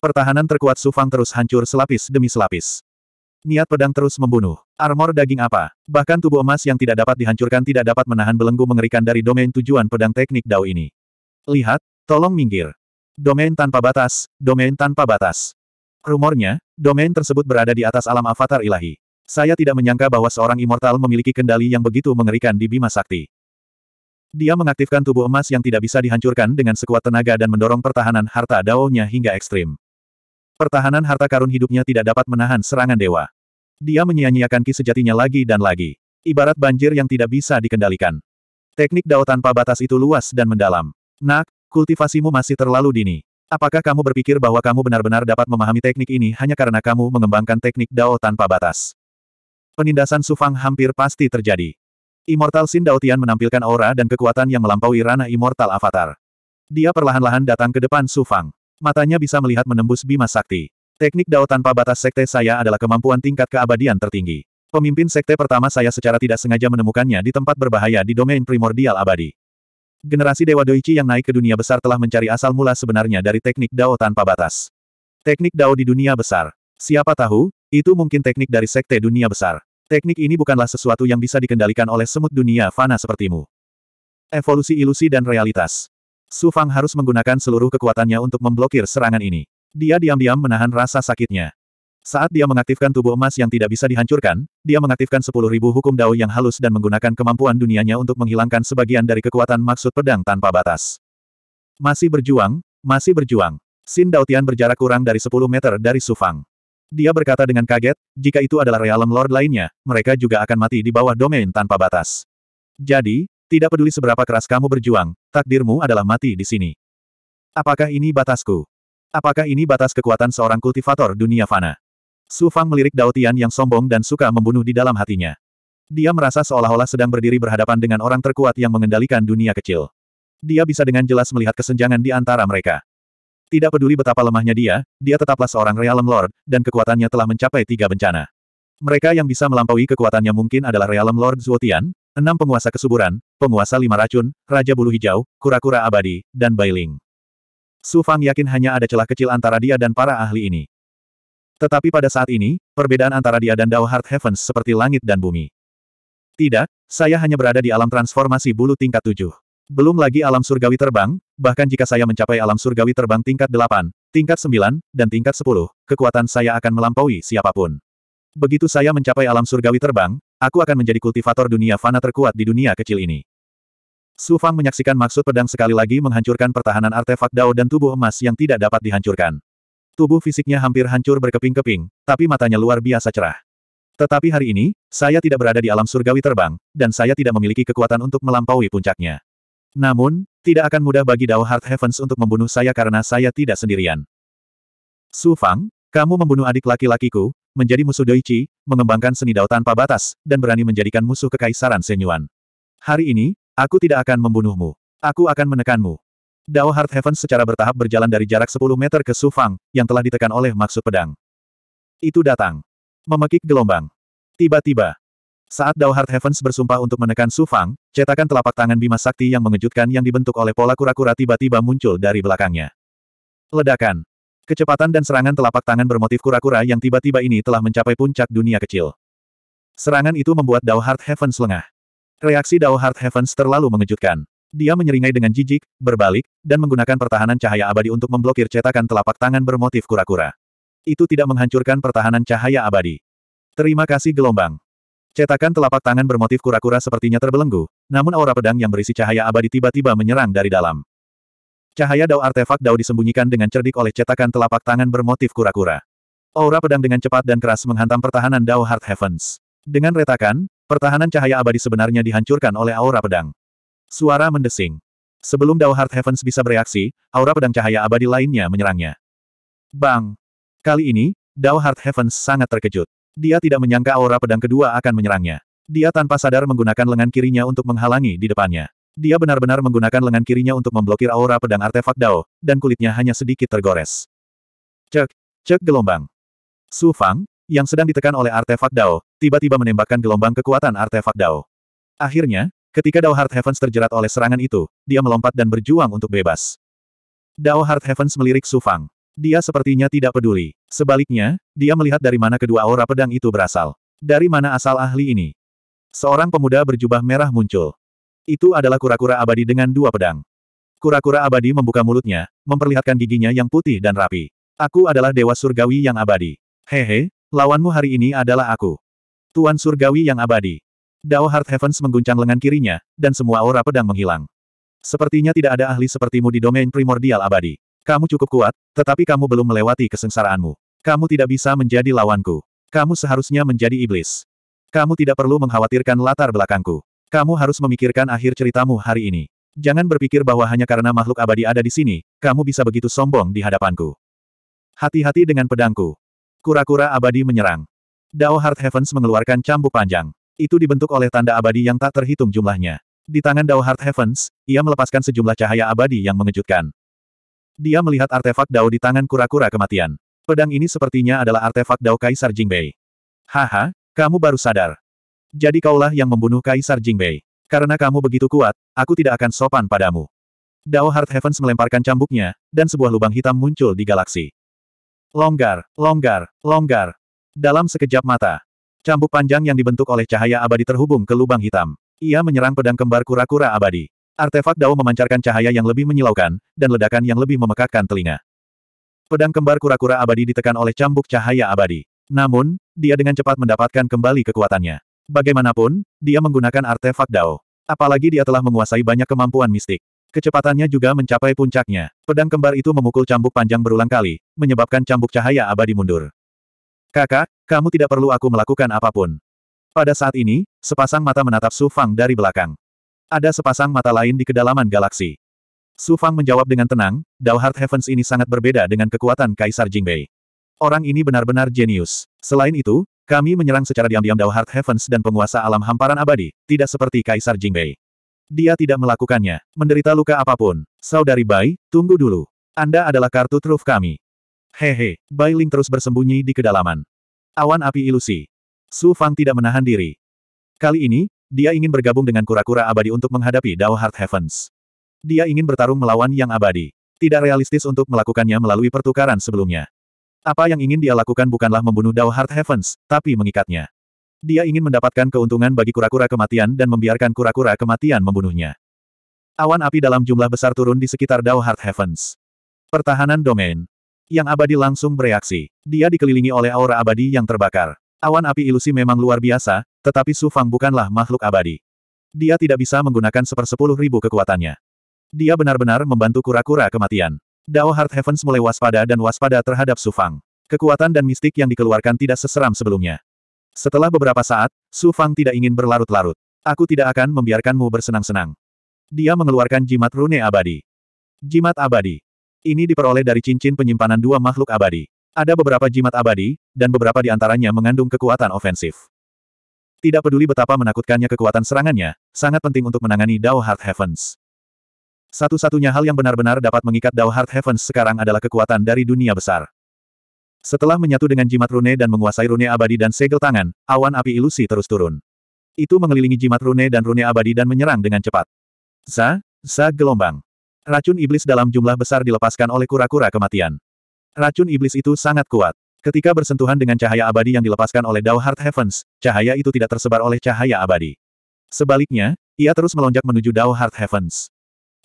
Pertahanan terkuat Sufang terus hancur selapis demi selapis. Niat pedang terus membunuh. Armor daging apa? Bahkan tubuh emas yang tidak dapat dihancurkan tidak dapat menahan belenggu mengerikan dari domain tujuan pedang teknik Dao ini. Lihat, tolong minggir. Domain tanpa batas, domain tanpa batas. Rumornya, domain tersebut berada di atas alam avatar ilahi. Saya tidak menyangka bahwa seorang immortal memiliki kendali yang begitu mengerikan di Bima Sakti. Dia mengaktifkan tubuh emas yang tidak bisa dihancurkan dengan sekuat tenaga dan mendorong pertahanan harta Dao-nya hingga ekstrim. Pertahanan harta karun hidupnya tidak dapat menahan serangan dewa. Dia menyia-nyiakan ki sejatinya lagi dan lagi. Ibarat banjir yang tidak bisa dikendalikan. Teknik dao tanpa batas itu luas dan mendalam. Nak, kultivasimu masih terlalu dini. Apakah kamu berpikir bahwa kamu benar-benar dapat memahami teknik ini hanya karena kamu mengembangkan teknik dao tanpa batas? Penindasan Sufang hampir pasti terjadi. Immortal Sin Daotian menampilkan aura dan kekuatan yang melampaui ranah Immortal Avatar. Dia perlahan-lahan datang ke depan Sufang. Matanya bisa melihat menembus bima sakti. Teknik Dao tanpa batas sekte saya adalah kemampuan tingkat keabadian tertinggi. Pemimpin sekte pertama saya secara tidak sengaja menemukannya di tempat berbahaya di domain primordial abadi. Generasi Dewa Doichi yang naik ke dunia besar telah mencari asal mula sebenarnya dari teknik Dao tanpa batas. Teknik Dao di dunia besar. Siapa tahu, itu mungkin teknik dari sekte dunia besar. Teknik ini bukanlah sesuatu yang bisa dikendalikan oleh semut dunia fana sepertimu. Evolusi ilusi dan realitas. Su Fang harus menggunakan seluruh kekuatannya untuk memblokir serangan ini. Dia diam-diam menahan rasa sakitnya. Saat dia mengaktifkan tubuh emas yang tidak bisa dihancurkan, dia mengaktifkan 10.000 hukum dao yang halus dan menggunakan kemampuan dunianya untuk menghilangkan sebagian dari kekuatan maksud pedang tanpa batas. Masih berjuang, masih berjuang. Sin Daotian berjarak kurang dari 10 meter dari Sufang. Dia berkata dengan kaget, jika itu adalah realem lord lainnya, mereka juga akan mati di bawah domain tanpa batas. Jadi, tidak peduli seberapa keras kamu berjuang, Takdirmu adalah mati di sini. Apakah ini batasku? Apakah ini batas kekuatan seorang kultivator dunia fana? Su Fang melirik Dao Tian yang sombong dan suka membunuh di dalam hatinya. Dia merasa seolah-olah sedang berdiri berhadapan dengan orang terkuat yang mengendalikan dunia kecil. Dia bisa dengan jelas melihat kesenjangan di antara mereka. Tidak peduli betapa lemahnya dia, dia tetaplah seorang Realm Lord, dan kekuatannya telah mencapai tiga bencana. Mereka yang bisa melampaui kekuatannya mungkin adalah Realm Lord Zuotian, Enam penguasa kesuburan, penguasa lima racun, Raja Bulu Hijau, Kura-Kura Abadi, dan Bailing. Su Fang yakin hanya ada celah kecil antara dia dan para ahli ini. Tetapi pada saat ini, perbedaan antara dia dan Dao Heart Heavens seperti langit dan bumi. Tidak, saya hanya berada di alam transformasi bulu tingkat tujuh. Belum lagi alam surgawi terbang, bahkan jika saya mencapai alam surgawi terbang tingkat delapan, tingkat sembilan, dan tingkat sepuluh, kekuatan saya akan melampaui siapapun. Begitu saya mencapai alam surgawi terbang, Aku akan menjadi kultivator dunia fana terkuat di dunia kecil ini. Su Fang menyaksikan maksud pedang sekali lagi menghancurkan pertahanan artefak Dao dan tubuh emas yang tidak dapat dihancurkan. Tubuh fisiknya hampir hancur berkeping-keping, tapi matanya luar biasa cerah. Tetapi hari ini, saya tidak berada di alam surgawi terbang, dan saya tidak memiliki kekuatan untuk melampaui puncaknya. Namun, tidak akan mudah bagi Dao Heart Heavens untuk membunuh saya karena saya tidak sendirian. Su Fang, kamu membunuh adik laki-lakiku, menjadi musuh Doichi, mengembangkan seni dao tanpa batas, dan berani menjadikan musuh kekaisaran Senyuan. Hari ini, aku tidak akan membunuhmu. Aku akan menekanmu. Dao Heart Heaven secara bertahap berjalan dari jarak 10 meter ke Sufang, yang telah ditekan oleh maksud pedang. Itu datang. Memekik gelombang. Tiba-tiba. Saat Dao Heart Heavens bersumpah untuk menekan Sufang, cetakan telapak tangan Bima Sakti yang mengejutkan yang dibentuk oleh pola kura-kura tiba-tiba muncul dari belakangnya. Ledakan. Kecepatan dan serangan telapak tangan bermotif kura-kura yang tiba-tiba ini telah mencapai puncak dunia kecil. Serangan itu membuat Dao Heart Heavens lengah. Reaksi Dao Heart Heavens terlalu mengejutkan. Dia menyeringai dengan jijik, berbalik, dan menggunakan pertahanan cahaya abadi untuk memblokir cetakan telapak tangan bermotif kura-kura. Itu tidak menghancurkan pertahanan cahaya abadi. Terima kasih gelombang. Cetakan telapak tangan bermotif kura-kura sepertinya terbelenggu, namun aura pedang yang berisi cahaya abadi tiba-tiba menyerang dari dalam. Cahaya dao artefak dao disembunyikan dengan cerdik oleh cetakan telapak tangan bermotif kura-kura. Aura pedang dengan cepat dan keras menghantam pertahanan dao Heart Heavens. Dengan retakan, pertahanan cahaya abadi sebenarnya dihancurkan oleh aura pedang. Suara mendesing. Sebelum dao Heart Heavens bisa bereaksi, aura pedang cahaya abadi lainnya menyerangnya. Bang! Kali ini, Dao Heart Heavens sangat terkejut. Dia tidak menyangka aura pedang kedua akan menyerangnya. Dia tanpa sadar menggunakan lengan kirinya untuk menghalangi di depannya. Dia benar-benar menggunakan lengan kirinya untuk memblokir aura pedang artefak Dao, dan kulitnya hanya sedikit tergores. Cek, cek gelombang. Su Fang, yang sedang ditekan oleh artefak Dao, tiba-tiba menembakkan gelombang kekuatan artefak Dao. Akhirnya, ketika Dao Heart Heavens terjerat oleh serangan itu, dia melompat dan berjuang untuk bebas. Dao Heart Heavens melirik Su Fang. Dia sepertinya tidak peduli. Sebaliknya, dia melihat dari mana kedua aura pedang itu berasal. Dari mana asal ahli ini? Seorang pemuda berjubah merah muncul. Itu adalah kura-kura abadi dengan dua pedang. Kura-kura abadi membuka mulutnya, memperlihatkan giginya yang putih dan rapi. Aku adalah dewa surgawi yang abadi. Hehe, lawanmu hari ini adalah aku. Tuan surgawi yang abadi. Dao Heart Heavens mengguncang lengan kirinya, dan semua aura pedang menghilang. Sepertinya tidak ada ahli sepertimu di domain primordial abadi. Kamu cukup kuat, tetapi kamu belum melewati kesengsaraanmu. Kamu tidak bisa menjadi lawanku. Kamu seharusnya menjadi iblis. Kamu tidak perlu mengkhawatirkan latar belakangku. Kamu harus memikirkan akhir ceritamu hari ini. Jangan berpikir bahwa hanya karena makhluk abadi ada di sini, kamu bisa begitu sombong di hadapanku. Hati-hati dengan pedangku. Kura-kura abadi menyerang. Dao Heart Heavens mengeluarkan cambuk panjang. Itu dibentuk oleh tanda abadi yang tak terhitung jumlahnya. Di tangan Dao Heart Heavens, ia melepaskan sejumlah cahaya abadi yang mengejutkan. Dia melihat artefak Dao di tangan kura-kura kematian. Pedang ini sepertinya adalah artefak Dao Kaisar Jingbei. Haha, kamu baru sadar. Jadi kaulah yang membunuh Kaisar Jingbei. Karena kamu begitu kuat, aku tidak akan sopan padamu. Dao Heart Heavens melemparkan cambuknya, dan sebuah lubang hitam muncul di galaksi. Longgar, longgar, longgar. Dalam sekejap mata, cambuk panjang yang dibentuk oleh cahaya abadi terhubung ke lubang hitam. Ia menyerang pedang kembar kura-kura abadi. Artefak Dao memancarkan cahaya yang lebih menyilaukan, dan ledakan yang lebih memekakkan telinga. Pedang kembar kura-kura abadi ditekan oleh cambuk cahaya abadi. Namun, dia dengan cepat mendapatkan kembali kekuatannya. Bagaimanapun, dia menggunakan artefak Dao. Apalagi dia telah menguasai banyak kemampuan mistik. Kecepatannya juga mencapai puncaknya. Pedang kembar itu memukul cambuk panjang berulang kali, menyebabkan cambuk cahaya abadi mundur. Kakak, kamu tidak perlu aku melakukan apapun. Pada saat ini, sepasang mata menatap Su Fang dari belakang. Ada sepasang mata lain di kedalaman galaksi. Su Fang menjawab dengan tenang, Dao Heart Heavens ini sangat berbeda dengan kekuatan Kaisar Jingbei. Orang ini benar-benar jenius. Selain itu, kami menyerang secara diam-diam Dao Heart Heavens dan penguasa alam hamparan abadi, tidak seperti Kaisar Jingbei. Dia tidak melakukannya, menderita luka apapun. Saudari Bai, tunggu dulu. Anda adalah kartu truf kami. Hehe, Bai Ling terus bersembunyi di kedalaman. Awan api ilusi. Su Fang tidak menahan diri. Kali ini, dia ingin bergabung dengan kura-kura abadi untuk menghadapi Dao Heart Heavens. Dia ingin bertarung melawan yang abadi. Tidak realistis untuk melakukannya melalui pertukaran sebelumnya. Apa yang ingin dia lakukan bukanlah membunuh Dao Heart Heavens, tapi mengikatnya. Dia ingin mendapatkan keuntungan bagi kura-kura kematian dan membiarkan kura-kura kematian membunuhnya. Awan api dalam jumlah besar turun di sekitar Dao Heart Heavens. Pertahanan domain. Yang abadi langsung bereaksi. Dia dikelilingi oleh aura abadi yang terbakar. Awan api ilusi memang luar biasa, tetapi Su Fang bukanlah makhluk abadi. Dia tidak bisa menggunakan sepersepuluh ribu kekuatannya. Dia benar-benar membantu kura-kura kematian. Dao Heart Heavens mulai waspada dan waspada terhadap Su Fang. Kekuatan dan mistik yang dikeluarkan tidak seseram sebelumnya. Setelah beberapa saat, Su Fang tidak ingin berlarut-larut. Aku tidak akan membiarkanmu bersenang-senang. Dia mengeluarkan jimat rune abadi. Jimat abadi. Ini diperoleh dari cincin penyimpanan dua makhluk abadi. Ada beberapa jimat abadi, dan beberapa di antaranya mengandung kekuatan ofensif. Tidak peduli betapa menakutkannya kekuatan serangannya, sangat penting untuk menangani Dao Heart Heavens. Satu-satunya hal yang benar-benar dapat mengikat Dao Heart Heavens sekarang adalah kekuatan dari dunia besar. Setelah menyatu dengan jimat rune dan menguasai rune abadi dan segel tangan, awan api ilusi terus turun. Itu mengelilingi jimat rune dan rune abadi dan menyerang dengan cepat. Za, za gelombang. Racun iblis dalam jumlah besar dilepaskan oleh kura-kura kematian. Racun iblis itu sangat kuat. Ketika bersentuhan dengan cahaya abadi yang dilepaskan oleh Dao Heart Heavens, cahaya itu tidak tersebar oleh cahaya abadi. Sebaliknya, ia terus melonjak menuju Dao Heart Heavens.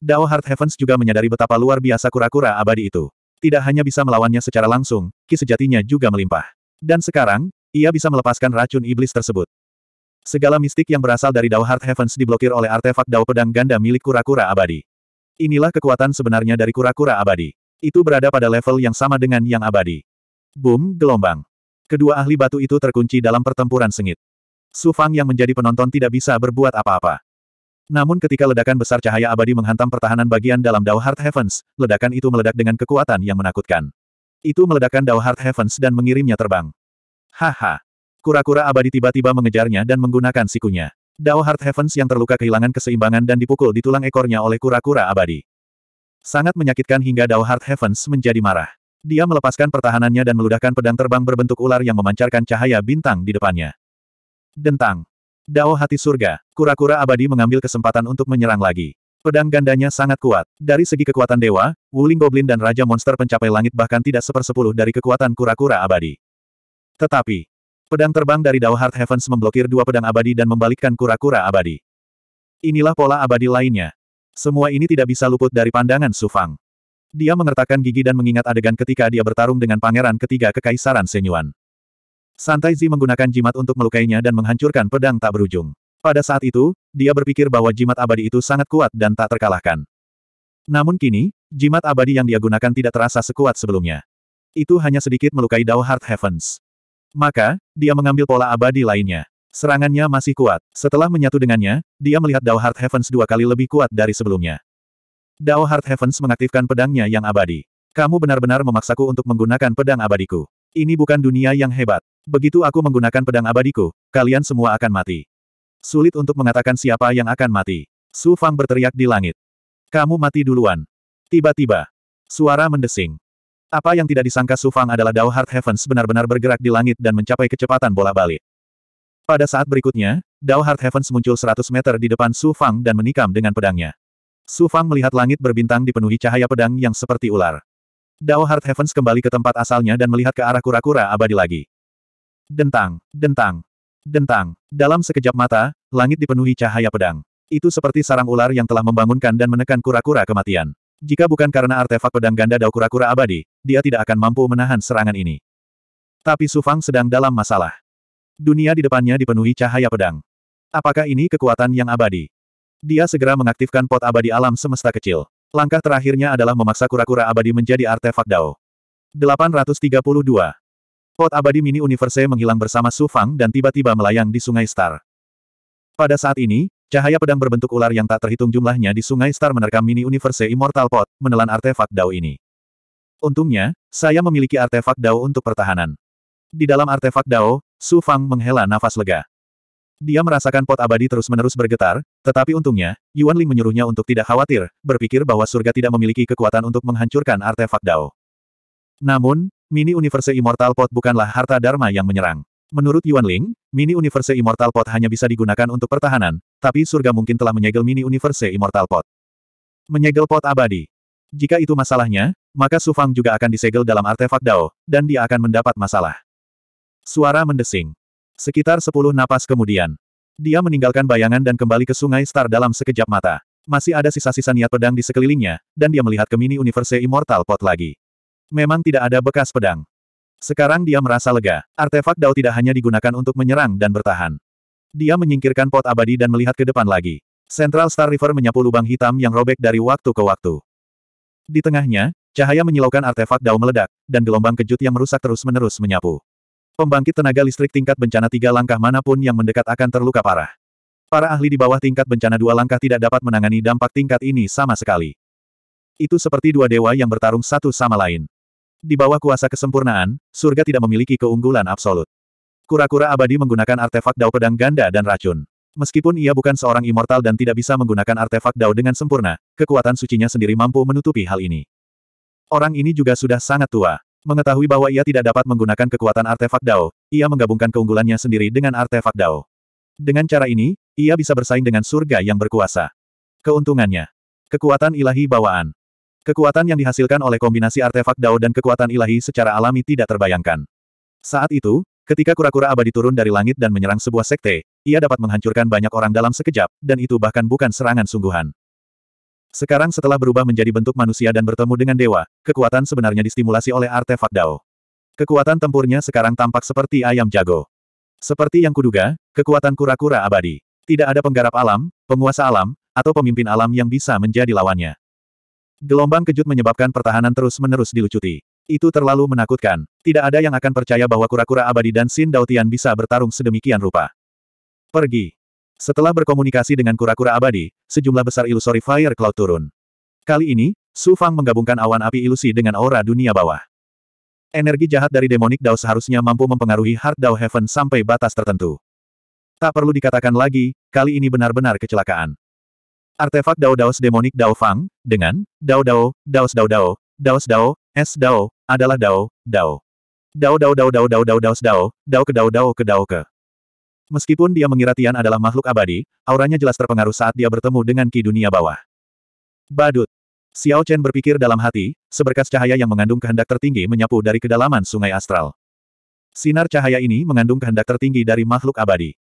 Dao Heart Heavens juga menyadari betapa luar biasa kura-kura abadi itu. Tidak hanya bisa melawannya secara langsung, ki sejatinya juga melimpah. Dan sekarang, ia bisa melepaskan racun iblis tersebut. Segala mistik yang berasal dari Dao Heart Heavens diblokir oleh artefak Dao Pedang Ganda milik kura-kura abadi. Inilah kekuatan sebenarnya dari kura-kura abadi. Itu berada pada level yang sama dengan yang abadi. Boom, gelombang. Kedua ahli batu itu terkunci dalam pertempuran sengit. Su Fang yang menjadi penonton tidak bisa berbuat apa-apa. Namun ketika ledakan besar cahaya abadi menghantam pertahanan bagian dalam Dao Heart Heavens, ledakan itu meledak dengan kekuatan yang menakutkan. Itu meledakkan Dao Heart Heavens dan mengirimnya terbang. Haha. Kura-kura abadi tiba-tiba mengejarnya dan menggunakan sikunya. Dao Heart Heavens yang terluka kehilangan keseimbangan dan dipukul di tulang ekornya oleh kura-kura abadi. Sangat menyakitkan hingga Dao Heart Heavens menjadi marah. Dia melepaskan pertahanannya dan meludahkan pedang terbang berbentuk ular yang memancarkan cahaya bintang di depannya. Dentang. Dao hati surga, kura-kura abadi mengambil kesempatan untuk menyerang lagi. Pedang gandanya sangat kuat. Dari segi kekuatan dewa, Wuling Goblin dan Raja Monster pencapai langit bahkan tidak sepersepuluh dari kekuatan kura-kura abadi. Tetapi, pedang terbang dari Dao Heart Heavens memblokir dua pedang abadi dan membalikkan kura-kura abadi. Inilah pola abadi lainnya. Semua ini tidak bisa luput dari pandangan Sufang. Dia mengertakkan gigi dan mengingat adegan ketika dia bertarung dengan pangeran ketiga kekaisaran Senyuan. Santai Zi menggunakan jimat untuk melukainya dan menghancurkan pedang tak berujung. Pada saat itu, dia berpikir bahwa jimat abadi itu sangat kuat dan tak terkalahkan. Namun kini, jimat abadi yang dia gunakan tidak terasa sekuat sebelumnya. Itu hanya sedikit melukai Dao Heart Heavens. Maka, dia mengambil pola abadi lainnya. Serangannya masih kuat. Setelah menyatu dengannya, dia melihat Dao Heart Heavens dua kali lebih kuat dari sebelumnya. Dao Heart Heavens mengaktifkan pedangnya yang abadi. Kamu benar-benar memaksaku untuk menggunakan pedang abadiku. Ini bukan dunia yang hebat. Begitu aku menggunakan pedang abadiku, kalian semua akan mati. Sulit untuk mengatakan siapa yang akan mati. Su Fang berteriak di langit. Kamu mati duluan. Tiba-tiba, suara mendesing. Apa yang tidak disangka Su Fang adalah Dao Heart Heavens benar-benar bergerak di langit dan mencapai kecepatan bola balik. Pada saat berikutnya, Dao Heart Heavens muncul 100 meter di depan Su Fang dan menikam dengan pedangnya. Su Fang melihat langit berbintang dipenuhi cahaya pedang yang seperti ular. Dao Heart Heavens kembali ke tempat asalnya dan melihat ke arah kura-kura abadi lagi. Dentang, dentang, dentang. Dalam sekejap mata, langit dipenuhi cahaya pedang. Itu seperti sarang ular yang telah membangunkan dan menekan kura-kura kematian. Jika bukan karena artefak pedang ganda dao kura-kura abadi, dia tidak akan mampu menahan serangan ini. Tapi Sufang sedang dalam masalah. Dunia di depannya dipenuhi cahaya pedang. Apakah ini kekuatan yang abadi? Dia segera mengaktifkan pot abadi alam semesta kecil. Langkah terakhirnya adalah memaksa kura-kura abadi menjadi artefak Dao. 832. Pot abadi mini universe menghilang bersama Su Fang dan tiba-tiba melayang di Sungai Star. Pada saat ini, cahaya pedang berbentuk ular yang tak terhitung jumlahnya di Sungai Star menerkam mini universe Immortal Pot, menelan artefak Dao ini. Untungnya, saya memiliki artefak Dao untuk pertahanan. Di dalam artefak Dao, Su Fang menghela nafas lega. Dia merasakan pot abadi terus-menerus bergetar, tetapi untungnya, Yuan Ling menyuruhnya untuk tidak khawatir, berpikir bahwa surga tidak memiliki kekuatan untuk menghancurkan artefak Dao. Namun, Mini Universe Immortal Pot bukanlah harta Dharma yang menyerang. Menurut Yuan Ling, Mini Universe Immortal Pot hanya bisa digunakan untuk pertahanan, tapi surga mungkin telah menyegel Mini Universe Immortal Pot. Menyegel pot abadi. Jika itu masalahnya, maka Sufang juga akan disegel dalam artefak Dao, dan dia akan mendapat masalah. Suara mendesing. Sekitar 10 napas kemudian. Dia meninggalkan bayangan dan kembali ke sungai Star dalam sekejap mata. Masih ada sisa-sisa niat pedang di sekelilingnya, dan dia melihat ke mini universe Immortal Pot lagi. Memang tidak ada bekas pedang. Sekarang dia merasa lega. Artefak Dao tidak hanya digunakan untuk menyerang dan bertahan. Dia menyingkirkan pot abadi dan melihat ke depan lagi. Central Star River menyapu lubang hitam yang robek dari waktu ke waktu. Di tengahnya, cahaya menyilaukan artefak Dao meledak, dan gelombang kejut yang merusak terus-menerus menyapu. Pembangkit tenaga listrik tingkat bencana tiga langkah manapun yang mendekat akan terluka parah. Para ahli di bawah tingkat bencana dua langkah tidak dapat menangani dampak tingkat ini sama sekali. Itu seperti dua dewa yang bertarung satu sama lain. Di bawah kuasa kesempurnaan, surga tidak memiliki keunggulan absolut. Kura-kura abadi menggunakan artefak Dao pedang ganda dan racun. Meskipun ia bukan seorang immortal dan tidak bisa menggunakan artefak Dao dengan sempurna, kekuatan sucinya sendiri mampu menutupi hal ini. Orang ini juga sudah sangat tua. Mengetahui bahwa ia tidak dapat menggunakan kekuatan artefak Dao, ia menggabungkan keunggulannya sendiri dengan artefak Dao. Dengan cara ini, ia bisa bersaing dengan surga yang berkuasa. Keuntungannya. Kekuatan ilahi bawaan. Kekuatan yang dihasilkan oleh kombinasi artefak Dao dan kekuatan ilahi secara alami tidak terbayangkan. Saat itu, ketika kura-kura abadi turun dari langit dan menyerang sebuah sekte, ia dapat menghancurkan banyak orang dalam sekejap, dan itu bahkan bukan serangan sungguhan. Sekarang setelah berubah menjadi bentuk manusia dan bertemu dengan dewa, kekuatan sebenarnya distimulasi oleh artefak Dao. Kekuatan tempurnya sekarang tampak seperti ayam jago. Seperti yang kuduga, kekuatan kura-kura abadi. Tidak ada penggarap alam, penguasa alam, atau pemimpin alam yang bisa menjadi lawannya. Gelombang kejut menyebabkan pertahanan terus-menerus dilucuti. Itu terlalu menakutkan. Tidak ada yang akan percaya bahwa kura-kura abadi dan Sin Daotian bisa bertarung sedemikian rupa. Pergi. Setelah berkomunikasi dengan kura-kura abadi, sejumlah besar ilusori fire cloud turun. Kali ini, Su Fang menggabungkan awan api ilusi dengan aura dunia bawah. Energi jahat dari demonic Dao seharusnya mampu mempengaruhi Heart Dao Heaven sampai batas tertentu. Tak perlu dikatakan lagi, kali ini benar-benar kecelakaan. Artefak Dao Daos Demonik Dao Fang, dengan Dao Dao, Daos Dao Dao, Daos Dao, S Dao, adalah Dao, Dao. Dao Dao Dao Dao Dao Dao Daos Dao, Dao ke Dao Dao ke Dao ke. Meskipun dia mengira Tian adalah makhluk abadi, auranya jelas terpengaruh saat dia bertemu dengan Ki Dunia Bawah. Badut. Xiao Chen berpikir dalam hati, seberkas cahaya yang mengandung kehendak tertinggi menyapu dari kedalaman sungai astral. Sinar cahaya ini mengandung kehendak tertinggi dari makhluk abadi.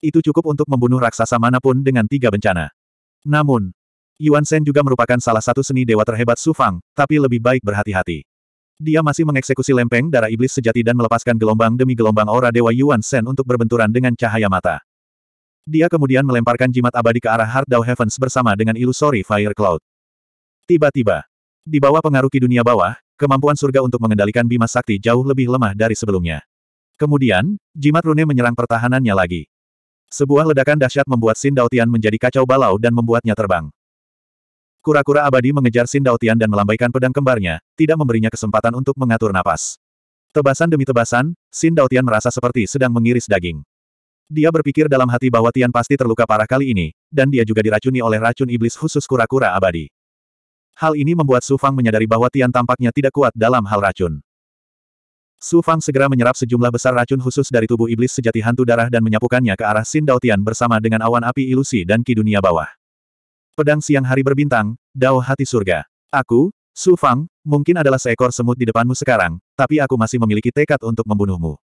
Itu cukup untuk membunuh raksasa manapun dengan tiga bencana. Namun, Yuan Shen juga merupakan salah satu seni dewa terhebat Su Fang, tapi lebih baik berhati-hati. Dia masih mengeksekusi lempeng darah iblis sejati dan melepaskan gelombang demi gelombang aura dewa Yuan Shen untuk berbenturan dengan cahaya mata. Dia kemudian melemparkan jimat abadi ke arah Heart Dao Heavens bersama dengan Illusory Fire Cloud. Tiba-tiba, di bawah pengaruh ki dunia bawah, kemampuan surga untuk mengendalikan bima sakti jauh lebih lemah dari sebelumnya. Kemudian, jimat rune menyerang pertahanannya lagi. Sebuah ledakan dahsyat membuat Sin Daotian menjadi kacau balau dan membuatnya terbang. Kura-kura abadi mengejar Sin Daotian dan melambaikan pedang kembarnya, tidak memberinya kesempatan untuk mengatur napas. Tebasan demi tebasan, Sin Daotian merasa seperti sedang mengiris daging. Dia berpikir dalam hati bahwa Tian pasti terluka parah kali ini, dan dia juga diracuni oleh racun iblis khusus kura-kura abadi. Hal ini membuat Su Fang menyadari bahwa Tian tampaknya tidak kuat dalam hal racun. Su Fang segera menyerap sejumlah besar racun khusus dari tubuh iblis sejati hantu darah dan menyapukannya ke arah Sin Daotian bersama dengan awan api ilusi dan ki dunia bawah. Pedang siang hari berbintang, Dao hati surga. Aku, Su Fang, mungkin adalah seekor semut di depanmu sekarang, tapi aku masih memiliki tekad untuk membunuhmu.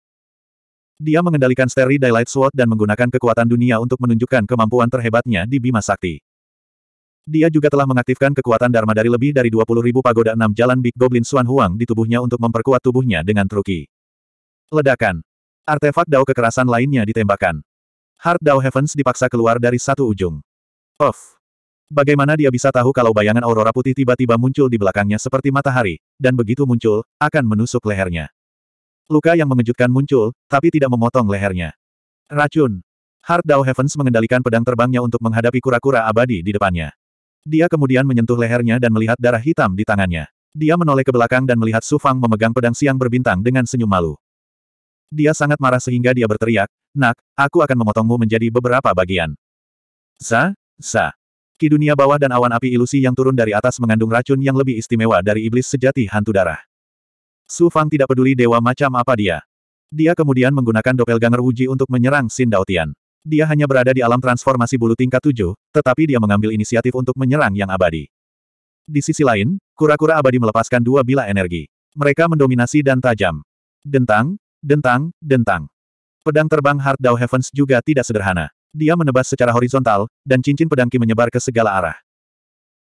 Dia mengendalikan Steri Daylight Sword dan menggunakan kekuatan dunia untuk menunjukkan kemampuan terhebatnya di Bima Sakti. Dia juga telah mengaktifkan kekuatan Dharma dari lebih dari ribu pagoda enam jalan Big Goblin Xuan Huang di tubuhnya untuk memperkuat tubuhnya dengan truki. Ledakan. Artefak Dao kekerasan lainnya ditembakkan. Heart Dao Heavens dipaksa keluar dari satu ujung. Of. Bagaimana dia bisa tahu kalau bayangan aurora putih tiba-tiba muncul di belakangnya seperti matahari, dan begitu muncul, akan menusuk lehernya. Luka yang mengejutkan muncul, tapi tidak memotong lehernya. Racun. Heart Dao Heavens mengendalikan pedang terbangnya untuk menghadapi kura-kura abadi di depannya. Dia kemudian menyentuh lehernya dan melihat darah hitam di tangannya. Dia menoleh ke belakang dan melihat Su Fang memegang pedang siang berbintang dengan senyum malu. Dia sangat marah sehingga dia berteriak, Nak, aku akan memotongmu menjadi beberapa bagian. Za, za. Ki dunia bawah dan awan api ilusi yang turun dari atas mengandung racun yang lebih istimewa dari iblis sejati hantu darah. Su Fang tidak peduli dewa macam apa dia. Dia kemudian menggunakan doppelganger Wuji untuk menyerang Sin Daotian. Dia hanya berada di alam transformasi bulu tingkat tujuh, tetapi dia mengambil inisiatif untuk menyerang yang abadi. Di sisi lain, kura-kura abadi melepaskan dua bila energi. Mereka mendominasi dan tajam. Dentang, dentang, dentang. Pedang terbang Heart Dao Heavens juga tidak sederhana. Dia menebas secara horizontal, dan cincin pedangki menyebar ke segala arah.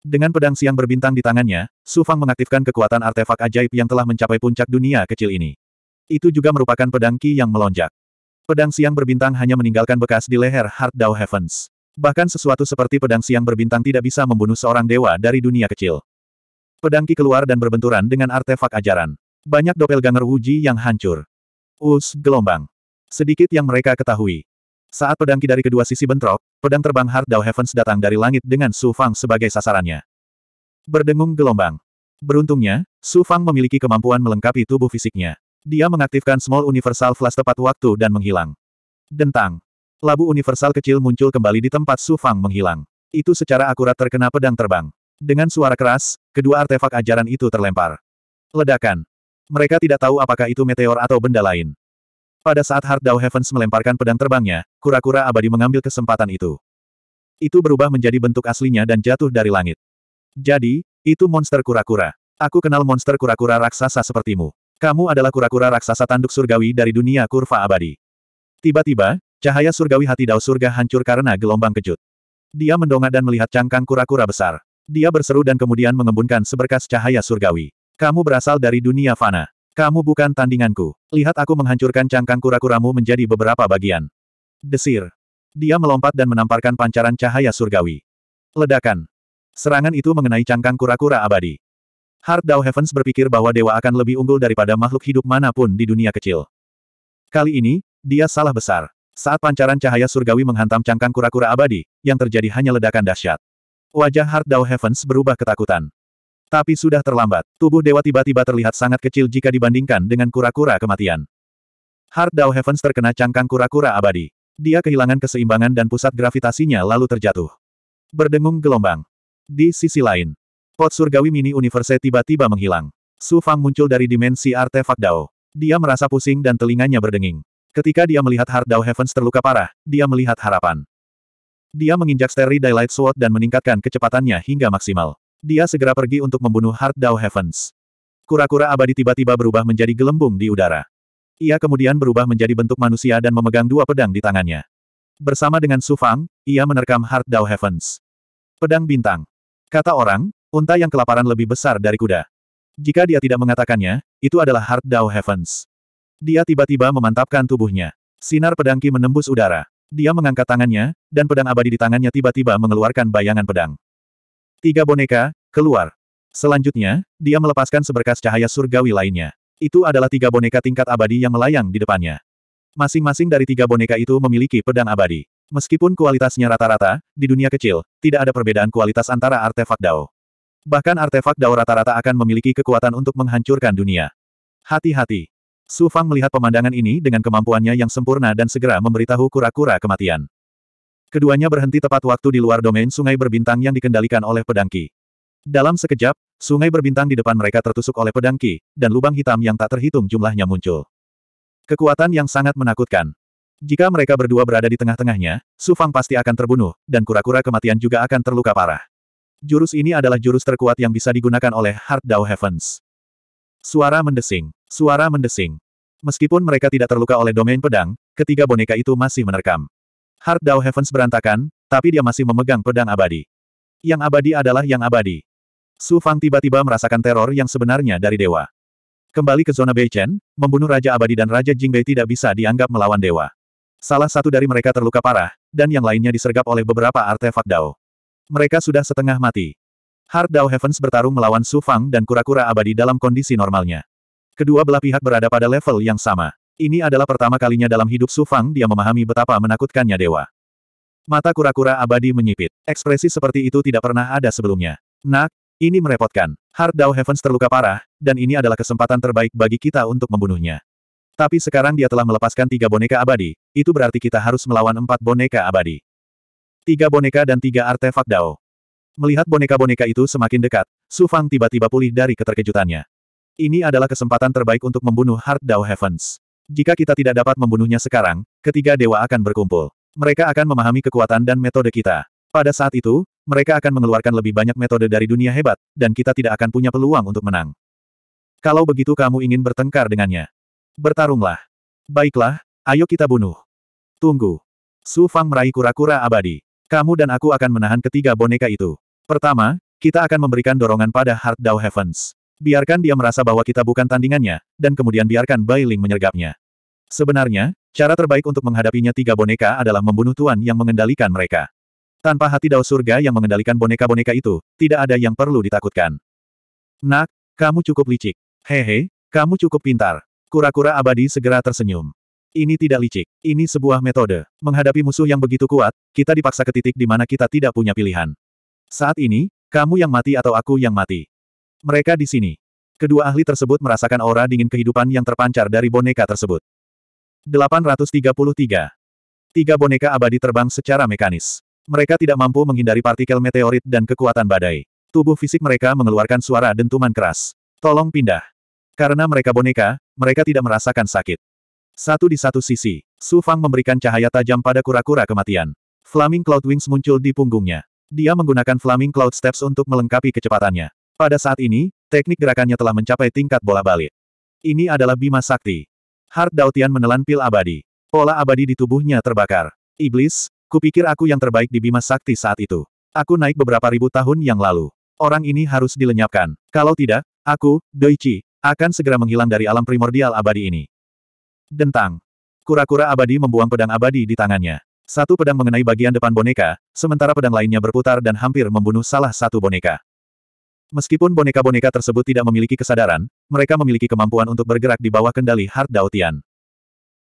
Dengan pedang siang berbintang di tangannya, Su Fang mengaktifkan kekuatan artefak ajaib yang telah mencapai puncak dunia kecil ini. Itu juga merupakan pedangki yang melonjak. Pedang siang berbintang hanya meninggalkan bekas di leher Heart Dao Heavens. Bahkan sesuatu seperti pedang siang berbintang tidak bisa membunuh seorang dewa dari dunia kecil. Pedangki keluar dan berbenturan dengan artefak ajaran. Banyak ganger Wuji yang hancur. Us, gelombang. Sedikit yang mereka ketahui. Saat pedangki dari kedua sisi bentrok, pedang terbang Heart Dao Heavens datang dari langit dengan Su Fang sebagai sasarannya. Berdengung gelombang. Beruntungnya, Su Fang memiliki kemampuan melengkapi tubuh fisiknya. Dia mengaktifkan Small Universal Flash tepat waktu dan menghilang. Dentang. Labu universal kecil muncul kembali di tempat Su Fang menghilang. Itu secara akurat terkena pedang terbang. Dengan suara keras, kedua artefak ajaran itu terlempar. Ledakan. Mereka tidak tahu apakah itu meteor atau benda lain. Pada saat Heart Dao Heavens melemparkan pedang terbangnya, kura-kura abadi mengambil kesempatan itu. Itu berubah menjadi bentuk aslinya dan jatuh dari langit. Jadi, itu monster kura-kura. Aku kenal monster kura-kura raksasa sepertimu. Kamu adalah kura-kura raksasa tanduk surgawi dari dunia kurva abadi. Tiba-tiba, cahaya surgawi hati Dao surga hancur karena gelombang kejut. Dia mendongak dan melihat cangkang kura-kura besar. Dia berseru dan kemudian mengembunkan seberkas cahaya surgawi. Kamu berasal dari dunia fana. Kamu bukan tandinganku. Lihat aku menghancurkan cangkang kura-kuramu menjadi beberapa bagian. Desir. Dia melompat dan menamparkan pancaran cahaya surgawi. Ledakan. Serangan itu mengenai cangkang kura-kura abadi. Hard Dao Heavens berpikir bahwa dewa akan lebih unggul daripada makhluk hidup manapun di dunia kecil. Kali ini, dia salah besar. Saat pancaran cahaya surgawi menghantam cangkang kura-kura abadi, yang terjadi hanya ledakan dahsyat. Wajah Hard Dao Heavens berubah ketakutan. Tapi sudah terlambat, tubuh dewa tiba-tiba terlihat sangat kecil jika dibandingkan dengan kura-kura kematian. Hard Dao Heavens terkena cangkang kura-kura abadi. Dia kehilangan keseimbangan dan pusat gravitasinya lalu terjatuh. Berdengung gelombang. Di sisi lain, Spot surgawi mini universe tiba-tiba menghilang. Su Fang muncul dari dimensi artefak Dao. Dia merasa pusing dan telinganya berdenging. Ketika dia melihat Heart Dao Heavens terluka parah, dia melihat harapan. Dia menginjak Starry Daylight Sword dan meningkatkan kecepatannya hingga maksimal. Dia segera pergi untuk membunuh Heart Dao Heavens. Kura-kura abadi tiba-tiba berubah menjadi gelembung di udara. Ia kemudian berubah menjadi bentuk manusia dan memegang dua pedang di tangannya. Bersama dengan Su Fang, ia menerkam Heart Dao Heavens. Pedang bintang. Kata orang, Unta yang kelaparan lebih besar dari kuda. Jika dia tidak mengatakannya, itu adalah hard Dao Heavens. Dia tiba-tiba memantapkan tubuhnya. Sinar pedangki menembus udara. Dia mengangkat tangannya, dan pedang abadi di tangannya tiba-tiba mengeluarkan bayangan pedang. Tiga boneka, keluar. Selanjutnya, dia melepaskan seberkas cahaya surgawi lainnya. Itu adalah tiga boneka tingkat abadi yang melayang di depannya. Masing-masing dari tiga boneka itu memiliki pedang abadi. Meskipun kualitasnya rata-rata, di dunia kecil, tidak ada perbedaan kualitas antara artefak Dao. Bahkan artefak Dao rata-rata akan memiliki kekuatan untuk menghancurkan dunia. Hati-hati. Su Fang melihat pemandangan ini dengan kemampuannya yang sempurna dan segera memberitahu kura-kura kematian. Keduanya berhenti tepat waktu di luar domain sungai berbintang yang dikendalikan oleh Pedangki. Dalam sekejap, sungai berbintang di depan mereka tertusuk oleh Pedangki, dan lubang hitam yang tak terhitung jumlahnya muncul. Kekuatan yang sangat menakutkan. Jika mereka berdua berada di tengah-tengahnya, Su Fang pasti akan terbunuh, dan kura-kura kematian juga akan terluka parah. Jurus ini adalah jurus terkuat yang bisa digunakan oleh Hard Dao Heavens. Suara mendesing. Suara mendesing. Meskipun mereka tidak terluka oleh domain pedang, ketiga boneka itu masih menerkam. Hard Dao Heavens berantakan, tapi dia masih memegang pedang abadi. Yang abadi adalah yang abadi. Su Fang tiba-tiba merasakan teror yang sebenarnya dari dewa. Kembali ke zona Beichen, membunuh Raja Abadi dan Raja Jingbei tidak bisa dianggap melawan dewa. Salah satu dari mereka terluka parah, dan yang lainnya disergap oleh beberapa artefak Dao. Mereka sudah setengah mati. Hard Dao Heavens bertarung melawan Su Fang dan kura-kura abadi dalam kondisi normalnya. Kedua belah pihak berada pada level yang sama. Ini adalah pertama kalinya dalam hidup Su Fang dia memahami betapa menakutkannya dewa. Mata kura-kura abadi menyipit. Ekspresi seperti itu tidak pernah ada sebelumnya. Nak, ini merepotkan. Hard Dao Heavens terluka parah, dan ini adalah kesempatan terbaik bagi kita untuk membunuhnya. Tapi sekarang dia telah melepaskan tiga boneka abadi, itu berarti kita harus melawan empat boneka abadi. Tiga boneka dan tiga artefak Dao. Melihat boneka-boneka itu semakin dekat, Su Fang tiba-tiba pulih dari keterkejutannya. Ini adalah kesempatan terbaik untuk membunuh Heart Dao Heavens. Jika kita tidak dapat membunuhnya sekarang, ketiga dewa akan berkumpul. Mereka akan memahami kekuatan dan metode kita. Pada saat itu, mereka akan mengeluarkan lebih banyak metode dari dunia hebat, dan kita tidak akan punya peluang untuk menang. Kalau begitu kamu ingin bertengkar dengannya. Bertarunglah. Baiklah, ayo kita bunuh. Tunggu. Su Fang meraih kura-kura abadi. Kamu dan aku akan menahan ketiga boneka itu. Pertama, kita akan memberikan dorongan pada Heart Dao Heavens. Biarkan dia merasa bahwa kita bukan tandingannya, dan kemudian biarkan Bai Ling menyergapnya. Sebenarnya, cara terbaik untuk menghadapinya tiga boneka adalah membunuh Tuan yang mengendalikan mereka. Tanpa hati Dao Surga yang mengendalikan boneka-boneka itu, tidak ada yang perlu ditakutkan. Nak, kamu cukup licik. Hehe, kamu cukup pintar. Kura-kura abadi segera tersenyum. Ini tidak licik. Ini sebuah metode. Menghadapi musuh yang begitu kuat, kita dipaksa ke titik di mana kita tidak punya pilihan. Saat ini, kamu yang mati atau aku yang mati. Mereka di sini. Kedua ahli tersebut merasakan aura dingin kehidupan yang terpancar dari boneka tersebut. 833. Tiga boneka abadi terbang secara mekanis. Mereka tidak mampu menghindari partikel meteorit dan kekuatan badai. Tubuh fisik mereka mengeluarkan suara dentuman keras. Tolong pindah. Karena mereka boneka, mereka tidak merasakan sakit. Satu di satu sisi, Su Fang memberikan cahaya tajam pada kura-kura kematian. Flaming Cloud Wings muncul di punggungnya. Dia menggunakan Flaming Cloud Steps untuk melengkapi kecepatannya. Pada saat ini, teknik gerakannya telah mencapai tingkat bola balik. Ini adalah Bima Sakti. Hard Dautian menelan pil abadi. Pola abadi di tubuhnya terbakar. Iblis, kupikir aku yang terbaik di Bima Sakti saat itu. Aku naik beberapa ribu tahun yang lalu. Orang ini harus dilenyapkan. Kalau tidak, aku, Doichi, akan segera menghilang dari alam primordial abadi ini. Dentang. Kura-kura abadi membuang pedang abadi di tangannya. Satu pedang mengenai bagian depan boneka, sementara pedang lainnya berputar dan hampir membunuh salah satu boneka. Meskipun boneka-boneka tersebut tidak memiliki kesadaran, mereka memiliki kemampuan untuk bergerak di bawah kendali Hard Daotian.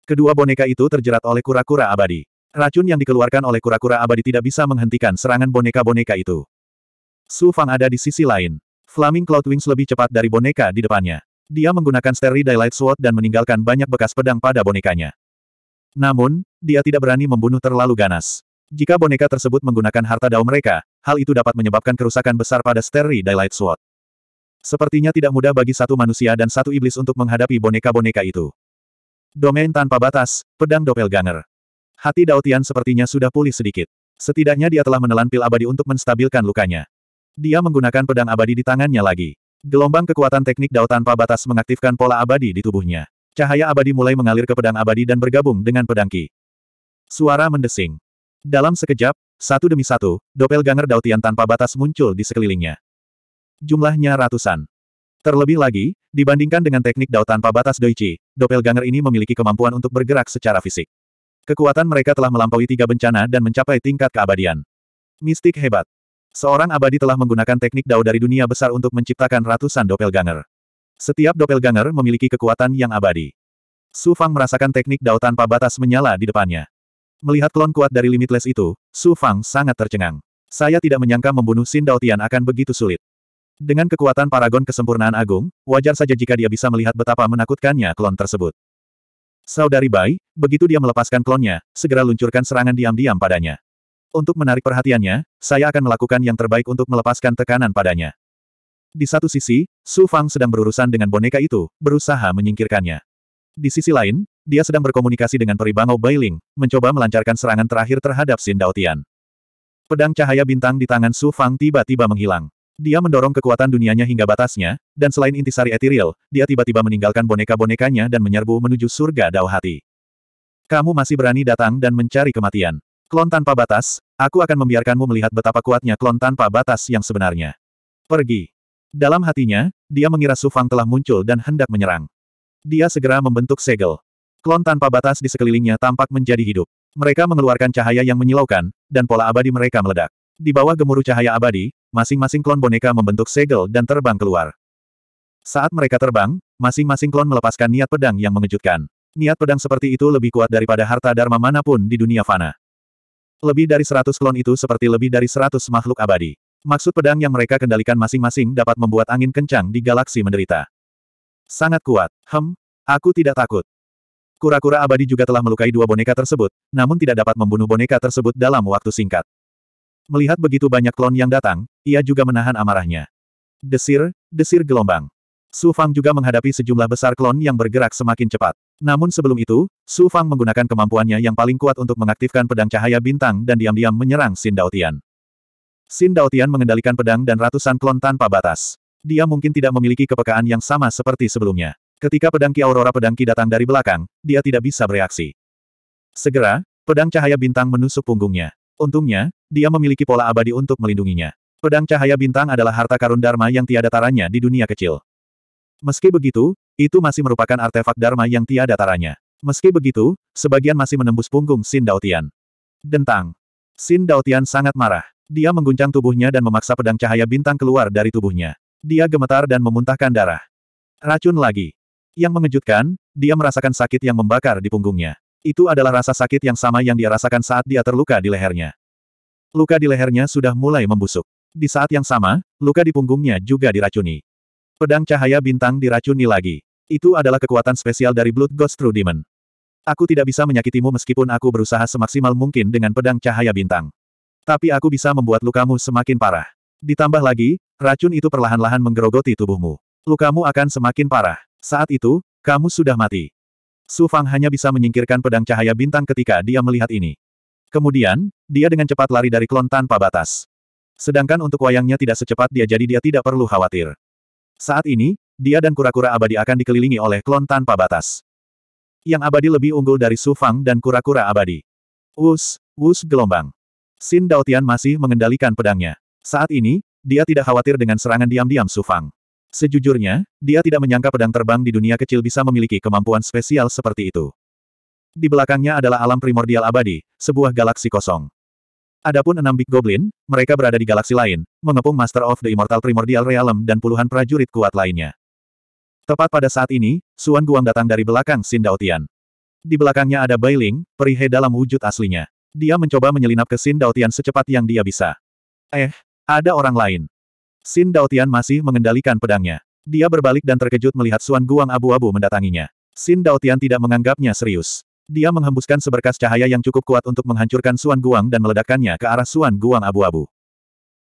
Kedua boneka itu terjerat oleh kura-kura abadi. Racun yang dikeluarkan oleh kura-kura abadi tidak bisa menghentikan serangan boneka-boneka itu. Su Fang ada di sisi lain. Flaming Cloud Wings lebih cepat dari boneka di depannya. Dia menggunakan Steri Daylight Sword dan meninggalkan banyak bekas pedang pada bonekanya. Namun, dia tidak berani membunuh terlalu ganas. Jika boneka tersebut menggunakan harta dao mereka, hal itu dapat menyebabkan kerusakan besar pada Steri Daylight Sword. Sepertinya tidak mudah bagi satu manusia dan satu iblis untuk menghadapi boneka-boneka itu. Domain tanpa batas, pedang doppelganger. Hati Daotian sepertinya sudah pulih sedikit. Setidaknya dia telah menelan pil abadi untuk menstabilkan lukanya. Dia menggunakan pedang abadi di tangannya lagi. Gelombang kekuatan teknik Dao tanpa batas mengaktifkan pola abadi di tubuhnya. Cahaya abadi mulai mengalir ke pedang abadi dan bergabung dengan pedang Ki. Suara mendesing. Dalam sekejap, satu demi satu, doppelganger Dao Tian tanpa batas muncul di sekelilingnya. Jumlahnya ratusan. Terlebih lagi, dibandingkan dengan teknik Dao tanpa batas Doichi, doppelganger ini memiliki kemampuan untuk bergerak secara fisik. Kekuatan mereka telah melampaui tiga bencana dan mencapai tingkat keabadian. Mistik hebat. Seorang abadi telah menggunakan teknik dao dari dunia besar untuk menciptakan ratusan doppelganger. Setiap doppelganger memiliki kekuatan yang abadi. Su Fang merasakan teknik dao tanpa batas menyala di depannya. Melihat klon kuat dari Limitless itu, Su Fang sangat tercengang. Saya tidak menyangka membunuh Sin Dao Tian akan begitu sulit. Dengan kekuatan paragon kesempurnaan agung, wajar saja jika dia bisa melihat betapa menakutkannya klon tersebut. Saudari Bai, begitu dia melepaskan klonnya, segera luncurkan serangan diam-diam padanya. Untuk menarik perhatiannya, saya akan melakukan yang terbaik untuk melepaskan tekanan padanya. Di satu sisi, Su Fang sedang berurusan dengan boneka itu, berusaha menyingkirkannya. Di sisi lain, dia sedang berkomunikasi dengan peribangau Bailing, mencoba melancarkan serangan terakhir terhadap Xin Daotian. Pedang cahaya bintang di tangan Su Fang tiba-tiba menghilang. Dia mendorong kekuatan dunianya hingga batasnya, dan selain intisari etiril, dia tiba-tiba meninggalkan boneka-bonekanya dan menyerbu menuju surga Dao Kamu masih berani datang dan mencari kematian. Klon tanpa batas, aku akan membiarkanmu melihat betapa kuatnya klon tanpa batas yang sebenarnya. Pergi. Dalam hatinya, dia mengira Su Fang telah muncul dan hendak menyerang. Dia segera membentuk segel. Klon tanpa batas di sekelilingnya tampak menjadi hidup. Mereka mengeluarkan cahaya yang menyilaukan, dan pola abadi mereka meledak. Di bawah gemuruh cahaya abadi, masing-masing klon boneka membentuk segel dan terbang keluar. Saat mereka terbang, masing-masing klon melepaskan niat pedang yang mengejutkan. Niat pedang seperti itu lebih kuat daripada harta dharma manapun di dunia fana. Lebih dari seratus klon itu seperti lebih dari seratus makhluk abadi. Maksud pedang yang mereka kendalikan masing-masing dapat membuat angin kencang di galaksi menderita. Sangat kuat. Hem, aku tidak takut. Kura-kura abadi juga telah melukai dua boneka tersebut, namun tidak dapat membunuh boneka tersebut dalam waktu singkat. Melihat begitu banyak klon yang datang, ia juga menahan amarahnya. Desir, desir gelombang. Su Fang juga menghadapi sejumlah besar klon yang bergerak semakin cepat. Namun sebelum itu, Su Fang menggunakan kemampuannya yang paling kuat untuk mengaktifkan pedang cahaya bintang dan diam-diam menyerang Sin Daotian. Sin Daotian mengendalikan pedang dan ratusan klon tanpa batas. Dia mungkin tidak memiliki kepekaan yang sama seperti sebelumnya. Ketika pedang Ki Aurora pedang Ki datang dari belakang, dia tidak bisa bereaksi. Segera, pedang cahaya bintang menusuk punggungnya. Untungnya, dia memiliki pola abadi untuk melindunginya. Pedang cahaya bintang adalah harta karun Dharma yang tiada taranya di dunia kecil. Meski begitu, itu masih merupakan artefak Dharma yang tiada taranya. Meski begitu, sebagian masih menembus punggung Sin Daotian. Dentang. Sin Daotian sangat marah. Dia mengguncang tubuhnya dan memaksa pedang cahaya bintang keluar dari tubuhnya. Dia gemetar dan memuntahkan darah. Racun lagi. Yang mengejutkan, dia merasakan sakit yang membakar di punggungnya. Itu adalah rasa sakit yang sama yang dia rasakan saat dia terluka di lehernya. Luka di lehernya sudah mulai membusuk. Di saat yang sama, luka di punggungnya juga diracuni. Pedang cahaya bintang diracuni lagi. Itu adalah kekuatan spesial dari Blood Ghost True Demon. Aku tidak bisa menyakitimu meskipun aku berusaha semaksimal mungkin dengan pedang cahaya bintang. Tapi aku bisa membuat lukamu semakin parah. Ditambah lagi, racun itu perlahan-lahan menggerogoti tubuhmu. Lukamu akan semakin parah. Saat itu, kamu sudah mati. Su Fang hanya bisa menyingkirkan pedang cahaya bintang ketika dia melihat ini. Kemudian, dia dengan cepat lari dari klon tanpa batas. Sedangkan untuk wayangnya tidak secepat dia jadi dia tidak perlu khawatir. Saat ini, dia dan kura-kura abadi akan dikelilingi oleh klon tanpa batas. Yang abadi lebih unggul dari Su Fang dan kura-kura abadi. Wus, wus gelombang. Sin Daotian masih mengendalikan pedangnya. Saat ini, dia tidak khawatir dengan serangan diam-diam Su Fang. Sejujurnya, dia tidak menyangka pedang terbang di dunia kecil bisa memiliki kemampuan spesial seperti itu. Di belakangnya adalah alam primordial abadi, sebuah galaksi kosong. Adapun enam Big Goblin, mereka berada di galaksi lain, mengepung Master of the Immortal Primordial Realm dan puluhan prajurit kuat lainnya. Tepat pada saat ini, Suan Guang datang dari belakang Sin Daotian. Di belakangnya ada Bai Ling, perihe dalam wujud aslinya. Dia mencoba menyelinap ke Sin Daotian secepat yang dia bisa. Eh, ada orang lain. Sin Daotian masih mengendalikan pedangnya. Dia berbalik dan terkejut melihat Suan Guang abu-abu mendatanginya. Sin Daotian tidak menganggapnya serius. Dia menghembuskan seberkas cahaya yang cukup kuat untuk menghancurkan Suan Guang dan meledakkannya ke arah Suan Guang abu-abu.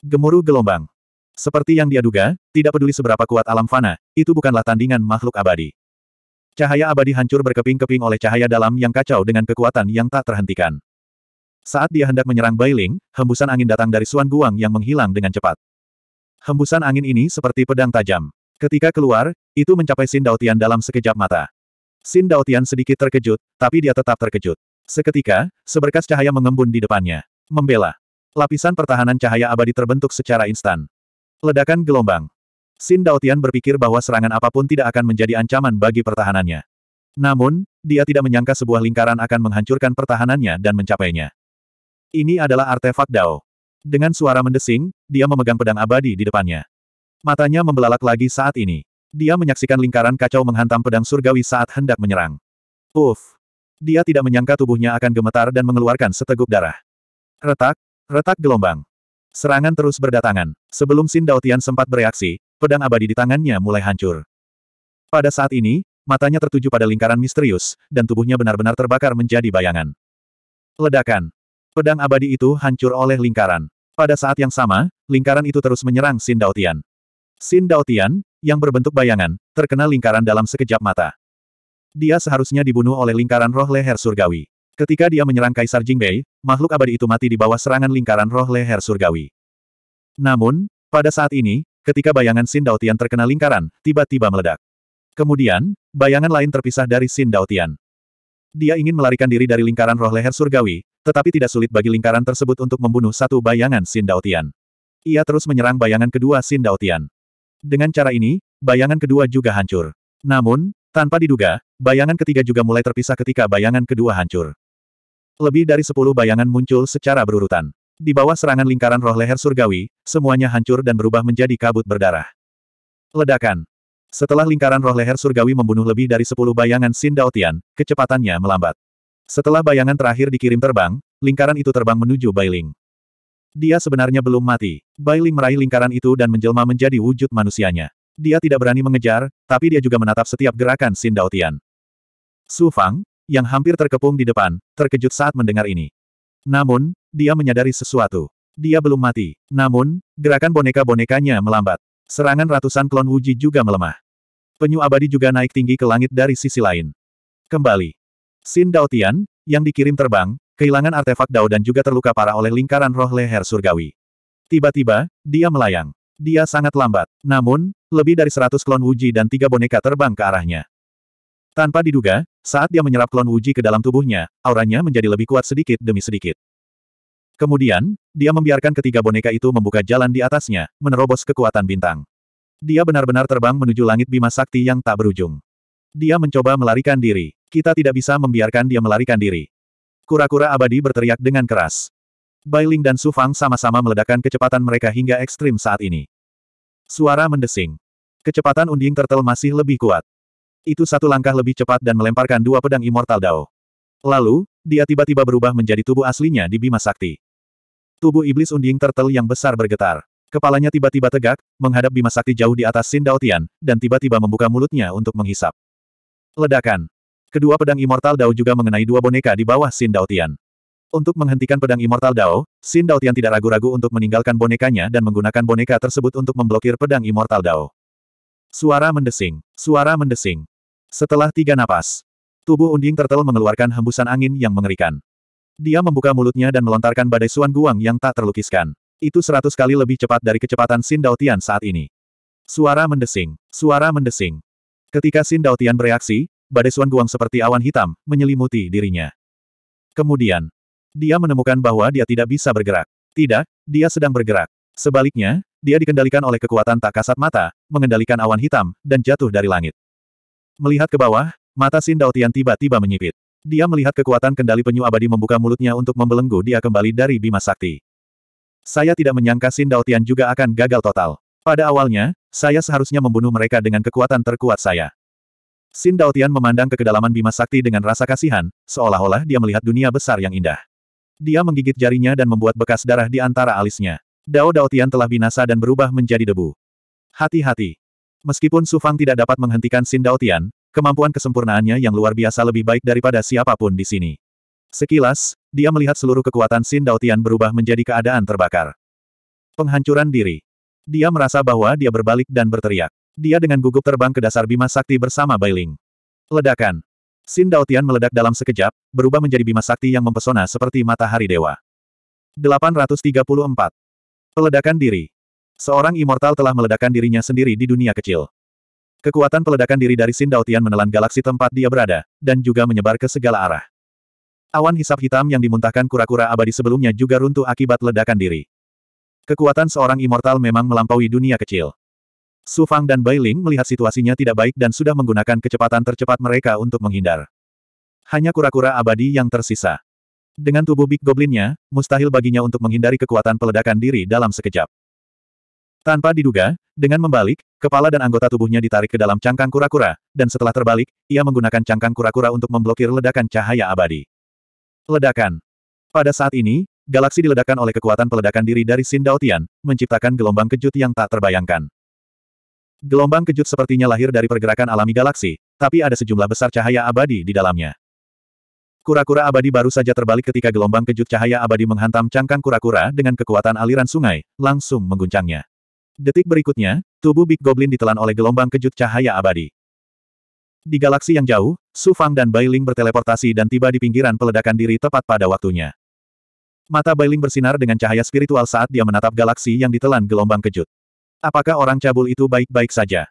Gemuruh gelombang. Seperti yang dia duga, tidak peduli seberapa kuat alam fana, itu bukanlah tandingan makhluk abadi. Cahaya abadi hancur berkeping-keping oleh cahaya dalam yang kacau dengan kekuatan yang tak terhentikan. Saat dia hendak menyerang Bailing, hembusan angin datang dari Suan Guang yang menghilang dengan cepat. Hembusan angin ini seperti pedang tajam. Ketika keluar, itu mencapai Sin Daotian dalam sekejap mata. Sin Daotian sedikit terkejut, tapi dia tetap terkejut. Seketika, seberkas cahaya mengembun di depannya. Membela. Lapisan pertahanan cahaya abadi terbentuk secara instan. Ledakan gelombang. Sin Daotian berpikir bahwa serangan apapun tidak akan menjadi ancaman bagi pertahanannya. Namun, dia tidak menyangka sebuah lingkaran akan menghancurkan pertahanannya dan mencapainya. Ini adalah artefak Dao. Dengan suara mendesing, dia memegang pedang abadi di depannya. Matanya membelalak lagi saat ini. Dia menyaksikan lingkaran kacau menghantam pedang surgawi saat hendak menyerang. Uff! Dia tidak menyangka tubuhnya akan gemetar dan mengeluarkan seteguk darah. Retak, retak gelombang. Serangan terus berdatangan. Sebelum Sin Daotian sempat bereaksi, pedang abadi di tangannya mulai hancur. Pada saat ini, matanya tertuju pada lingkaran misterius, dan tubuhnya benar-benar terbakar menjadi bayangan. Ledakan. Pedang abadi itu hancur oleh lingkaran. Pada saat yang sama, lingkaran itu terus menyerang Sin Daotian. Sin Daotian, yang berbentuk bayangan, terkena lingkaran dalam sekejap mata. Dia seharusnya dibunuh oleh lingkaran roh leher surgawi. Ketika dia menyerang Kaisar Jingbei, makhluk abadi itu mati di bawah serangan lingkaran roh leher surgawi. Namun, pada saat ini, ketika bayangan Sin Daotian terkena lingkaran, tiba-tiba meledak. Kemudian, bayangan lain terpisah dari Sin Daotian. Dia ingin melarikan diri dari lingkaran roh leher surgawi, tetapi tidak sulit bagi lingkaran tersebut untuk membunuh satu bayangan Sin Daotian. Ia terus menyerang bayangan kedua Sin Daotian. Dengan cara ini, bayangan kedua juga hancur. Namun, tanpa diduga, bayangan ketiga juga mulai terpisah ketika bayangan kedua hancur. Lebih dari sepuluh bayangan muncul secara berurutan. Di bawah serangan lingkaran roh leher surgawi, semuanya hancur dan berubah menjadi kabut berdarah. Ledakan. Setelah lingkaran roh leher surgawi membunuh lebih dari sepuluh bayangan Sin Daotian, kecepatannya melambat. Setelah bayangan terakhir dikirim terbang, lingkaran itu terbang menuju Bailing. Dia sebenarnya belum mati. Bailing meraih lingkaran itu dan menjelma menjadi wujud manusianya. Dia tidak berani mengejar, tapi dia juga menatap setiap gerakan Sin Daotian. Su Fang, yang hampir terkepung di depan, terkejut saat mendengar ini. Namun, dia menyadari sesuatu. Dia belum mati. Namun, gerakan boneka-bonekanya melambat. Serangan ratusan klon Wuji juga melemah. Penyu abadi juga naik tinggi ke langit dari sisi lain. Kembali. Sin Daotian, yang dikirim terbang, kehilangan artefak Dao dan juga terluka parah oleh lingkaran roh leher surgawi. Tiba-tiba, dia melayang. Dia sangat lambat. Namun, lebih dari seratus klon Wuji dan tiga boneka terbang ke arahnya. Tanpa diduga, saat dia menyerap klon Wuji ke dalam tubuhnya, auranya menjadi lebih kuat sedikit demi sedikit. Kemudian, dia membiarkan ketiga boneka itu membuka jalan di atasnya, menerobos kekuatan bintang. Dia benar-benar terbang menuju langit Bima Sakti yang tak berujung. Dia mencoba melarikan diri. Kita tidak bisa membiarkan dia melarikan diri. Kura-kura abadi berteriak dengan keras. Bailing dan Sufang sama-sama meledakkan kecepatan mereka hingga ekstrim saat ini. Suara mendesing. Kecepatan unding tertel masih lebih kuat. Itu satu langkah lebih cepat dan melemparkan dua pedang Immortal Dao. Lalu, dia tiba-tiba berubah menjadi tubuh aslinya di Bima Sakti. Tubuh iblis unding tertel yang besar bergetar. Kepalanya tiba-tiba tegak, menghadap Bima Sakti jauh di atas Sin Daotian, dan tiba-tiba membuka mulutnya untuk menghisap. Ledakan. Kedua pedang Immortal Dao juga mengenai dua boneka di bawah Sin Daotian. Untuk menghentikan pedang Immortal Dao, Sin Daotian tidak ragu-ragu untuk meninggalkan bonekanya dan menggunakan boneka tersebut untuk memblokir pedang Immortal Dao. Suara mendesing, suara mendesing. Setelah tiga napas, tubuh unding turtle mengeluarkan hembusan angin yang mengerikan. Dia membuka mulutnya dan melontarkan badai suan guang yang tak terlukiskan. Itu seratus kali lebih cepat dari kecepatan Sin Daotian saat ini. Suara mendesing, suara mendesing. Ketika Sin Daotian bereaksi, badai suan guang seperti awan hitam, menyelimuti dirinya. Kemudian, dia menemukan bahwa dia tidak bisa bergerak. Tidak, dia sedang bergerak. Sebaliknya, dia dikendalikan oleh kekuatan tak kasat mata, mengendalikan awan hitam, dan jatuh dari langit. Melihat ke bawah, mata Sin Daotian tiba-tiba menyipit. Dia melihat kekuatan kendali penyu abadi membuka mulutnya untuk membelenggu dia kembali dari Bima Sakti. Saya tidak menyangka Sin Daotian juga akan gagal total. Pada awalnya, saya seharusnya membunuh mereka dengan kekuatan terkuat saya. Sin Daotian memandang ke kedalaman Bima Sakti dengan rasa kasihan, seolah-olah dia melihat dunia besar yang indah. Dia menggigit jarinya dan membuat bekas darah di antara alisnya. Dao Daotian telah binasa dan berubah menjadi debu. Hati-hati. Meskipun Su Fang tidak dapat menghentikan Xin Dao kemampuan kesempurnaannya yang luar biasa lebih baik daripada siapapun di sini. Sekilas, dia melihat seluruh kekuatan Xin Dao berubah menjadi keadaan terbakar. Penghancuran diri. Dia merasa bahwa dia berbalik dan berteriak. Dia dengan gugup terbang ke dasar Bima Sakti bersama Bailing. Ledakan. Xin Dao meledak dalam sekejap, berubah menjadi Bima Sakti yang mempesona seperti matahari dewa. 834. Peledakan diri. Seorang immortal telah meledakkan dirinya sendiri di dunia kecil. Kekuatan peledakan diri dari Sin Daotian menelan galaksi tempat dia berada, dan juga menyebar ke segala arah. Awan hisap hitam yang dimuntahkan kura-kura abadi sebelumnya juga runtuh akibat ledakan diri. Kekuatan seorang immortal memang melampaui dunia kecil. Su Fang dan Bai Ling melihat situasinya tidak baik dan sudah menggunakan kecepatan tercepat mereka untuk menghindar. Hanya kura-kura abadi yang tersisa. Dengan tubuh Big Goblinnya, mustahil baginya untuk menghindari kekuatan peledakan diri dalam sekejap. Tanpa diduga, dengan membalik, kepala dan anggota tubuhnya ditarik ke dalam cangkang kura-kura, dan setelah terbalik, ia menggunakan cangkang kura-kura untuk memblokir ledakan cahaya abadi. Ledakan. Pada saat ini, galaksi diledakkan oleh kekuatan peledakan diri dari Sin Daotian, menciptakan gelombang kejut yang tak terbayangkan. Gelombang kejut sepertinya lahir dari pergerakan alami galaksi, tapi ada sejumlah besar cahaya abadi di dalamnya. Kura-kura abadi baru saja terbalik ketika gelombang kejut cahaya abadi menghantam cangkang kura-kura dengan kekuatan aliran sungai, langsung mengguncangnya. Detik berikutnya, tubuh Big Goblin ditelan oleh gelombang kejut cahaya abadi. Di galaksi yang jauh, Su Fang dan Bailing berteleportasi dan tiba di pinggiran peledakan diri tepat pada waktunya. Mata Bailing bersinar dengan cahaya spiritual saat dia menatap galaksi yang ditelan gelombang kejut. Apakah orang cabul itu baik-baik saja?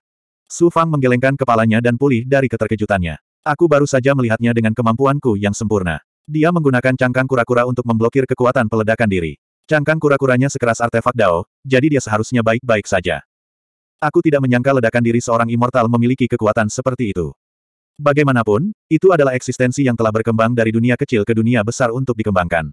Su Fang menggelengkan kepalanya dan pulih dari keterkejutannya. Aku baru saja melihatnya dengan kemampuanku yang sempurna. Dia menggunakan cangkang kura-kura untuk memblokir kekuatan peledakan diri. Cangkang kura-kuranya sekeras artefak Dao, jadi dia seharusnya baik-baik saja. Aku tidak menyangka ledakan diri seorang immortal memiliki kekuatan seperti itu. Bagaimanapun, itu adalah eksistensi yang telah berkembang dari dunia kecil ke dunia besar untuk dikembangkan.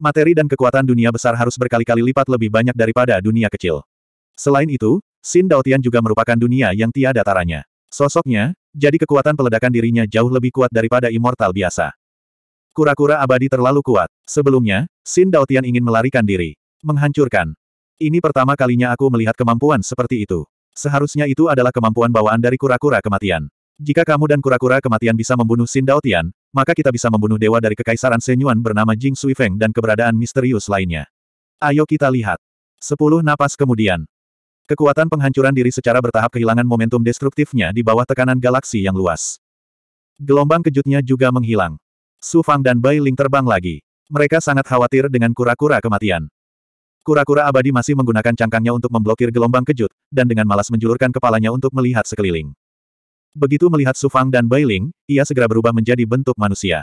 Materi dan kekuatan dunia besar harus berkali-kali lipat lebih banyak daripada dunia kecil. Selain itu, Sin Daotian juga merupakan dunia yang tiada taranya. Sosoknya, jadi kekuatan peledakan dirinya jauh lebih kuat daripada immortal biasa. Kura-kura abadi terlalu kuat. Sebelumnya, Xin Daotian ingin melarikan diri. Menghancurkan. Ini pertama kalinya aku melihat kemampuan seperti itu. Seharusnya itu adalah kemampuan bawaan dari kura-kura kematian. Jika kamu dan kura-kura kematian bisa membunuh Xin Daotian, maka kita bisa membunuh dewa dari kekaisaran Senyuan bernama Jing Sui Feng dan keberadaan misterius lainnya. Ayo kita lihat. Sepuluh napas kemudian. Kekuatan penghancuran diri secara bertahap kehilangan momentum destruktifnya di bawah tekanan galaksi yang luas. Gelombang kejutnya juga menghilang. Su Fang dan Bai Ling terbang lagi. Mereka sangat khawatir dengan kura-kura kematian. Kura-kura abadi masih menggunakan cangkangnya untuk memblokir gelombang kejut, dan dengan malas menjulurkan kepalanya untuk melihat sekeliling. Begitu melihat Sufang dan Bailing, ia segera berubah menjadi bentuk manusia.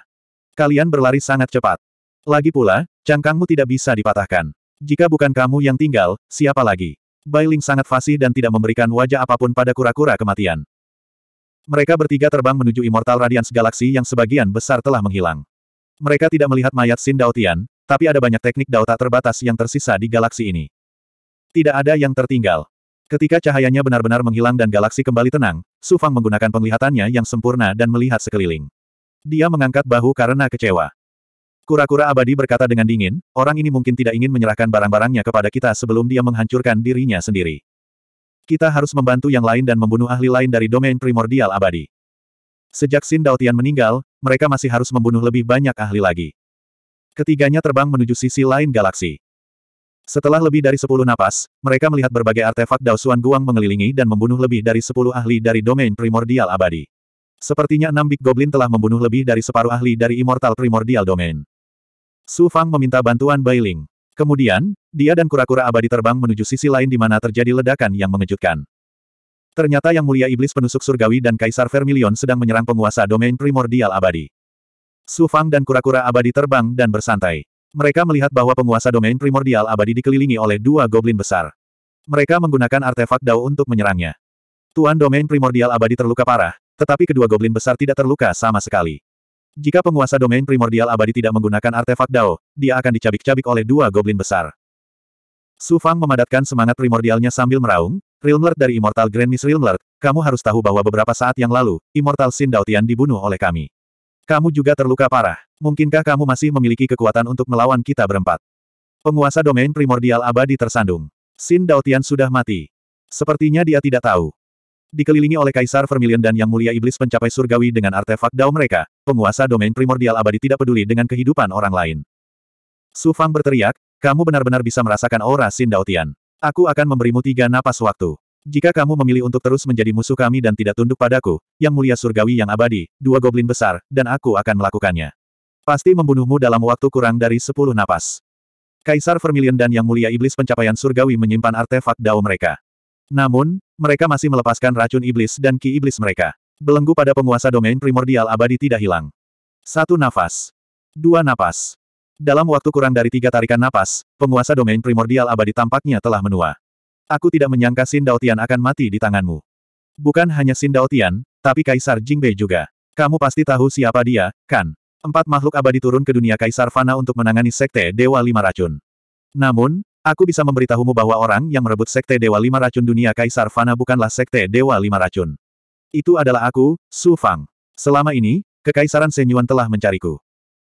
Kalian berlari sangat cepat. Lagi pula, cangkangmu tidak bisa dipatahkan. Jika bukan kamu yang tinggal, siapa lagi? Bailing sangat fasih dan tidak memberikan wajah apapun pada kura-kura kematian. Mereka bertiga terbang menuju Immortal Radiance Galaxy yang sebagian besar telah menghilang. Mereka tidak melihat mayat Sin Dao Tian, tapi ada banyak teknik Dao tak terbatas yang tersisa di galaksi ini. Tidak ada yang tertinggal. Ketika cahayanya benar-benar menghilang dan galaksi kembali tenang, Su Fang menggunakan penglihatannya yang sempurna dan melihat sekeliling. Dia mengangkat bahu karena kecewa. Kura-kura abadi berkata dengan dingin, orang ini mungkin tidak ingin menyerahkan barang-barangnya kepada kita sebelum dia menghancurkan dirinya sendiri. Kita harus membantu yang lain dan membunuh ahli lain dari domain primordial abadi. Sejak Sin Daotian meninggal, mereka masih harus membunuh lebih banyak ahli lagi. Ketiganya terbang menuju sisi lain galaksi. Setelah lebih dari sepuluh napas, mereka melihat berbagai artefak Daosuan Guang mengelilingi dan membunuh lebih dari sepuluh ahli dari domain primordial abadi. Sepertinya enam Big Goblin telah membunuh lebih dari separuh ahli dari Immortal Primordial Domain. Su Fang meminta bantuan Bailing. Kemudian, dia dan kura-kura abadi terbang menuju sisi lain di mana terjadi ledakan yang mengejutkan. Ternyata yang mulia iblis penusuk surgawi dan kaisar Vermilion sedang menyerang penguasa domain primordial abadi. Su Fang dan kura-kura abadi terbang dan bersantai. Mereka melihat bahwa penguasa domain primordial abadi dikelilingi oleh dua goblin besar. Mereka menggunakan artefak Dao untuk menyerangnya. Tuan domain primordial abadi terluka parah, tetapi kedua goblin besar tidak terluka sama sekali. Jika penguasa domain primordial abadi tidak menggunakan artefak Dao, dia akan dicabik-cabik oleh dua goblin besar. Su Fang memadatkan semangat primordialnya sambil meraung, Realmlert dari Immortal Grand Miss Realmlert, kamu harus tahu bahwa beberapa saat yang lalu, Immortal Sin Daotian dibunuh oleh kami. Kamu juga terluka parah. Mungkinkah kamu masih memiliki kekuatan untuk melawan kita berempat? Penguasa domain primordial abadi tersandung. Sin Daotian sudah mati. Sepertinya dia tidak tahu. Dikelilingi oleh Kaisar Vermilion dan Yang Mulia Iblis pencapai surgawi dengan artefak dao mereka, penguasa domain primordial abadi tidak peduli dengan kehidupan orang lain. Su Fang berteriak, kamu benar-benar bisa merasakan aura Sin Daotian. Aku akan memberimu tiga napas waktu. Jika kamu memilih untuk terus menjadi musuh kami dan tidak tunduk padaku, yang mulia surgawi yang abadi, dua goblin besar, dan aku akan melakukannya. Pasti membunuhmu dalam waktu kurang dari sepuluh napas. Kaisar Vermilion dan Yang Mulia Iblis pencapaian surgawi menyimpan artefak dao mereka. Namun, mereka masih melepaskan racun iblis dan ki iblis mereka. Belenggu pada penguasa domain primordial abadi tidak hilang. Satu nafas. Dua napas. Dalam waktu kurang dari tiga tarikan napas, penguasa domain primordial abadi tampaknya telah menua. Aku tidak menyangka Sin Daotian akan mati di tanganmu. Bukan hanya Sin Daotian, tapi Kaisar Jingbei juga. Kamu pasti tahu siapa dia, kan? Empat makhluk abadi turun ke dunia Kaisar Fana untuk menangani Sekte Dewa Lima Racun. Namun, aku bisa memberitahumu bahwa orang yang merebut Sekte Dewa Lima Racun dunia Kaisar Fana bukanlah Sekte Dewa Lima Racun. Itu adalah aku, Su Fang. Selama ini, Kekaisaran Senyuan telah mencariku.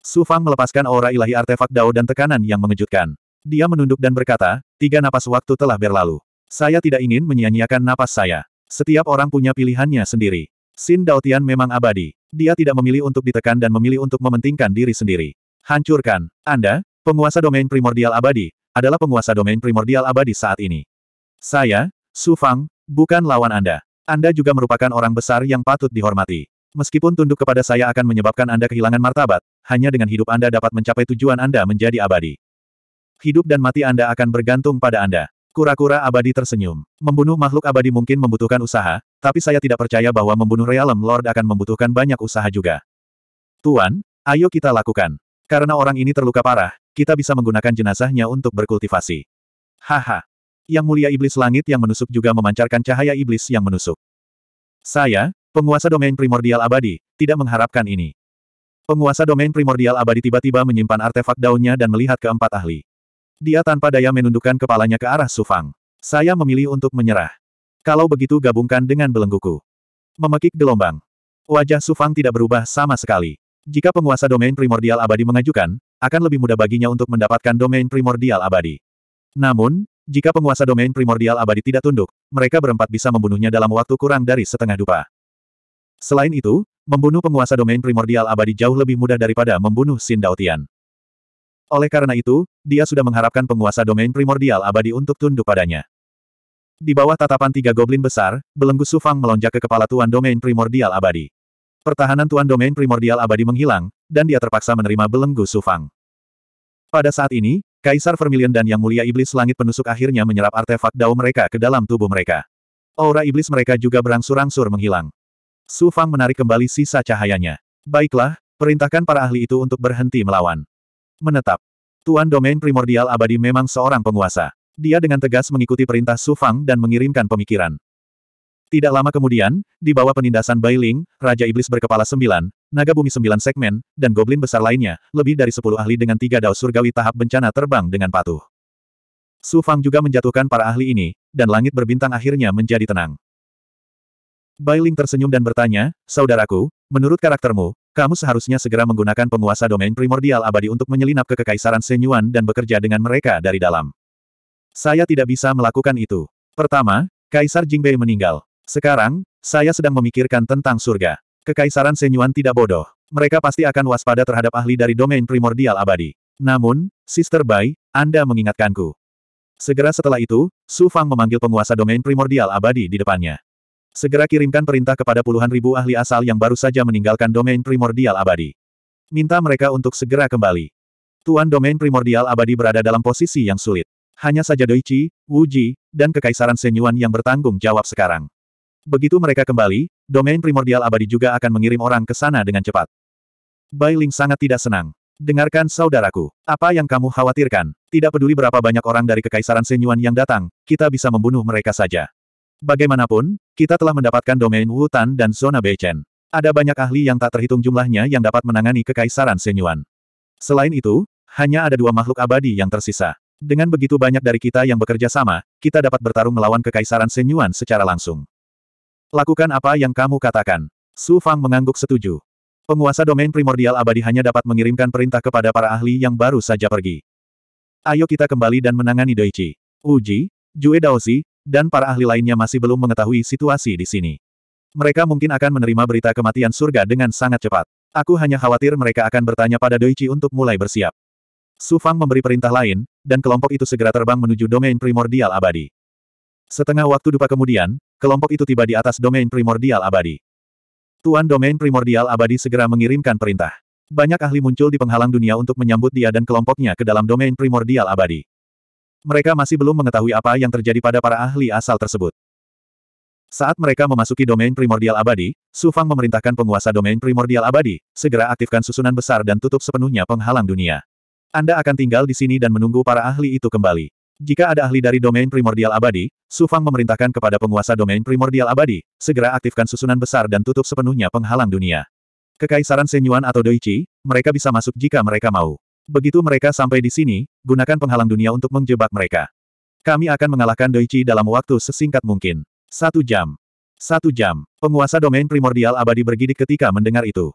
Su Fang melepaskan aura ilahi artefak Dao dan tekanan yang mengejutkan. Dia menunduk dan berkata, tiga napas waktu telah berlalu. Saya tidak ingin menyia-nyiakan napas saya. Setiap orang punya pilihannya sendiri. Sin Daotian memang abadi. Dia tidak memilih untuk ditekan dan memilih untuk mementingkan diri sendiri. Hancurkan. Anda, penguasa domain primordial abadi, adalah penguasa domain primordial abadi saat ini. Saya, Su Fang, bukan lawan Anda. Anda juga merupakan orang besar yang patut dihormati. Meskipun tunduk kepada saya akan menyebabkan Anda kehilangan martabat, hanya dengan hidup Anda dapat mencapai tujuan Anda menjadi abadi. Hidup dan mati Anda akan bergantung pada Anda. Kura-kura abadi tersenyum. Membunuh makhluk abadi mungkin membutuhkan usaha, tapi saya tidak percaya bahwa membunuh Realm Lord akan membutuhkan banyak usaha juga. Tuan, ayo kita lakukan. Karena orang ini terluka parah, kita bisa menggunakan jenazahnya untuk berkultivasi. Haha. Yang mulia iblis langit yang menusuk juga memancarkan cahaya iblis yang menusuk. Saya, Penguasa domain primordial abadi, tidak mengharapkan ini. Penguasa domain primordial abadi tiba-tiba menyimpan artefak daunnya dan melihat keempat ahli. Dia tanpa daya menundukkan kepalanya ke arah Sufang. Saya memilih untuk menyerah. Kalau begitu gabungkan dengan belengguku. Memekik gelombang. Wajah Sufang tidak berubah sama sekali. Jika penguasa domain primordial abadi mengajukan, akan lebih mudah baginya untuk mendapatkan domain primordial abadi. Namun, jika penguasa domain primordial abadi tidak tunduk, mereka berempat bisa membunuhnya dalam waktu kurang dari setengah dupa. Selain itu, membunuh penguasa domain primordial abadi jauh lebih mudah daripada membunuh Xin Daotian. Oleh karena itu, dia sudah mengharapkan penguasa domain primordial abadi untuk tunduk padanya. Di bawah tatapan tiga goblin besar, belenggu Sufang melonjak ke kepala Tuan Domain Primordial Abadi. Pertahanan Tuan Domain Primordial Abadi menghilang, dan dia terpaksa menerima belenggu Sufang. Pada saat ini, Kaisar Vermilion dan Yang Mulia Iblis Langit Penusuk akhirnya menyerap artefak dao mereka ke dalam tubuh mereka. Aura iblis mereka juga berangsur-angsur menghilang. Su Fang menarik kembali sisa cahayanya. Baiklah, perintahkan para ahli itu untuk berhenti melawan. Menetap. Tuan domain primordial abadi memang seorang penguasa. Dia dengan tegas mengikuti perintah Su Fang dan mengirimkan pemikiran. Tidak lama kemudian, di bawah penindasan Bailing, Raja Iblis berkepala sembilan, naga bumi sembilan segmen, dan goblin besar lainnya, lebih dari sepuluh ahli dengan tiga dao surgawi tahap bencana terbang dengan patuh. Su Fang juga menjatuhkan para ahli ini, dan langit berbintang akhirnya menjadi tenang. Bailing tersenyum dan bertanya, Saudaraku, menurut karaktermu, kamu seharusnya segera menggunakan penguasa domain primordial abadi untuk menyelinap ke Kekaisaran Senyuan dan bekerja dengan mereka dari dalam. Saya tidak bisa melakukan itu. Pertama, Kaisar Jingbei meninggal. Sekarang, saya sedang memikirkan tentang surga. Kekaisaran Senyuan tidak bodoh. Mereka pasti akan waspada terhadap ahli dari domain primordial abadi. Namun, Sister Bai, Anda mengingatkanku. Segera setelah itu, Su Fang memanggil penguasa domain primordial abadi di depannya. Segera kirimkan perintah kepada puluhan ribu ahli asal yang baru saja meninggalkan domain primordial abadi. Minta mereka untuk segera kembali. Tuan domain primordial abadi berada dalam posisi yang sulit. Hanya saja Doichi, Wuji, dan Kekaisaran Senyuan yang bertanggung jawab sekarang. Begitu mereka kembali, domain primordial abadi juga akan mengirim orang ke sana dengan cepat. Bai Ling sangat tidak senang. Dengarkan saudaraku, apa yang kamu khawatirkan? Tidak peduli berapa banyak orang dari Kekaisaran Senyuan yang datang, kita bisa membunuh mereka saja. Bagaimanapun, kita telah mendapatkan domain Wutan dan zona Beichen. Ada banyak ahli yang tak terhitung jumlahnya yang dapat menangani kekaisaran Senyuan. Selain itu, hanya ada dua makhluk abadi yang tersisa. Dengan begitu banyak dari kita yang bekerja sama, kita dapat bertarung melawan kekaisaran Senyuan secara langsung. Lakukan apa yang kamu katakan. Su Fang mengangguk setuju. Penguasa domain primordial abadi hanya dapat mengirimkan perintah kepada para ahli yang baru saja pergi. Ayo kita kembali dan menangani Doichi. Uji, Jue Daozi, dan para ahli lainnya masih belum mengetahui situasi di sini. Mereka mungkin akan menerima berita kematian surga dengan sangat cepat. Aku hanya khawatir mereka akan bertanya pada Doichi untuk mulai bersiap. Su Fang memberi perintah lain, dan kelompok itu segera terbang menuju domain primordial abadi. Setengah waktu dupa kemudian, kelompok itu tiba di atas domain primordial abadi. Tuan domain primordial abadi segera mengirimkan perintah. Banyak ahli muncul di penghalang dunia untuk menyambut dia dan kelompoknya ke dalam domain primordial abadi. Mereka masih belum mengetahui apa yang terjadi pada para ahli asal tersebut. Saat mereka memasuki domain primordial abadi, Su Fang memerintahkan penguasa domain primordial abadi, segera aktifkan susunan besar dan tutup sepenuhnya penghalang dunia. Anda akan tinggal di sini dan menunggu para ahli itu kembali. Jika ada ahli dari domain primordial abadi, Su Fang memerintahkan kepada penguasa domain primordial abadi, segera aktifkan susunan besar dan tutup sepenuhnya penghalang dunia. Kekaisaran Senyuan atau Doichi, mereka bisa masuk jika mereka mau. Begitu mereka sampai di sini, gunakan penghalang dunia untuk menjebak mereka. Kami akan mengalahkan Doichi dalam waktu sesingkat mungkin. Satu jam. Satu jam. Penguasa domain primordial abadi bergidik ketika mendengar itu.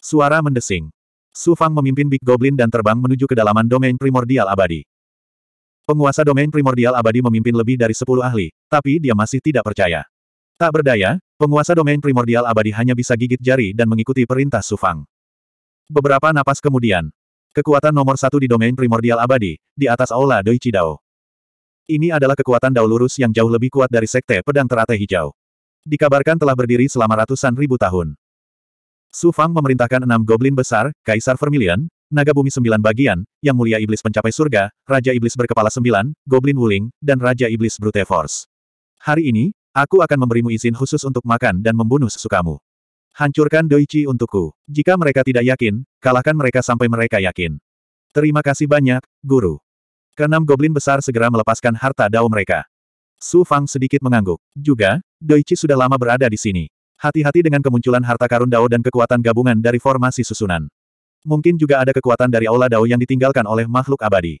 Suara mendesing. Su Fang memimpin Big Goblin dan terbang menuju kedalaman domain primordial abadi. Penguasa domain primordial abadi memimpin lebih dari sepuluh ahli, tapi dia masih tidak percaya. Tak berdaya, penguasa domain primordial abadi hanya bisa gigit jari dan mengikuti perintah Su Fang. Beberapa napas kemudian, Kekuatan nomor satu di domain primordial abadi, di atas Aula Doichi Dao. Ini adalah kekuatan Dao lurus yang jauh lebih kuat dari Sekte Pedang Teratai Hijau. Dikabarkan telah berdiri selama ratusan ribu tahun. Su Fang memerintahkan enam goblin besar, Kaisar Vermilion, Naga Bumi Sembilan Bagian, Yang Mulia Iblis Pencapai Surga, Raja Iblis Berkepala Sembilan, Goblin Wuling, dan Raja Iblis Brute Force. Hari ini, aku akan memberimu izin khusus untuk makan dan membunuh sesukamu. Hancurkan Doichi untukku. Jika mereka tidak yakin, kalahkan mereka sampai mereka yakin. Terima kasih banyak, Guru. Keenam goblin besar segera melepaskan harta dao mereka. Su Fang sedikit mengangguk. Juga, Doichi sudah lama berada di sini. Hati-hati dengan kemunculan harta karun dao dan kekuatan gabungan dari formasi susunan. Mungkin juga ada kekuatan dari aula dao yang ditinggalkan oleh makhluk abadi.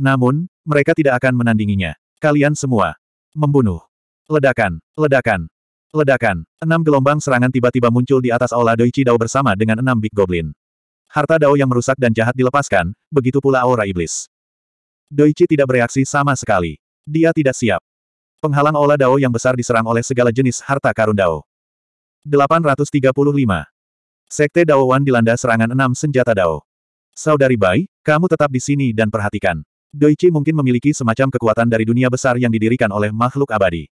Namun, mereka tidak akan menandinginya. Kalian semua. Membunuh. Ledakan. Ledakan. Ledakan. Enam gelombang serangan tiba-tiba muncul di atas aula Doichi Dao bersama dengan enam Big Goblin. Harta Dao yang merusak dan jahat dilepaskan, begitu pula aura iblis. Doichi tidak bereaksi sama sekali. Dia tidak siap. Penghalang aula Dao yang besar diserang oleh segala jenis harta karun Dao. 835. Sekte Dao Wan dilanda serangan enam senjata Dao. Saudari Bai, kamu tetap di sini dan perhatikan. Doichi mungkin memiliki semacam kekuatan dari dunia besar yang didirikan oleh makhluk abadi.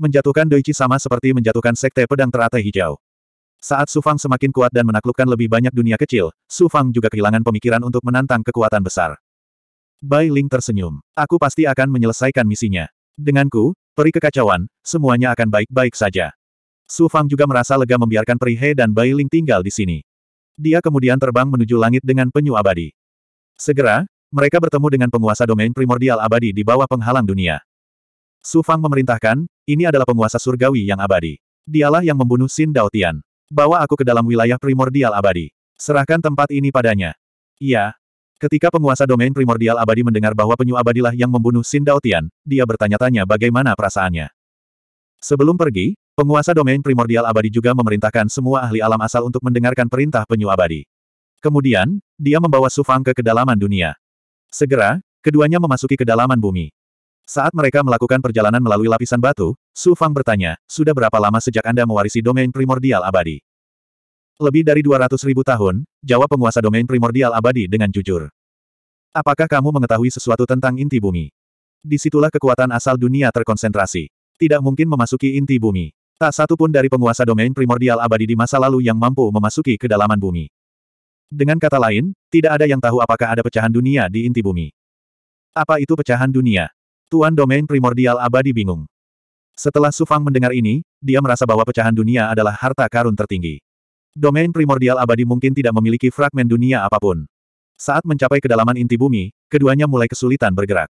Menjatuhkan Doichi sama seperti menjatuhkan sekte pedang teratai hijau. Saat Sufang semakin kuat dan menaklukkan lebih banyak dunia kecil, Sufang juga kehilangan pemikiran untuk menantang kekuatan besar. Bai Ling tersenyum. Aku pasti akan menyelesaikan misinya. Denganku, peri kekacauan, semuanya akan baik-baik saja. Sufang juga merasa lega membiarkan Peri He dan Bai Ling tinggal di sini. Dia kemudian terbang menuju langit dengan penyu abadi. Segera, mereka bertemu dengan penguasa domain primordial abadi di bawah penghalang dunia. Su Fang memerintahkan, ini adalah penguasa surgawi yang abadi. Dialah yang membunuh Sin Dao Bawa aku ke dalam wilayah primordial abadi. Serahkan tempat ini padanya. Iya. Ketika penguasa domain primordial abadi mendengar bahwa penyu abadilah yang membunuh Sin Dao dia bertanya-tanya bagaimana perasaannya. Sebelum pergi, penguasa domain primordial abadi juga memerintahkan semua ahli alam asal untuk mendengarkan perintah penyu abadi. Kemudian, dia membawa Su Fang ke kedalaman dunia. Segera, keduanya memasuki kedalaman bumi. Saat mereka melakukan perjalanan melalui lapisan batu, Su Fang bertanya, sudah berapa lama sejak Anda mewarisi domain primordial abadi? Lebih dari 200 ribu tahun, jawab penguasa domain primordial abadi dengan jujur. Apakah kamu mengetahui sesuatu tentang inti bumi? Disitulah kekuatan asal dunia terkonsentrasi. Tidak mungkin memasuki inti bumi. Tak satu pun dari penguasa domain primordial abadi di masa lalu yang mampu memasuki kedalaman bumi. Dengan kata lain, tidak ada yang tahu apakah ada pecahan dunia di inti bumi. Apa itu pecahan dunia? Tuan domain primordial abadi bingung. Setelah Sufang mendengar ini, dia merasa bahwa pecahan dunia adalah harta karun tertinggi. Domain primordial abadi mungkin tidak memiliki fragmen dunia apapun. Saat mencapai kedalaman inti bumi, keduanya mulai kesulitan bergerak.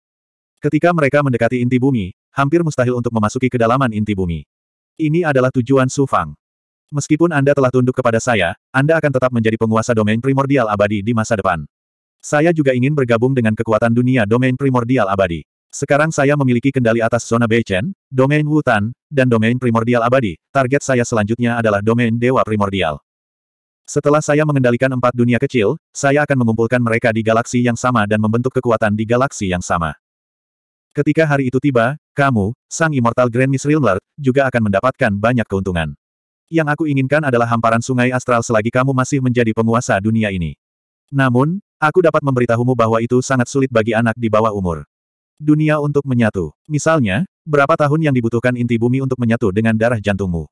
Ketika mereka mendekati inti bumi, hampir mustahil untuk memasuki kedalaman inti bumi. Ini adalah tujuan Sufang. Meskipun Anda telah tunduk kepada saya, Anda akan tetap menjadi penguasa domain primordial abadi di masa depan. Saya juga ingin bergabung dengan kekuatan dunia domain primordial abadi. Sekarang saya memiliki kendali atas zona Beichen, domain Wutan, dan domain primordial abadi. Target saya selanjutnya adalah domain dewa primordial. Setelah saya mengendalikan empat dunia kecil, saya akan mengumpulkan mereka di galaksi yang sama dan membentuk kekuatan di galaksi yang sama. Ketika hari itu tiba, kamu, sang Immortal Grand Miss Mlert, juga akan mendapatkan banyak keuntungan. Yang aku inginkan adalah hamparan sungai astral selagi kamu masih menjadi penguasa dunia ini. Namun, aku dapat memberitahumu bahwa itu sangat sulit bagi anak di bawah umur dunia untuk menyatu. Misalnya, berapa tahun yang dibutuhkan inti bumi untuk menyatu dengan darah jantungmu?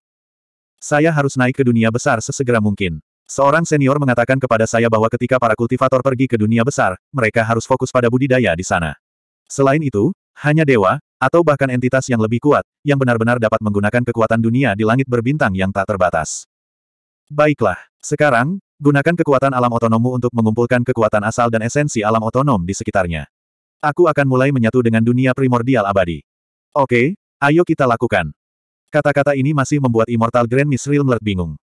Saya harus naik ke dunia besar sesegera mungkin. Seorang senior mengatakan kepada saya bahwa ketika para kultivator pergi ke dunia besar, mereka harus fokus pada budidaya di sana. Selain itu, hanya dewa, atau bahkan entitas yang lebih kuat, yang benar-benar dapat menggunakan kekuatan dunia di langit berbintang yang tak terbatas. Baiklah, sekarang, gunakan kekuatan alam otonommu untuk mengumpulkan kekuatan asal dan esensi alam otonom di sekitarnya. Aku akan mulai menyatu dengan dunia primordial abadi. Oke, ayo kita lakukan. Kata-kata ini masih membuat Immortal Grand Misril Realmlet bingung.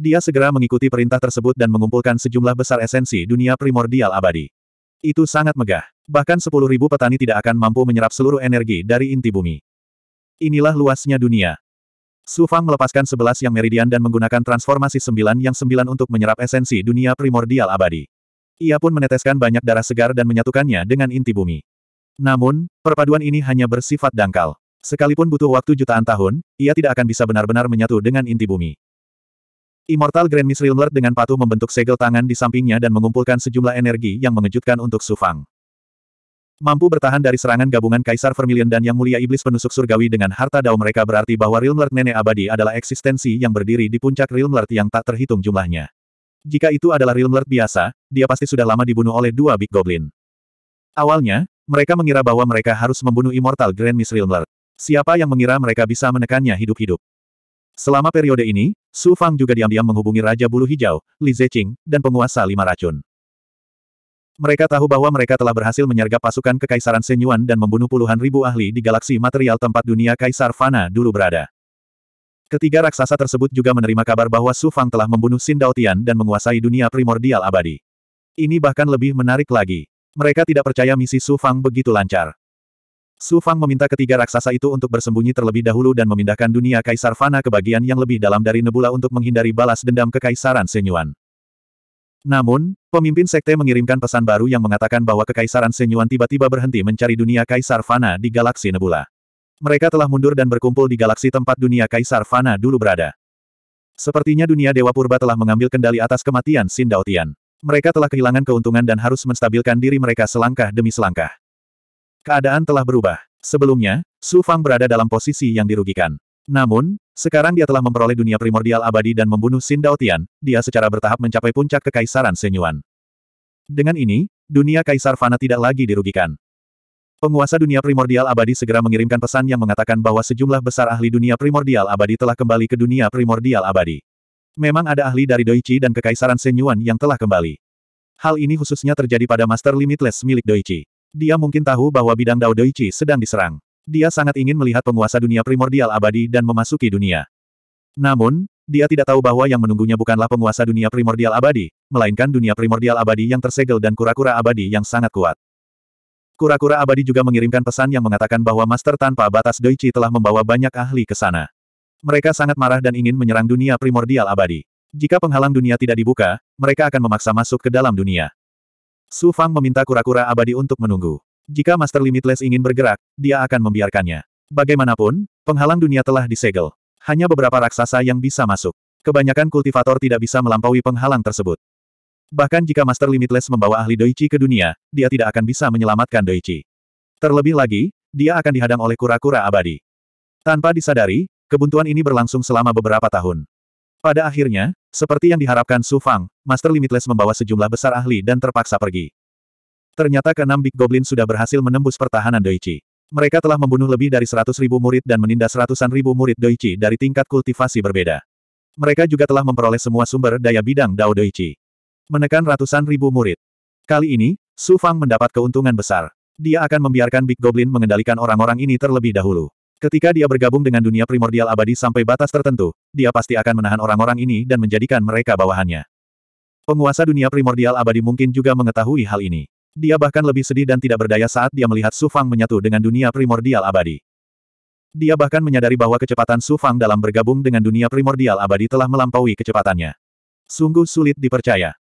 Dia segera mengikuti perintah tersebut dan mengumpulkan sejumlah besar esensi dunia primordial abadi. Itu sangat megah. Bahkan sepuluh ribu petani tidak akan mampu menyerap seluruh energi dari inti bumi. Inilah luasnya dunia. Su Fang melepaskan sebelas yang meridian dan menggunakan transformasi sembilan yang sembilan untuk menyerap esensi dunia primordial abadi. Ia pun meneteskan banyak darah segar dan menyatukannya dengan inti bumi. Namun, perpaduan ini hanya bersifat dangkal. Sekalipun butuh waktu jutaan tahun, ia tidak akan bisa benar-benar menyatu dengan inti bumi. Immortal Grand Miss Realmert dengan patuh membentuk segel tangan di sampingnya dan mengumpulkan sejumlah energi yang mengejutkan untuk Sufang. Mampu bertahan dari serangan gabungan Kaisar Vermilion dan Yang Mulia Iblis Penusuk Surgawi dengan harta dao mereka berarti bahwa Realmert Nenek Abadi adalah eksistensi yang berdiri di puncak Realmert yang tak terhitung jumlahnya. Jika itu adalah Realm biasa, dia pasti sudah lama dibunuh oleh dua Big Goblin. Awalnya, mereka mengira bahwa mereka harus membunuh Immortal Grand Miss Realm Siapa yang mengira mereka bisa menekannya hidup-hidup? Selama periode ini, Su Fang juga diam-diam menghubungi Raja Bulu Hijau, Li Zeqing, dan penguasa Lima Racun. Mereka tahu bahwa mereka telah berhasil menyergap pasukan Kekaisaran Senyuan dan membunuh puluhan ribu ahli di galaksi material tempat dunia Kaisar Fana dulu berada. Ketiga raksasa tersebut juga menerima kabar bahwa Su Fang telah membunuh Sin Daotian dan menguasai dunia primordial abadi. Ini bahkan lebih menarik lagi. Mereka tidak percaya misi Su Fang begitu lancar. Su Fang meminta ketiga raksasa itu untuk bersembunyi terlebih dahulu dan memindahkan dunia Kaisar Fana ke bagian yang lebih dalam dari Nebula untuk menghindari balas dendam Kekaisaran Senyuan. Namun, pemimpin sekte mengirimkan pesan baru yang mengatakan bahwa Kekaisaran Senyuan tiba-tiba berhenti mencari dunia Kaisar Fana di galaksi Nebula mereka telah mundur dan berkumpul di galaksi tempat dunia Kaisar Fana dulu berada. Sepertinya dunia Dewa Purba telah mengambil kendali atas kematian Sin Daotian. Mereka telah kehilangan keuntungan dan harus menstabilkan diri mereka selangkah demi selangkah. Keadaan telah berubah. Sebelumnya, Su Fang berada dalam posisi yang dirugikan. Namun, sekarang dia telah memperoleh dunia primordial abadi dan membunuh Sin Daotian, dia secara bertahap mencapai puncak kekaisaran Senyuan. Dengan ini, dunia Kaisar Fana tidak lagi dirugikan. Penguasa dunia primordial abadi segera mengirimkan pesan yang mengatakan bahwa sejumlah besar ahli dunia primordial abadi telah kembali ke dunia primordial abadi. Memang ada ahli dari Doichi dan Kekaisaran Senyuan yang telah kembali. Hal ini khususnya terjadi pada Master Limitless milik Doichi. Dia mungkin tahu bahwa bidang Dao Doichi sedang diserang. Dia sangat ingin melihat penguasa dunia primordial abadi dan memasuki dunia. Namun, dia tidak tahu bahwa yang menunggunya bukanlah penguasa dunia primordial abadi, melainkan dunia primordial abadi yang tersegel dan kura-kura abadi yang sangat kuat kura-kura abadi juga mengirimkan pesan yang mengatakan bahwa Master Tanpa Batas Doichi telah membawa banyak ahli ke sana. Mereka sangat marah dan ingin menyerang dunia primordial abadi. Jika penghalang dunia tidak dibuka, mereka akan memaksa masuk ke dalam dunia. Su Fang meminta kura-kura abadi untuk menunggu. Jika Master Limitless ingin bergerak, dia akan membiarkannya. Bagaimanapun, penghalang dunia telah disegel. Hanya beberapa raksasa yang bisa masuk. Kebanyakan kultivator tidak bisa melampaui penghalang tersebut. Bahkan jika Master Limitless membawa ahli Doichi ke dunia, dia tidak akan bisa menyelamatkan Doichi. Terlebih lagi, dia akan dihadang oleh kura-kura abadi. Tanpa disadari, kebuntuan ini berlangsung selama beberapa tahun. Pada akhirnya, seperti yang diharapkan Su Fang, Master Limitless membawa sejumlah besar ahli dan terpaksa pergi. Ternyata keenam Big Goblin sudah berhasil menembus pertahanan Doichi. Mereka telah membunuh lebih dari seratus ribu murid dan menindas ratusan ribu murid Doichi dari tingkat kultivasi berbeda. Mereka juga telah memperoleh semua sumber daya bidang Dao Doichi menekan ratusan ribu murid. Kali ini, Su Fang mendapat keuntungan besar. Dia akan membiarkan Big Goblin mengendalikan orang-orang ini terlebih dahulu. Ketika dia bergabung dengan dunia primordial abadi sampai batas tertentu, dia pasti akan menahan orang-orang ini dan menjadikan mereka bawahannya. Penguasa dunia primordial abadi mungkin juga mengetahui hal ini. Dia bahkan lebih sedih dan tidak berdaya saat dia melihat Su Fang menyatu dengan dunia primordial abadi. Dia bahkan menyadari bahwa kecepatan Su Fang dalam bergabung dengan dunia primordial abadi telah melampaui kecepatannya. Sungguh sulit dipercaya.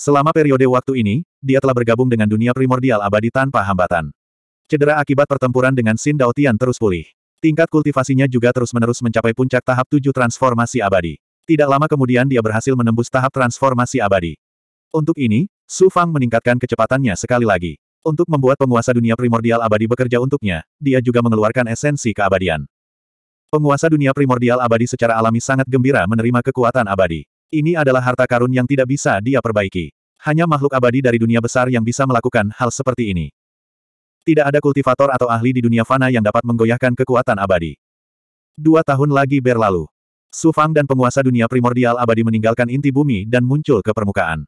Selama periode waktu ini, dia telah bergabung dengan dunia primordial abadi tanpa hambatan. Cedera akibat pertempuran dengan Sin Daotian terus pulih. Tingkat kultivasinya juga terus-menerus mencapai puncak tahap tujuh transformasi abadi. Tidak lama kemudian dia berhasil menembus tahap transformasi abadi. Untuk ini, Su Fang meningkatkan kecepatannya sekali lagi. Untuk membuat penguasa dunia primordial abadi bekerja untuknya, dia juga mengeluarkan esensi keabadian. Penguasa dunia primordial abadi secara alami sangat gembira menerima kekuatan abadi. Ini adalah harta karun yang tidak bisa dia perbaiki. Hanya makhluk abadi dari dunia besar yang bisa melakukan hal seperti ini. Tidak ada kultivator atau ahli di dunia fana yang dapat menggoyahkan kekuatan abadi. Dua tahun lagi berlalu. Su Fang dan penguasa dunia primordial abadi meninggalkan inti bumi dan muncul ke permukaan.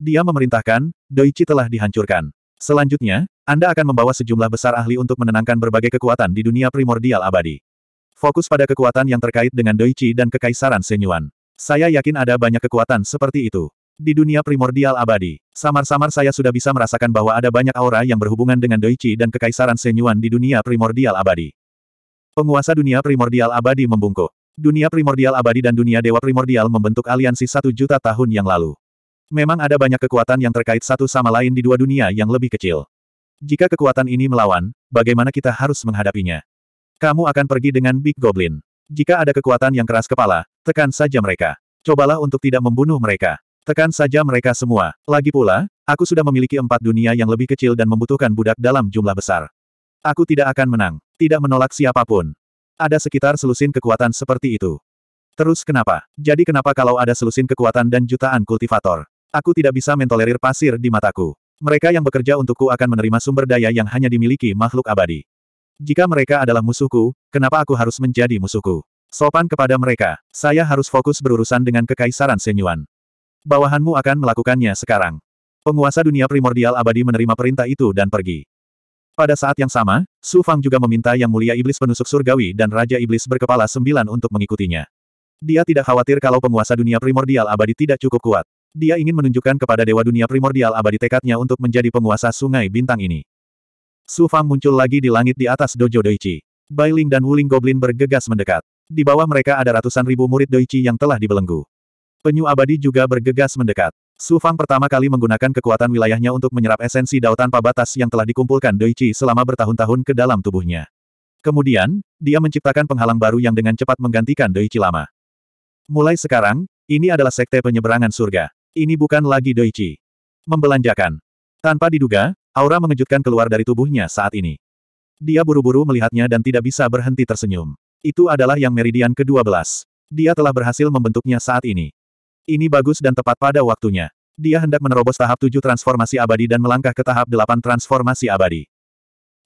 Dia memerintahkan, Doichi telah dihancurkan. Selanjutnya, Anda akan membawa sejumlah besar ahli untuk menenangkan berbagai kekuatan di dunia primordial abadi. Fokus pada kekuatan yang terkait dengan Doichi dan Kekaisaran Senyuan. Saya yakin ada banyak kekuatan seperti itu. Di dunia primordial abadi, samar-samar saya sudah bisa merasakan bahwa ada banyak aura yang berhubungan dengan Doichi dan Kekaisaran Senyuan di dunia primordial abadi. Penguasa dunia primordial abadi membungkuk. Dunia primordial abadi dan dunia dewa primordial membentuk aliansi satu juta tahun yang lalu. Memang ada banyak kekuatan yang terkait satu sama lain di dua dunia yang lebih kecil. Jika kekuatan ini melawan, bagaimana kita harus menghadapinya? Kamu akan pergi dengan Big Goblin. Jika ada kekuatan yang keras kepala, tekan saja mereka. Cobalah untuk tidak membunuh mereka. Tekan saja mereka semua. Lagi pula, aku sudah memiliki empat dunia yang lebih kecil dan membutuhkan budak dalam jumlah besar. Aku tidak akan menang. Tidak menolak siapapun. Ada sekitar selusin kekuatan seperti itu. Terus kenapa? Jadi kenapa kalau ada selusin kekuatan dan jutaan kultivator? Aku tidak bisa mentolerir pasir di mataku. Mereka yang bekerja untukku akan menerima sumber daya yang hanya dimiliki makhluk abadi. Jika mereka adalah musuhku, kenapa aku harus menjadi musuhku? Sopan kepada mereka, saya harus fokus berurusan dengan kekaisaran Senyuan. Bawahanmu akan melakukannya sekarang. Penguasa dunia primordial abadi menerima perintah itu dan pergi. Pada saat yang sama, Su Fang juga meminta Yang Mulia Iblis Penusuk Surgawi dan Raja Iblis berkepala sembilan untuk mengikutinya. Dia tidak khawatir kalau penguasa dunia primordial abadi tidak cukup kuat. Dia ingin menunjukkan kepada Dewa Dunia Primordial Abadi tekadnya untuk menjadi penguasa sungai bintang ini. Su Fang muncul lagi di langit di atas dojo Doichi. Bailing dan Wuling Goblin bergegas mendekat. Di bawah mereka ada ratusan ribu murid Doichi yang telah dibelenggu. Penyu abadi juga bergegas mendekat. Su Fang pertama kali menggunakan kekuatan wilayahnya untuk menyerap esensi dao tanpa batas yang telah dikumpulkan Doichi selama bertahun-tahun ke dalam tubuhnya. Kemudian, dia menciptakan penghalang baru yang dengan cepat menggantikan Doichi lama. Mulai sekarang, ini adalah sekte penyeberangan surga. Ini bukan lagi Doichi. Membelanjakan. Tanpa diduga, Aura mengejutkan keluar dari tubuhnya saat ini. Dia buru-buru melihatnya dan tidak bisa berhenti tersenyum. Itu adalah yang meridian ke-12. Dia telah berhasil membentuknya saat ini. Ini bagus dan tepat pada waktunya. Dia hendak menerobos tahap tujuh transformasi abadi dan melangkah ke tahap delapan transformasi abadi.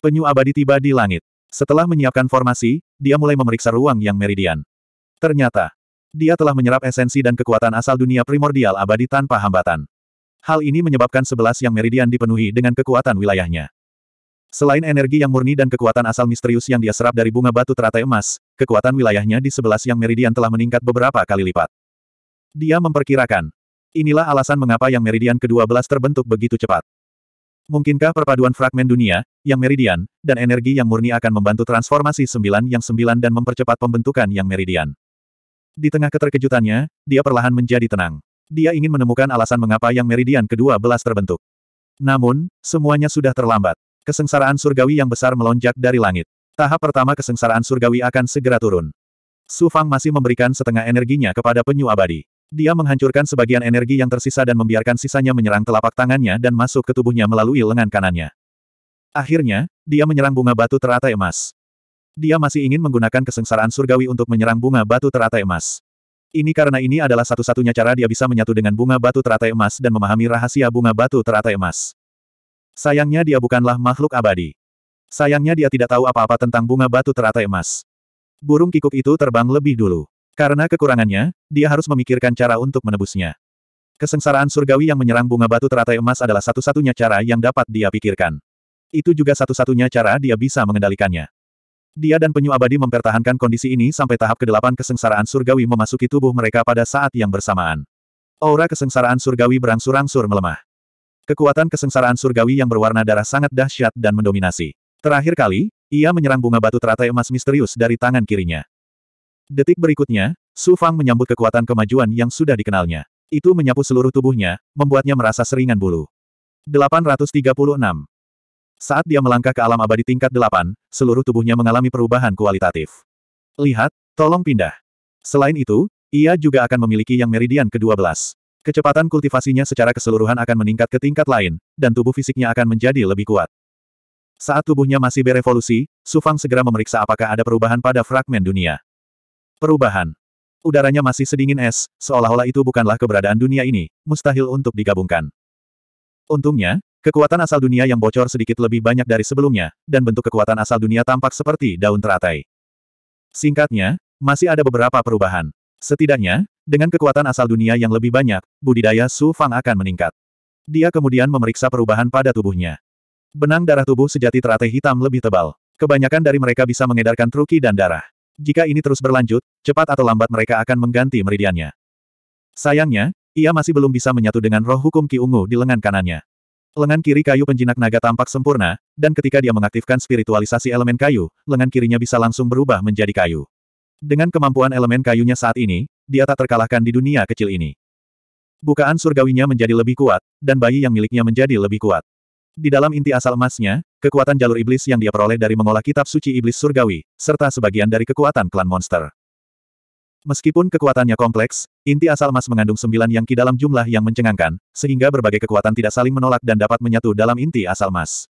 Penyu abadi tiba di langit. Setelah menyiapkan formasi, dia mulai memeriksa ruang yang meridian. Ternyata, dia telah menyerap esensi dan kekuatan asal dunia primordial abadi tanpa hambatan. Hal ini menyebabkan sebelas yang meridian dipenuhi dengan kekuatan wilayahnya. Selain energi yang murni dan kekuatan asal misterius yang dia serap dari bunga batu teratai emas, kekuatan wilayahnya di sebelas yang meridian telah meningkat beberapa kali lipat. Dia memperkirakan. Inilah alasan mengapa yang meridian ke-12 terbentuk begitu cepat. Mungkinkah perpaduan fragmen dunia, yang meridian, dan energi yang murni akan membantu transformasi sembilan yang sembilan dan mempercepat pembentukan yang meridian. Di tengah keterkejutannya, dia perlahan menjadi tenang dia ingin menemukan alasan mengapa yang meridian kedua belas terbentuk. Namun, semuanya sudah terlambat. Kesengsaraan surgawi yang besar melonjak dari langit. Tahap pertama kesengsaraan surgawi akan segera turun. Su Fang masih memberikan setengah energinya kepada penyu abadi. Dia menghancurkan sebagian energi yang tersisa dan membiarkan sisanya menyerang telapak tangannya dan masuk ke tubuhnya melalui lengan kanannya. Akhirnya, dia menyerang bunga batu teratai emas. Dia masih ingin menggunakan kesengsaraan surgawi untuk menyerang bunga batu teratai emas. Ini karena ini adalah satu-satunya cara dia bisa menyatu dengan bunga batu teratai emas dan memahami rahasia bunga batu teratai emas. Sayangnya dia bukanlah makhluk abadi. Sayangnya dia tidak tahu apa-apa tentang bunga batu teratai emas. Burung kikuk itu terbang lebih dulu. Karena kekurangannya, dia harus memikirkan cara untuk menebusnya. Kesengsaraan surgawi yang menyerang bunga batu teratai emas adalah satu-satunya cara yang dapat dia pikirkan. Itu juga satu-satunya cara dia bisa mengendalikannya. Dia dan penyu abadi mempertahankan kondisi ini sampai tahap kedelapan kesengsaraan surgawi memasuki tubuh mereka pada saat yang bersamaan. Aura kesengsaraan surgawi berangsur-angsur melemah. Kekuatan kesengsaraan surgawi yang berwarna darah sangat dahsyat dan mendominasi. Terakhir kali, ia menyerang bunga batu teratai emas misterius dari tangan kirinya. Detik berikutnya, Su Fang menyambut kekuatan kemajuan yang sudah dikenalnya. Itu menyapu seluruh tubuhnya, membuatnya merasa seringan bulu. 836. Saat dia melangkah ke alam abadi tingkat delapan, seluruh tubuhnya mengalami perubahan kualitatif. Lihat, tolong pindah. Selain itu, ia juga akan memiliki yang meridian ke-12. Kecepatan kultivasinya secara keseluruhan akan meningkat ke tingkat lain, dan tubuh fisiknya akan menjadi lebih kuat. Saat tubuhnya masih berevolusi, Sufang segera memeriksa apakah ada perubahan pada fragmen dunia. Perubahan. Udaranya masih sedingin es, seolah-olah itu bukanlah keberadaan dunia ini, mustahil untuk digabungkan. Untungnya, Kekuatan asal dunia yang bocor sedikit lebih banyak dari sebelumnya, dan bentuk kekuatan asal dunia tampak seperti daun teratai. Singkatnya, masih ada beberapa perubahan. Setidaknya, dengan kekuatan asal dunia yang lebih banyak, budidaya Su Fang akan meningkat. Dia kemudian memeriksa perubahan pada tubuhnya. Benang darah tubuh sejati teratai hitam lebih tebal. Kebanyakan dari mereka bisa mengedarkan truki dan darah. Jika ini terus berlanjut, cepat atau lambat mereka akan mengganti meridiannya. Sayangnya, ia masih belum bisa menyatu dengan roh hukum Ki Ungu di lengan kanannya. Lengan kiri kayu penjinak naga tampak sempurna, dan ketika dia mengaktifkan spiritualisasi elemen kayu, lengan kirinya bisa langsung berubah menjadi kayu. Dengan kemampuan elemen kayunya saat ini, dia tak terkalahkan di dunia kecil ini. Bukaan surgawinya menjadi lebih kuat, dan bayi yang miliknya menjadi lebih kuat. Di dalam inti asal emasnya, kekuatan jalur iblis yang dia peroleh dari mengolah kitab suci iblis surgawi, serta sebagian dari kekuatan klan monster. Meskipun kekuatannya kompleks, inti asal emas mengandung sembilan yang ki dalam jumlah yang mencengangkan, sehingga berbagai kekuatan tidak saling menolak dan dapat menyatu dalam inti asal emas.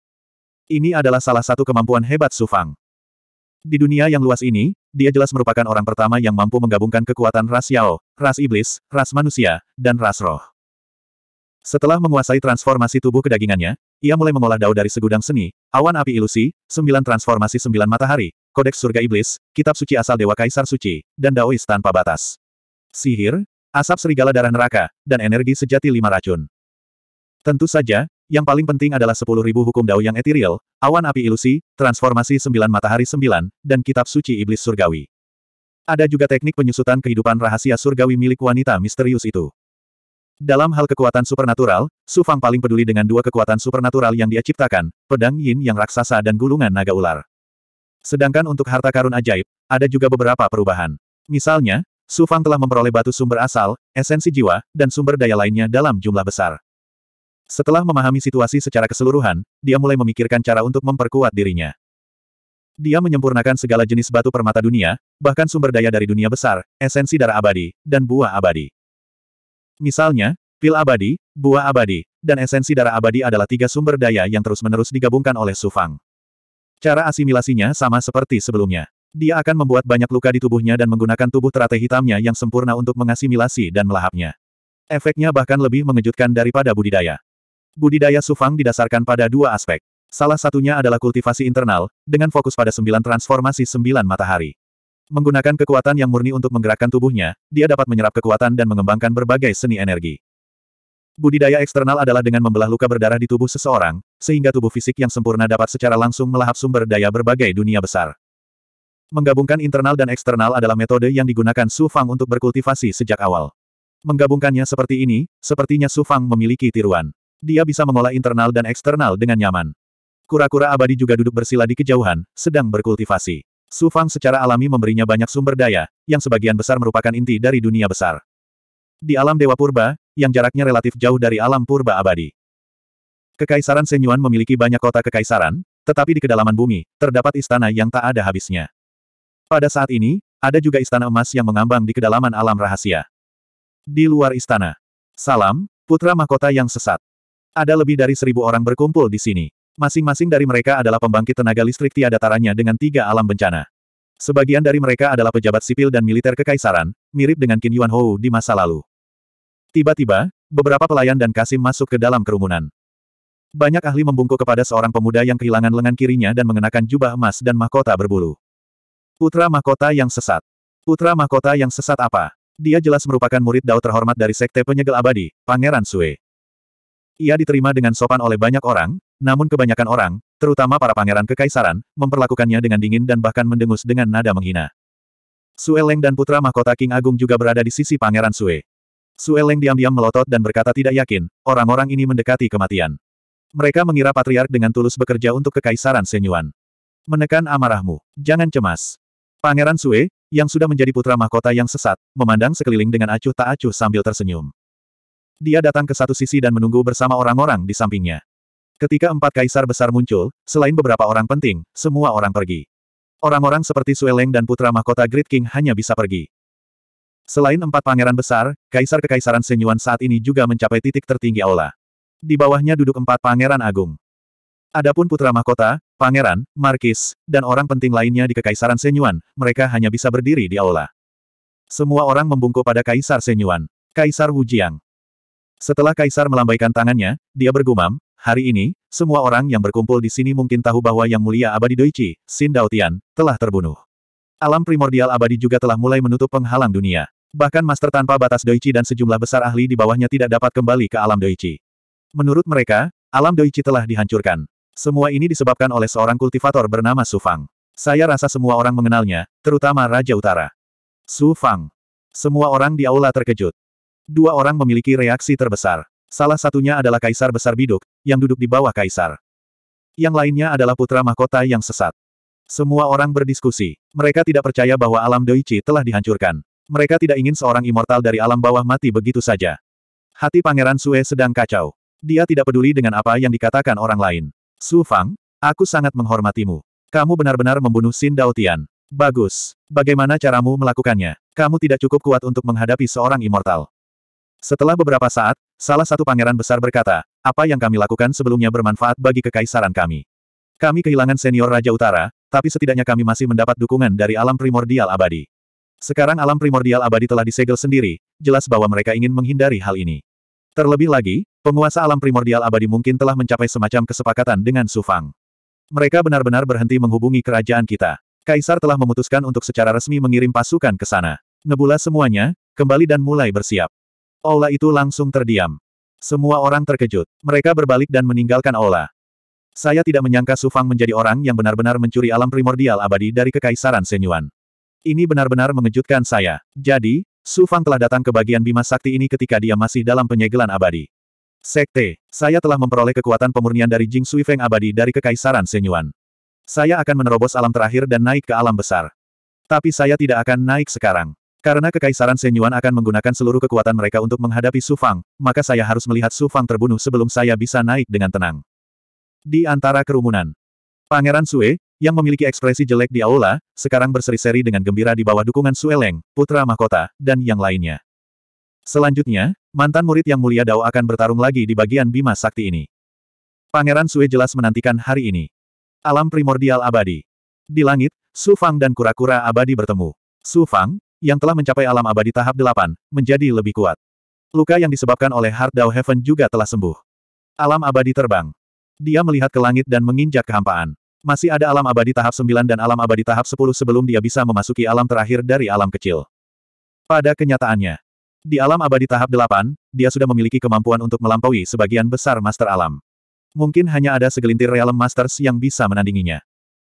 Ini adalah salah satu kemampuan hebat Sufang. Di dunia yang luas ini, dia jelas merupakan orang pertama yang mampu menggabungkan kekuatan ras Yao, ras iblis, ras manusia, dan ras roh. Setelah menguasai transformasi tubuh kedagingannya, ia mulai mengolah dao dari segudang seni, awan api ilusi, sembilan transformasi sembilan matahari, Kodeks Surga Iblis, Kitab Suci Asal Dewa Kaisar Suci, dan Daois Tanpa Batas. Sihir, asap serigala darah neraka, dan energi sejati lima racun. Tentu saja, yang paling penting adalah sepuluh ribu hukum Dao yang etiril, awan api ilusi, transformasi sembilan matahari sembilan, dan kitab suci iblis surgawi. Ada juga teknik penyusutan kehidupan rahasia surgawi milik wanita misterius itu. Dalam hal kekuatan supernatural, Su Fang paling peduli dengan dua kekuatan supernatural yang dia ciptakan, pedang yin yang raksasa dan gulungan naga ular. Sedangkan untuk harta karun ajaib, ada juga beberapa perubahan. Misalnya, Su Fang telah memperoleh batu sumber asal, esensi jiwa, dan sumber daya lainnya dalam jumlah besar. Setelah memahami situasi secara keseluruhan, dia mulai memikirkan cara untuk memperkuat dirinya. Dia menyempurnakan segala jenis batu permata dunia, bahkan sumber daya dari dunia besar, esensi darah abadi, dan buah abadi. Misalnya, Pil abadi, buah abadi, dan esensi darah abadi adalah tiga sumber daya yang terus-menerus digabungkan oleh Sufang. Cara asimilasinya sama seperti sebelumnya. Dia akan membuat banyak luka di tubuhnya dan menggunakan tubuh teratai hitamnya yang sempurna untuk mengasimilasi dan melahapnya. Efeknya bahkan lebih mengejutkan daripada budidaya. Budidaya Sufang didasarkan pada dua aspek. Salah satunya adalah kultivasi internal, dengan fokus pada sembilan transformasi sembilan matahari. Menggunakan kekuatan yang murni untuk menggerakkan tubuhnya, dia dapat menyerap kekuatan dan mengembangkan berbagai seni energi. Budidaya eksternal adalah dengan membelah luka berdarah di tubuh seseorang, sehingga tubuh fisik yang sempurna dapat secara langsung melahap sumber daya berbagai dunia besar. Menggabungkan internal dan eksternal adalah metode yang digunakan Su Fang untuk berkultivasi sejak awal. Menggabungkannya seperti ini, sepertinya Su Fang memiliki tiruan. Dia bisa mengolah internal dan eksternal dengan nyaman. Kura-kura abadi juga duduk bersila di kejauhan, sedang berkultivasi. Su Fang secara alami memberinya banyak sumber daya, yang sebagian besar merupakan inti dari dunia besar. Di alam Dewa Purba, yang jaraknya relatif jauh dari alam Purba abadi. Kekaisaran Senyuan memiliki banyak kota kekaisaran, tetapi di kedalaman bumi, terdapat istana yang tak ada habisnya. Pada saat ini, ada juga istana emas yang mengambang di kedalaman alam rahasia. Di luar istana. Salam, putra mahkota yang sesat. Ada lebih dari seribu orang berkumpul di sini. Masing-masing dari mereka adalah pembangkit tenaga listrik tiada taranya dengan tiga alam bencana. Sebagian dari mereka adalah pejabat sipil dan militer kekaisaran, mirip dengan Qin Yuan Hou di masa lalu. Tiba-tiba, beberapa pelayan dan Kasim masuk ke dalam kerumunan. Banyak ahli membungkuk kepada seorang pemuda yang kehilangan lengan kirinya dan mengenakan jubah emas dan mahkota berbulu. Putra mahkota yang sesat. Putra mahkota yang sesat apa? Dia jelas merupakan murid dao terhormat dari sekte penyegel abadi, Pangeran Sue. Ia diterima dengan sopan oleh banyak orang, namun kebanyakan orang, terutama para pangeran kekaisaran, memperlakukannya dengan dingin dan bahkan mendengus dengan nada menghina. Sue Leng dan putra mahkota King Agung juga berada di sisi Pangeran Sue. Sue Leng diam-diam melotot dan berkata tidak yakin, orang-orang ini mendekati kematian. Mereka mengira patriark dengan tulus bekerja untuk kekaisaran Senyuan. Menekan amarahmu. Jangan cemas. Pangeran Sue, yang sudah menjadi putra mahkota yang sesat, memandang sekeliling dengan acuh tak acuh sambil tersenyum. Dia datang ke satu sisi dan menunggu bersama orang-orang di sampingnya. Ketika empat kaisar besar muncul, selain beberapa orang penting, semua orang pergi. Orang-orang seperti Leng dan putra mahkota Great King hanya bisa pergi. Selain empat pangeran besar, kaisar kekaisaran Senyuan saat ini juga mencapai titik tertinggi aula. Di bawahnya duduk empat pangeran agung. Adapun putra mahkota, pangeran, markis, dan orang penting lainnya di Kekaisaran Senyuan, mereka hanya bisa berdiri di aula. Semua orang membungkuk pada Kaisar Senyuan. Kaisar Wujiang. Setelah Kaisar melambaikan tangannya, dia bergumam, hari ini, semua orang yang berkumpul di sini mungkin tahu bahwa Yang Mulia Abadi Doichi, Sin Daotian, telah terbunuh. Alam primordial abadi juga telah mulai menutup penghalang dunia. Bahkan master tanpa batas Doichi dan sejumlah besar ahli di bawahnya tidak dapat kembali ke alam Doichi. Menurut mereka, alam Doichi telah dihancurkan. Semua ini disebabkan oleh seorang kultivator bernama Su Fang. Saya rasa semua orang mengenalnya, terutama Raja Utara. Su Fang. Semua orang di aula terkejut. Dua orang memiliki reaksi terbesar. Salah satunya adalah Kaisar Besar Biduk, yang duduk di bawah Kaisar. Yang lainnya adalah putra mahkota yang sesat. Semua orang berdiskusi. Mereka tidak percaya bahwa alam Doichi telah dihancurkan. Mereka tidak ingin seorang immortal dari alam bawah mati begitu saja. Hati Pangeran Sue sedang kacau. Dia tidak peduli dengan apa yang dikatakan orang lain. Su Fang, aku sangat menghormatimu. Kamu benar-benar membunuh Sin Daotian. Bagus. Bagaimana caramu melakukannya? Kamu tidak cukup kuat untuk menghadapi seorang immortal. Setelah beberapa saat, salah satu pangeran besar berkata, apa yang kami lakukan sebelumnya bermanfaat bagi kekaisaran kami. Kami kehilangan senior Raja Utara, tapi setidaknya kami masih mendapat dukungan dari alam primordial abadi. Sekarang alam primordial abadi telah disegel sendiri, jelas bahwa mereka ingin menghindari hal ini. Terlebih lagi, Penguasa alam primordial abadi mungkin telah mencapai semacam kesepakatan dengan Sufang. Mereka benar-benar berhenti menghubungi kerajaan kita. Kaisar telah memutuskan untuk secara resmi mengirim pasukan ke sana. Nebula semuanya, kembali dan mulai bersiap. Ola itu langsung terdiam. Semua orang terkejut. Mereka berbalik dan meninggalkan Ola. Saya tidak menyangka Sufang menjadi orang yang benar-benar mencuri alam primordial abadi dari Kekaisaran Senyuan. Ini benar-benar mengejutkan saya. Jadi, Sufang telah datang ke bagian Bima Sakti ini ketika dia masih dalam penyegelan abadi. Sekte, saya telah memperoleh kekuatan pemurnian dari Jing Sui Feng abadi dari Kekaisaran Senyuan. Saya akan menerobos alam terakhir dan naik ke alam besar. Tapi saya tidak akan naik sekarang. Karena Kekaisaran Senyuan akan menggunakan seluruh kekuatan mereka untuk menghadapi Su Fang, maka saya harus melihat Su Fang terbunuh sebelum saya bisa naik dengan tenang. Di antara kerumunan, Pangeran Sue, yang memiliki ekspresi jelek di aula, sekarang berseri-seri dengan gembira di bawah dukungan Sue Leng, putra mahkota, dan yang lainnya. Selanjutnya, mantan murid yang mulia Dao akan bertarung lagi di bagian Bima Sakti ini. Pangeran Sue jelas menantikan hari ini. Alam primordial abadi. Di langit, Su Fang dan kura-kura abadi bertemu. Su Fang, yang telah mencapai alam abadi tahap 8, menjadi lebih kuat. Luka yang disebabkan oleh Heart Dao Heaven juga telah sembuh. Alam abadi terbang. Dia melihat ke langit dan menginjak kehampaan. Masih ada alam abadi tahap 9 dan alam abadi tahap 10 sebelum dia bisa memasuki alam terakhir dari alam kecil. Pada kenyataannya, di alam abadi tahap delapan, dia sudah memiliki kemampuan untuk melampaui sebagian besar master alam. Mungkin hanya ada segelintir realm masters yang bisa menandinginya.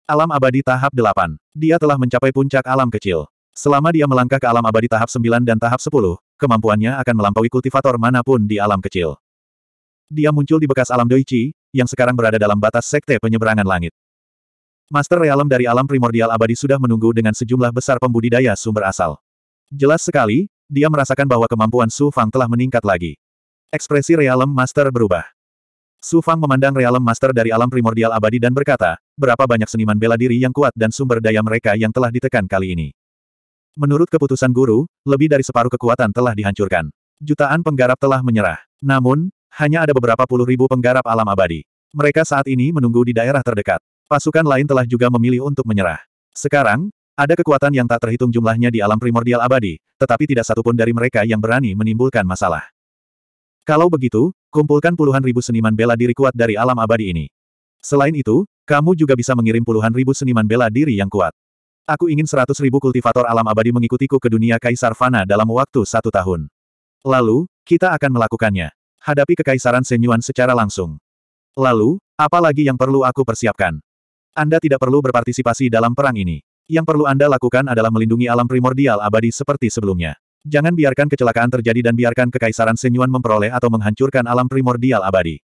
Alam abadi tahap delapan, Dia telah mencapai puncak alam kecil. Selama dia melangkah ke alam abadi tahap sembilan dan tahap sepuluh, kemampuannya akan melampaui kultivator manapun di alam kecil. Dia muncul di bekas alam Doichi, yang sekarang berada dalam batas sekte penyeberangan langit. Master Realm dari alam primordial abadi sudah menunggu dengan sejumlah besar pembudidaya sumber asal. Jelas sekali, dia merasakan bahwa kemampuan Su Fang telah meningkat lagi. Ekspresi Realem Master berubah. Su Fang memandang Realem Master dari alam primordial abadi dan berkata, berapa banyak seniman bela diri yang kuat dan sumber daya mereka yang telah ditekan kali ini. Menurut keputusan guru, lebih dari separuh kekuatan telah dihancurkan. Jutaan penggarap telah menyerah. Namun, hanya ada beberapa puluh ribu penggarap alam abadi. Mereka saat ini menunggu di daerah terdekat. Pasukan lain telah juga memilih untuk menyerah. Sekarang, ada kekuatan yang tak terhitung jumlahnya di alam primordial abadi, tetapi tidak satupun dari mereka yang berani menimbulkan masalah. Kalau begitu, kumpulkan puluhan ribu seniman bela diri kuat dari alam abadi ini. Selain itu, kamu juga bisa mengirim puluhan ribu seniman bela diri yang kuat. Aku ingin seratus ribu kultivator alam abadi mengikutiku ke dunia Kaisar Fana dalam waktu satu tahun. Lalu, kita akan melakukannya. Hadapi kekaisaran Senyuan secara langsung. Lalu, apa lagi yang perlu aku persiapkan? Anda tidak perlu berpartisipasi dalam perang ini. Yang perlu Anda lakukan adalah melindungi alam primordial abadi seperti sebelumnya. Jangan biarkan kecelakaan terjadi dan biarkan kekaisaran Senyuan memperoleh atau menghancurkan alam primordial abadi.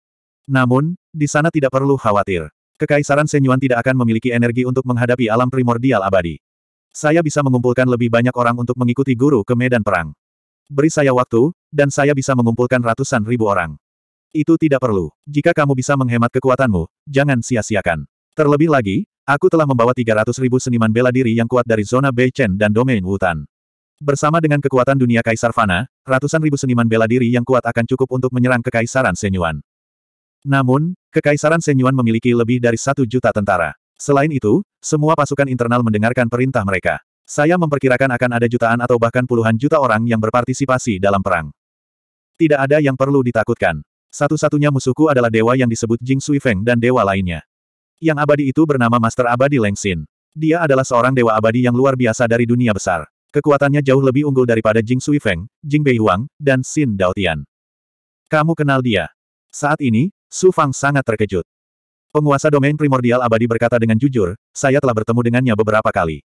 Namun, di sana tidak perlu khawatir. Kekaisaran Senyuan tidak akan memiliki energi untuk menghadapi alam primordial abadi. Saya bisa mengumpulkan lebih banyak orang untuk mengikuti guru ke medan perang. Beri saya waktu, dan saya bisa mengumpulkan ratusan ribu orang. Itu tidak perlu. Jika kamu bisa menghemat kekuatanmu, jangan sia-siakan. Terlebih lagi, Aku telah membawa 300 ribu seniman bela diri yang kuat dari zona Beichen dan domain hutan. Bersama dengan kekuatan dunia Kaisar Fana, ratusan ribu seniman bela diri yang kuat akan cukup untuk menyerang Kekaisaran Senyuan. Namun, Kekaisaran Senyuan memiliki lebih dari satu juta tentara. Selain itu, semua pasukan internal mendengarkan perintah mereka. Saya memperkirakan akan ada jutaan atau bahkan puluhan juta orang yang berpartisipasi dalam perang. Tidak ada yang perlu ditakutkan. Satu-satunya musuhku adalah dewa yang disebut Jing Sui Feng dan dewa lainnya. Yang abadi itu bernama Master Abadi Lengsin. Dia adalah seorang dewa abadi yang luar biasa dari dunia besar. Kekuatannya jauh lebih unggul daripada Jing Feng, Jing Bei Huang, dan Xin Daotian. Kamu kenal dia. Saat ini, Su Fang sangat terkejut. Penguasa domain primordial abadi berkata dengan jujur, saya telah bertemu dengannya beberapa kali.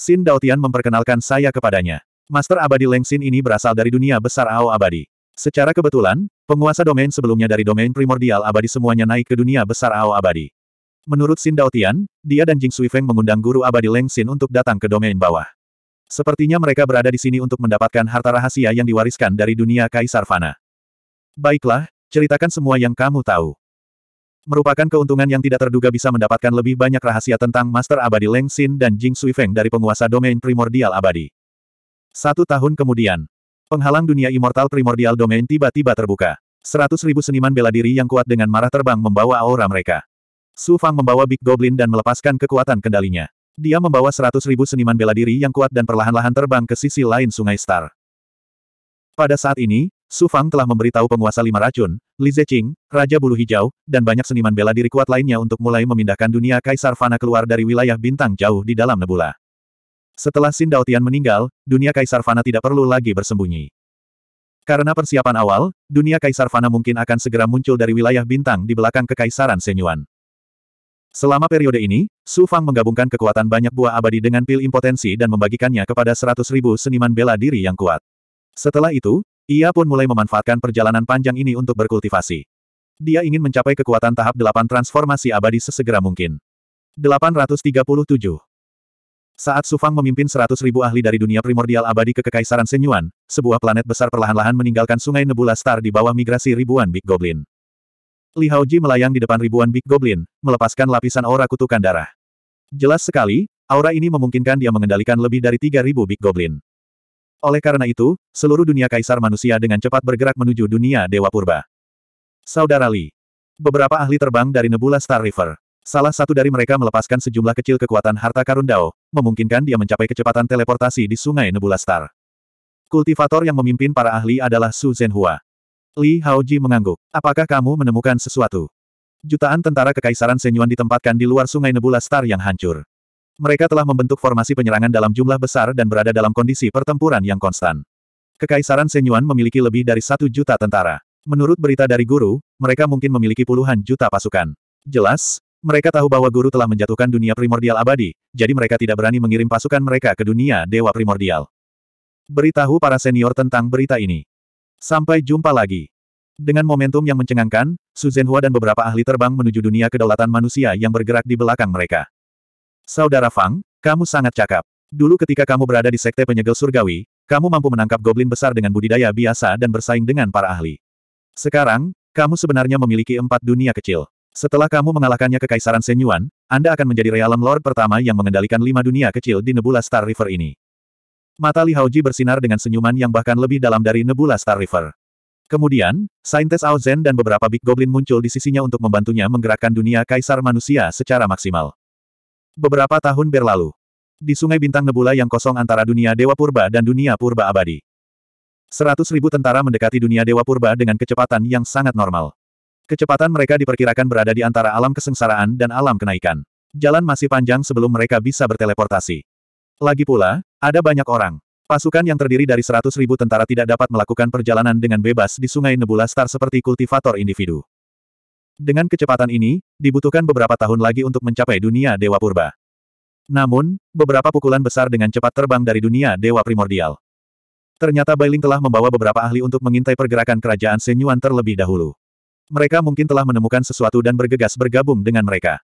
Xin Daotian memperkenalkan saya kepadanya. Master abadi Leng Xin ini berasal dari dunia besar Ao abadi. Secara kebetulan, penguasa domain sebelumnya dari domain primordial abadi semuanya naik ke dunia besar Ao abadi. Menurut Xin Daotian, dia dan Jing Sui Feng mengundang guru abadi Leng Xin untuk datang ke domain bawah. Sepertinya mereka berada di sini untuk mendapatkan harta rahasia yang diwariskan dari dunia Kaisar Fana. Baiklah, ceritakan semua yang kamu tahu. Merupakan keuntungan yang tidak terduga bisa mendapatkan lebih banyak rahasia tentang Master Abadi Leng Xin dan Jing Sui Feng dari penguasa domain primordial abadi. Satu tahun kemudian, penghalang dunia immortal primordial domain tiba-tiba terbuka. Seratus ribu seniman bela diri yang kuat dengan marah terbang membawa aura mereka. Su Fang membawa Big Goblin dan melepaskan kekuatan kendalinya. Dia membawa seratus ribu seniman bela diri yang kuat dan perlahan-lahan terbang ke sisi lain Sungai Star. Pada saat ini, Su Fang telah memberitahu penguasa lima racun, Li Zeqing, Raja Bulu Hijau, dan banyak seniman bela diri kuat lainnya untuk mulai memindahkan dunia Kaisar Fana keluar dari wilayah bintang jauh di dalam nebula. Setelah Sin Daotian meninggal, dunia Kaisar Fana tidak perlu lagi bersembunyi. Karena persiapan awal, dunia Kaisar Fana mungkin akan segera muncul dari wilayah bintang di belakang Kekaisaran Senyuan. Selama periode ini, Su Fang menggabungkan kekuatan banyak buah abadi dengan pil impotensi dan membagikannya kepada seratus seniman bela diri yang kuat. Setelah itu, ia pun mulai memanfaatkan perjalanan panjang ini untuk berkultivasi. Dia ingin mencapai kekuatan tahap delapan transformasi abadi sesegera mungkin. 837 saat Su Fang memimpin seratus ahli dari dunia primordial abadi ke Kekaisaran Senyuan, sebuah planet besar perlahan-lahan meninggalkan sungai Nebula Star di bawah migrasi ribuan Big Goblin. Li Haoji melayang di depan ribuan Big Goblin, melepaskan lapisan aura kutukan darah. Jelas sekali, aura ini memungkinkan dia mengendalikan lebih dari 3.000 Big Goblin. Oleh karena itu, seluruh dunia kaisar manusia dengan cepat bergerak menuju dunia Dewa Purba. Saudara Li. Beberapa ahli terbang dari Nebula Star River. Salah satu dari mereka melepaskan sejumlah kecil kekuatan harta karun Dao, memungkinkan dia mencapai kecepatan teleportasi di sungai Nebula Star. Kultivator yang memimpin para ahli adalah Su Zhenhua. Li Haoji mengangguk. Apakah kamu menemukan sesuatu? Jutaan tentara kekaisaran Senyuan ditempatkan di luar sungai Nebula Star yang hancur. Mereka telah membentuk formasi penyerangan dalam jumlah besar dan berada dalam kondisi pertempuran yang konstan. Kekaisaran Senyuan memiliki lebih dari satu juta tentara. Menurut berita dari guru, mereka mungkin memiliki puluhan juta pasukan. Jelas, mereka tahu bahwa guru telah menjatuhkan dunia primordial abadi, jadi mereka tidak berani mengirim pasukan mereka ke dunia dewa primordial. Beritahu para senior tentang berita ini. Sampai jumpa lagi. Dengan momentum yang mencengangkan, Su Zhenhua dan beberapa ahli terbang menuju dunia kedaulatan manusia yang bergerak di belakang mereka. Saudara Fang, kamu sangat cakap. Dulu ketika kamu berada di sekte penyegel surgawi, kamu mampu menangkap goblin besar dengan budidaya biasa dan bersaing dengan para ahli. Sekarang, kamu sebenarnya memiliki empat dunia kecil. Setelah kamu mengalahkannya ke Kaisaran Senyuan, Anda akan menjadi Realm Lord pertama yang mengendalikan lima dunia kecil di Nebula Star River ini. Mata Li Haoji bersinar dengan senyuman yang bahkan lebih dalam dari Nebula Star River. Kemudian, saintes Ao Zen dan beberapa Big Goblin muncul di sisinya untuk membantunya menggerakkan dunia kaisar manusia secara maksimal. Beberapa tahun berlalu. Di sungai bintang nebula yang kosong antara dunia Dewa Purba dan dunia Purba Abadi. Seratus ribu tentara mendekati dunia Dewa Purba dengan kecepatan yang sangat normal. Kecepatan mereka diperkirakan berada di antara alam kesengsaraan dan alam kenaikan. Jalan masih panjang sebelum mereka bisa berteleportasi. Lagi pula, ada banyak orang. Pasukan yang terdiri dari seratus ribu tentara tidak dapat melakukan perjalanan dengan bebas di Sungai Nebula Star seperti kultivator individu. Dengan kecepatan ini, dibutuhkan beberapa tahun lagi untuk mencapai dunia Dewa Purba. Namun, beberapa pukulan besar dengan cepat terbang dari dunia Dewa Primordial. Ternyata Bailing telah membawa beberapa ahli untuk mengintai pergerakan kerajaan Senyuan terlebih dahulu. Mereka mungkin telah menemukan sesuatu dan bergegas bergabung dengan mereka.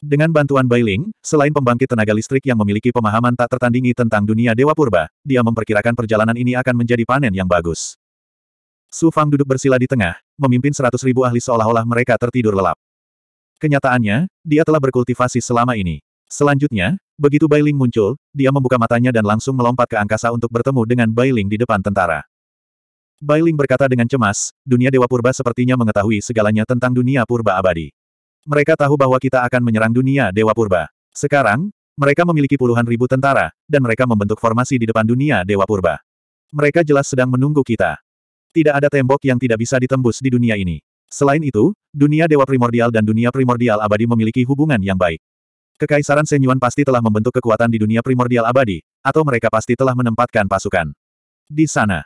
Dengan bantuan Bailing, selain pembangkit tenaga listrik yang memiliki pemahaman tak tertandingi tentang dunia Dewa Purba, dia memperkirakan perjalanan ini akan menjadi panen yang bagus. Su Fang duduk bersila di tengah, memimpin seratus ribu ahli seolah-olah mereka tertidur lelap. Kenyataannya, dia telah berkultivasi selama ini. Selanjutnya, begitu Bailing muncul, dia membuka matanya dan langsung melompat ke angkasa untuk bertemu dengan Bailing di depan tentara. Bailing berkata dengan cemas, dunia Dewa Purba sepertinya mengetahui segalanya tentang dunia Purba Abadi. Mereka tahu bahwa kita akan menyerang dunia Dewa Purba. Sekarang, mereka memiliki puluhan ribu tentara, dan mereka membentuk formasi di depan dunia Dewa Purba. Mereka jelas sedang menunggu kita. Tidak ada tembok yang tidak bisa ditembus di dunia ini. Selain itu, dunia Dewa Primordial dan dunia Primordial Abadi memiliki hubungan yang baik. Kekaisaran Senyuan pasti telah membentuk kekuatan di dunia Primordial Abadi, atau mereka pasti telah menempatkan pasukan. Di sana.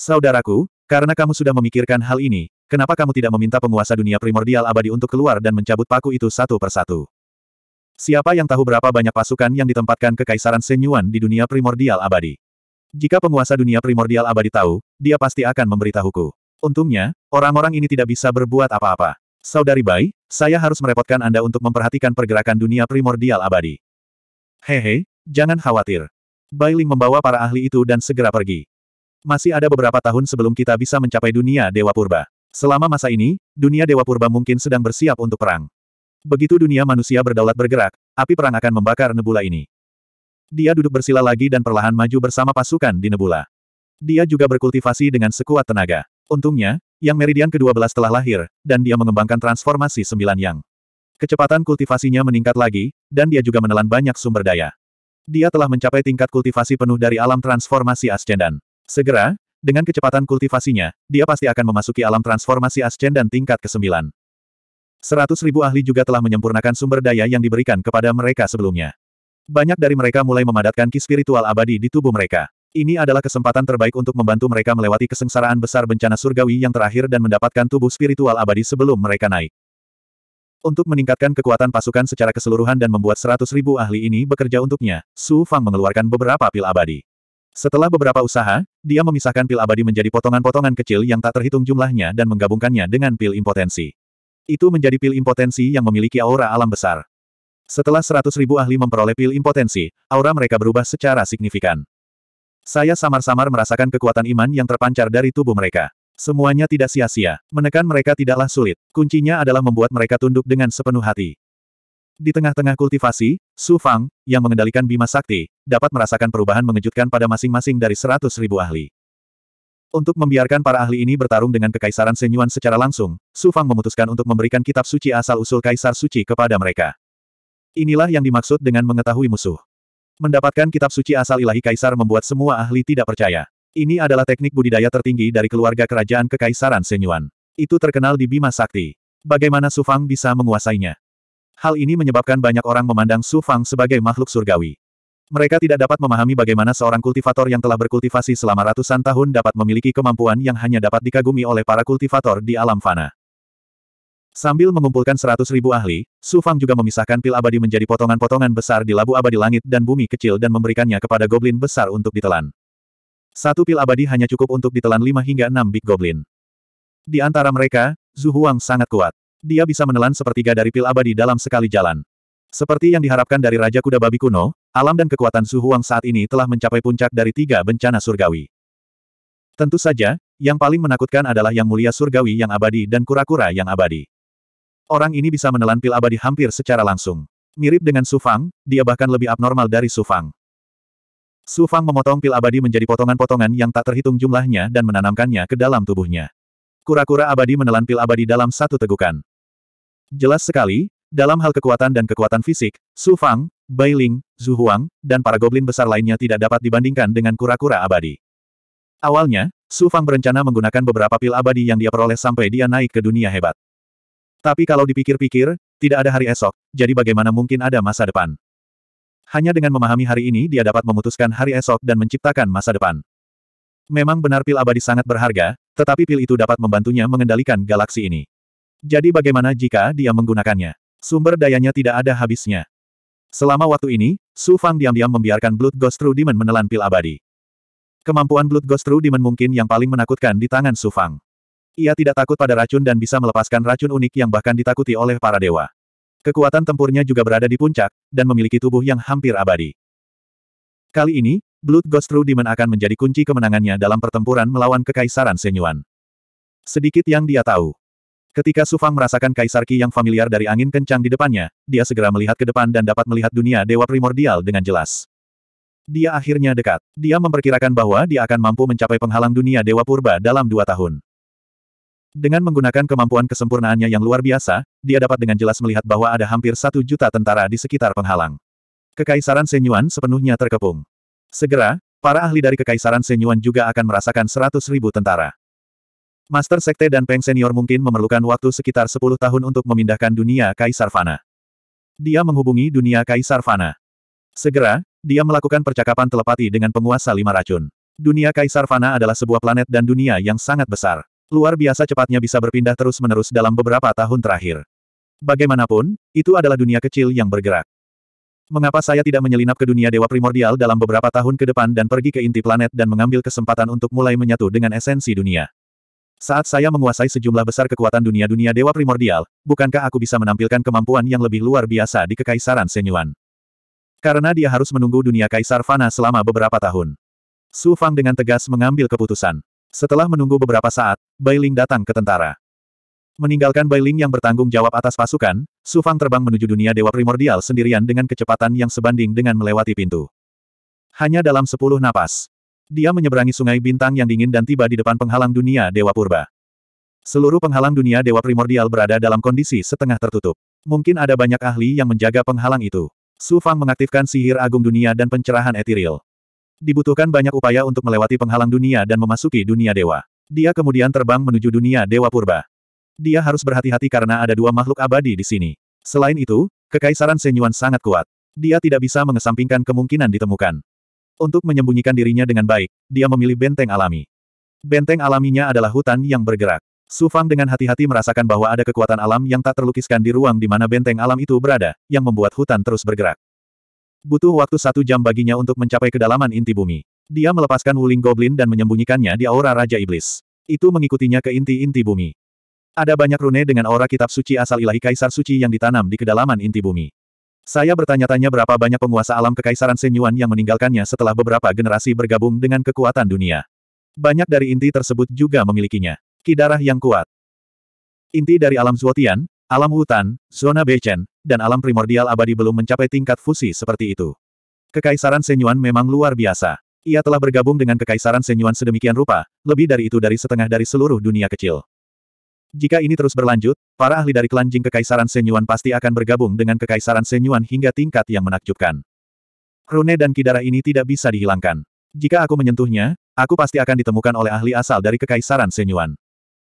Saudaraku, karena kamu sudah memikirkan hal ini, Kenapa kamu tidak meminta penguasa dunia primordial abadi untuk keluar dan mencabut paku itu satu persatu? Siapa yang tahu berapa banyak pasukan yang ditempatkan ke Kaisaran Senyuan di dunia primordial abadi? Jika penguasa dunia primordial abadi tahu, dia pasti akan memberitahuku. Untungnya, orang-orang ini tidak bisa berbuat apa-apa. Saudari Bai, saya harus merepotkan Anda untuk memperhatikan pergerakan dunia primordial abadi. Hehe, jangan khawatir. Bai Ling membawa para ahli itu dan segera pergi. Masih ada beberapa tahun sebelum kita bisa mencapai dunia Dewa Purba. Selama masa ini, dunia Dewa Purba mungkin sedang bersiap untuk perang. Begitu dunia manusia berdaulat bergerak, api perang akan membakar nebula ini. Dia duduk bersila lagi dan perlahan maju bersama pasukan di nebula. Dia juga berkultivasi dengan sekuat tenaga. Untungnya, yang meridian ke-12 telah lahir, dan dia mengembangkan transformasi sembilan yang. Kecepatan kultivasinya meningkat lagi, dan dia juga menelan banyak sumber daya. Dia telah mencapai tingkat kultivasi penuh dari alam transformasi ascendan. Segera, dengan kecepatan kultivasinya, dia pasti akan memasuki alam transformasi ascen dan tingkat ke-9. Seratus ribu ahli juga telah menyempurnakan sumber daya yang diberikan kepada mereka sebelumnya. Banyak dari mereka mulai memadatkan ki spiritual abadi di tubuh mereka. Ini adalah kesempatan terbaik untuk membantu mereka melewati kesengsaraan besar bencana surgawi yang terakhir dan mendapatkan tubuh spiritual abadi sebelum mereka naik. Untuk meningkatkan kekuatan pasukan secara keseluruhan dan membuat seratus ribu ahli ini bekerja untuknya, Su Fang mengeluarkan beberapa pil abadi. Setelah beberapa usaha, dia memisahkan pil abadi menjadi potongan-potongan kecil yang tak terhitung jumlahnya dan menggabungkannya dengan pil impotensi. Itu menjadi pil impotensi yang memiliki aura alam besar. Setelah seratus ribu ahli memperoleh pil impotensi, aura mereka berubah secara signifikan. Saya samar-samar merasakan kekuatan iman yang terpancar dari tubuh mereka. Semuanya tidak sia-sia. Menekan mereka tidaklah sulit. Kuncinya adalah membuat mereka tunduk dengan sepenuh hati. Di tengah-tengah kultivasi, Su Fang, yang mengendalikan Bima Sakti, dapat merasakan perubahan mengejutkan pada masing-masing dari seratus ribu ahli. Untuk membiarkan para ahli ini bertarung dengan Kekaisaran Senyuan secara langsung, Su Fang memutuskan untuk memberikan kitab suci asal-usul Kaisar Suci kepada mereka. Inilah yang dimaksud dengan mengetahui musuh. Mendapatkan kitab suci asal ilahi Kaisar membuat semua ahli tidak percaya. Ini adalah teknik budidaya tertinggi dari keluarga kerajaan Kekaisaran Senyuan. Itu terkenal di Bima Sakti. Bagaimana Su Fang bisa menguasainya? Hal ini menyebabkan banyak orang memandang Su Fang sebagai makhluk surgawi. Mereka tidak dapat memahami bagaimana seorang kultivator yang telah berkultivasi selama ratusan tahun dapat memiliki kemampuan yang hanya dapat dikagumi oleh para kultivator di alam fana. Sambil mengumpulkan seratus ribu ahli, Su Fang juga memisahkan pil abadi menjadi potongan-potongan besar di labu abadi langit dan bumi kecil dan memberikannya kepada goblin besar untuk ditelan. Satu pil abadi hanya cukup untuk ditelan lima hingga enam big goblin. Di antara mereka, Zhu Huang sangat kuat. Dia bisa menelan sepertiga dari pil abadi dalam sekali jalan. Seperti yang diharapkan dari Raja Kuda Babi Kuno, alam dan kekuatan Su Huang saat ini telah mencapai puncak dari tiga bencana surgawi. Tentu saja, yang paling menakutkan adalah yang mulia surgawi yang abadi dan kura-kura yang abadi. Orang ini bisa menelan pil abadi hampir secara langsung. Mirip dengan Sufang, dia bahkan lebih abnormal dari Sufang. Sufang memotong pil abadi menjadi potongan-potongan yang tak terhitung jumlahnya dan menanamkannya ke dalam tubuhnya. Kura-kura abadi menelan pil abadi dalam satu tegukan. Jelas sekali, dalam hal kekuatan dan kekuatan fisik, Su Fang, Bai Ling, Zhu Huang, dan para goblin besar lainnya tidak dapat dibandingkan dengan kura-kura abadi. Awalnya, Su Fang berencana menggunakan beberapa pil abadi yang dia peroleh sampai dia naik ke dunia hebat. Tapi kalau dipikir-pikir, tidak ada hari esok, jadi bagaimana mungkin ada masa depan? Hanya dengan memahami hari ini dia dapat memutuskan hari esok dan menciptakan masa depan. Memang benar pil abadi sangat berharga, tetapi pil itu dapat membantunya mengendalikan galaksi ini. Jadi bagaimana jika dia menggunakannya? Sumber dayanya tidak ada habisnya. Selama waktu ini, Su Fang diam-diam membiarkan Blood Ghost True Demon menelan pil abadi. Kemampuan Blood Ghost True Demon mungkin yang paling menakutkan di tangan Su Fang. Ia tidak takut pada racun dan bisa melepaskan racun unik yang bahkan ditakuti oleh para dewa. Kekuatan tempurnya juga berada di puncak, dan memiliki tubuh yang hampir abadi. Kali ini, Blood Ghost True Demon akan menjadi kunci kemenangannya dalam pertempuran melawan Kekaisaran Senyuan. Sedikit yang dia tahu, Ketika Sufang merasakan Kaisar Qi yang familiar dari angin kencang di depannya, dia segera melihat ke depan dan dapat melihat dunia dewa primordial dengan jelas. Dia akhirnya dekat. Dia memperkirakan bahwa dia akan mampu mencapai penghalang dunia dewa purba dalam dua tahun. Dengan menggunakan kemampuan kesempurnaannya yang luar biasa, dia dapat dengan jelas melihat bahwa ada hampir satu juta tentara di sekitar penghalang. Kekaisaran Senyuan sepenuhnya terkepung. Segera, para ahli dari Kekaisaran Senyuan juga akan merasakan seratus ribu tentara. Master Sekte dan Peng Senior mungkin memerlukan waktu sekitar 10 tahun untuk memindahkan dunia Kaisar Fana. Dia menghubungi dunia Kaisar Fana. Segera, dia melakukan percakapan telepati dengan penguasa lima racun. Dunia Kaisar Fana adalah sebuah planet dan dunia yang sangat besar. Luar biasa cepatnya bisa berpindah terus-menerus dalam beberapa tahun terakhir. Bagaimanapun, itu adalah dunia kecil yang bergerak. Mengapa saya tidak menyelinap ke dunia dewa primordial dalam beberapa tahun ke depan dan pergi ke inti planet dan mengambil kesempatan untuk mulai menyatu dengan esensi dunia? Saat saya menguasai sejumlah besar kekuatan dunia-dunia dewa primordial, bukankah aku bisa menampilkan kemampuan yang lebih luar biasa di Kekaisaran Senyuan? Karena dia harus menunggu dunia Kaisar Fana selama beberapa tahun. Su Fang dengan tegas mengambil keputusan. Setelah menunggu beberapa saat, Bai Ling datang ke tentara. Meninggalkan Bai Ling yang bertanggung jawab atas pasukan, Su Fang terbang menuju dunia dewa primordial sendirian dengan kecepatan yang sebanding dengan melewati pintu. Hanya dalam sepuluh napas, dia menyeberangi sungai bintang yang dingin dan tiba di depan penghalang dunia Dewa Purba. Seluruh penghalang dunia Dewa Primordial berada dalam kondisi setengah tertutup. Mungkin ada banyak ahli yang menjaga penghalang itu. Su Fang mengaktifkan sihir agung dunia dan pencerahan etiril. Dibutuhkan banyak upaya untuk melewati penghalang dunia dan memasuki dunia dewa. Dia kemudian terbang menuju dunia Dewa Purba. Dia harus berhati-hati karena ada dua makhluk abadi di sini. Selain itu, kekaisaran Senyuan sangat kuat. Dia tidak bisa mengesampingkan kemungkinan ditemukan. Untuk menyembunyikan dirinya dengan baik, dia memilih benteng alami. Benteng alaminya adalah hutan yang bergerak. Su Fang dengan hati-hati merasakan bahwa ada kekuatan alam yang tak terlukiskan di ruang di mana benteng alam itu berada, yang membuat hutan terus bergerak. Butuh waktu satu jam baginya untuk mencapai kedalaman inti bumi. Dia melepaskan Wuling Goblin dan menyembunyikannya di aura Raja Iblis. Itu mengikutinya ke inti-inti bumi. Ada banyak rune dengan aura kitab suci asal ilahi Kaisar Suci yang ditanam di kedalaman inti bumi. Saya bertanya-tanya berapa banyak penguasa alam Kekaisaran Senyuan yang meninggalkannya setelah beberapa generasi bergabung dengan kekuatan dunia. Banyak dari inti tersebut juga memilikinya. Kidarah yang kuat. Inti dari alam Zuotian, alam hutan, zona beichen, dan alam primordial abadi belum mencapai tingkat fusi seperti itu. Kekaisaran Senyuan memang luar biasa. Ia telah bergabung dengan Kekaisaran Senyuan sedemikian rupa, lebih dari itu dari setengah dari seluruh dunia kecil. Jika ini terus berlanjut, para ahli dari klan Jing Kekaisaran Senyuan pasti akan bergabung dengan Kekaisaran Senyuan hingga tingkat yang menakjubkan. Rune dan Kidara ini tidak bisa dihilangkan. Jika aku menyentuhnya, aku pasti akan ditemukan oleh ahli asal dari Kekaisaran Senyuan.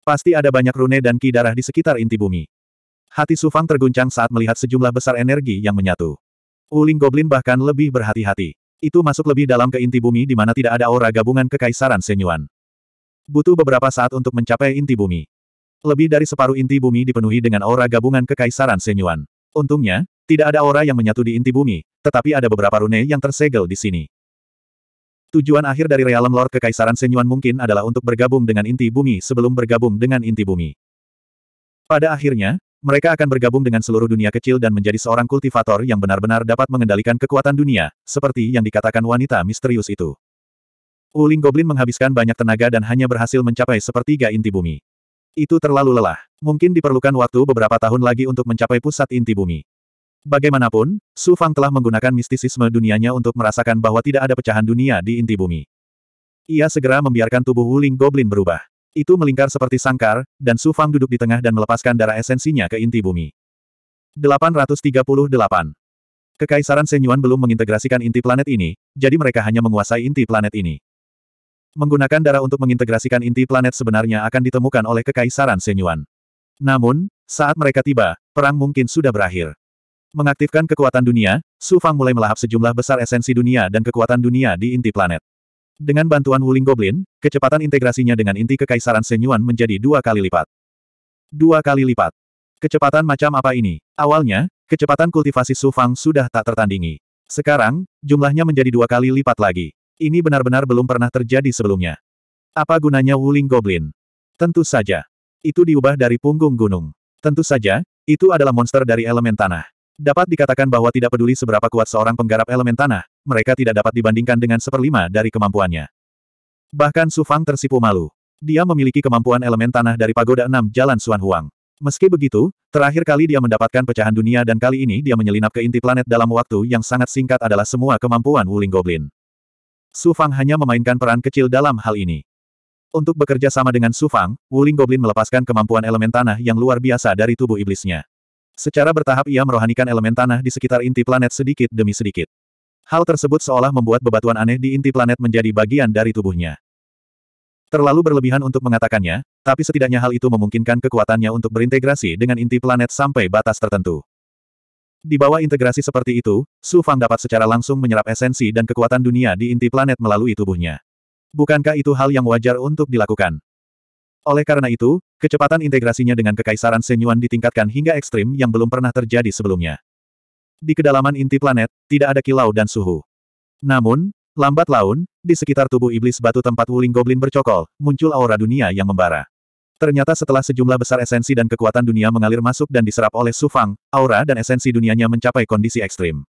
Pasti ada banyak rune dan Kidara di sekitar inti bumi. Hati Sufang terguncang saat melihat sejumlah besar energi yang menyatu. Uling Goblin bahkan lebih berhati-hati. Itu masuk lebih dalam ke inti bumi di mana tidak ada aura gabungan Kekaisaran Senyuan. Butuh beberapa saat untuk mencapai inti bumi. Lebih dari separuh inti bumi dipenuhi dengan aura gabungan kekaisaran Senyuan. Untungnya, tidak ada aura yang menyatu di inti bumi, tetapi ada beberapa rune yang tersegel di sini. Tujuan akhir dari realem Lord kekaisaran Senyuan mungkin adalah untuk bergabung dengan inti bumi sebelum bergabung dengan inti bumi. Pada akhirnya, mereka akan bergabung dengan seluruh dunia kecil dan menjadi seorang kultivator yang benar-benar dapat mengendalikan kekuatan dunia, seperti yang dikatakan wanita misterius itu. Wuling Goblin menghabiskan banyak tenaga dan hanya berhasil mencapai sepertiga inti bumi. Itu terlalu lelah. Mungkin diperlukan waktu beberapa tahun lagi untuk mencapai pusat inti bumi. Bagaimanapun, Su Fang telah menggunakan mistisisme dunianya untuk merasakan bahwa tidak ada pecahan dunia di inti bumi. Ia segera membiarkan tubuh Wuling Goblin berubah. Itu melingkar seperti sangkar, dan Su Fang duduk di tengah dan melepaskan darah esensinya ke inti bumi. 838. Kekaisaran Senyuan belum mengintegrasikan inti planet ini, jadi mereka hanya menguasai inti planet ini. Menggunakan darah untuk mengintegrasikan inti planet sebenarnya akan ditemukan oleh Kekaisaran Senyuan. Namun, saat mereka tiba, perang mungkin sudah berakhir. Mengaktifkan kekuatan dunia, Su Fang mulai melahap sejumlah besar esensi dunia dan kekuatan dunia di inti planet. Dengan bantuan Wuling Goblin, kecepatan integrasinya dengan inti Kekaisaran Senyuan menjadi dua kali lipat. Dua kali lipat. Kecepatan macam apa ini? Awalnya, kecepatan kultivasi Su Fang sudah tak tertandingi. Sekarang, jumlahnya menjadi dua kali lipat lagi. Ini benar-benar belum pernah terjadi sebelumnya. Apa gunanya Wuling Goblin? Tentu saja. Itu diubah dari punggung gunung. Tentu saja, itu adalah monster dari elemen tanah. Dapat dikatakan bahwa tidak peduli seberapa kuat seorang penggarap elemen tanah, mereka tidak dapat dibandingkan dengan seperlima dari kemampuannya. Bahkan Su Fang tersipu malu. Dia memiliki kemampuan elemen tanah dari Pagoda enam Jalan Suan Huang. Meski begitu, terakhir kali dia mendapatkan pecahan dunia dan kali ini dia menyelinap ke inti planet dalam waktu yang sangat singkat adalah semua kemampuan Wuling Goblin. Su Fang hanya memainkan peran kecil dalam hal ini. Untuk bekerja sama dengan Su Fang, Wuling Goblin melepaskan kemampuan elemen tanah yang luar biasa dari tubuh iblisnya. Secara bertahap ia merohanikan elemen tanah di sekitar inti planet sedikit demi sedikit. Hal tersebut seolah membuat bebatuan aneh di inti planet menjadi bagian dari tubuhnya. Terlalu berlebihan untuk mengatakannya, tapi setidaknya hal itu memungkinkan kekuatannya untuk berintegrasi dengan inti planet sampai batas tertentu. Di bawah integrasi seperti itu, Su Fang dapat secara langsung menyerap esensi dan kekuatan dunia di inti planet melalui tubuhnya. Bukankah itu hal yang wajar untuk dilakukan? Oleh karena itu, kecepatan integrasinya dengan Kekaisaran Senyuan ditingkatkan hingga ekstrim yang belum pernah terjadi sebelumnya. Di kedalaman inti planet, tidak ada kilau dan suhu. Namun, lambat laun, di sekitar tubuh iblis batu tempat Wuling Goblin bercokol, muncul aura dunia yang membara. Ternyata setelah sejumlah besar esensi dan kekuatan dunia mengalir masuk dan diserap oleh Su Fang, aura dan esensi dunianya mencapai kondisi ekstrim.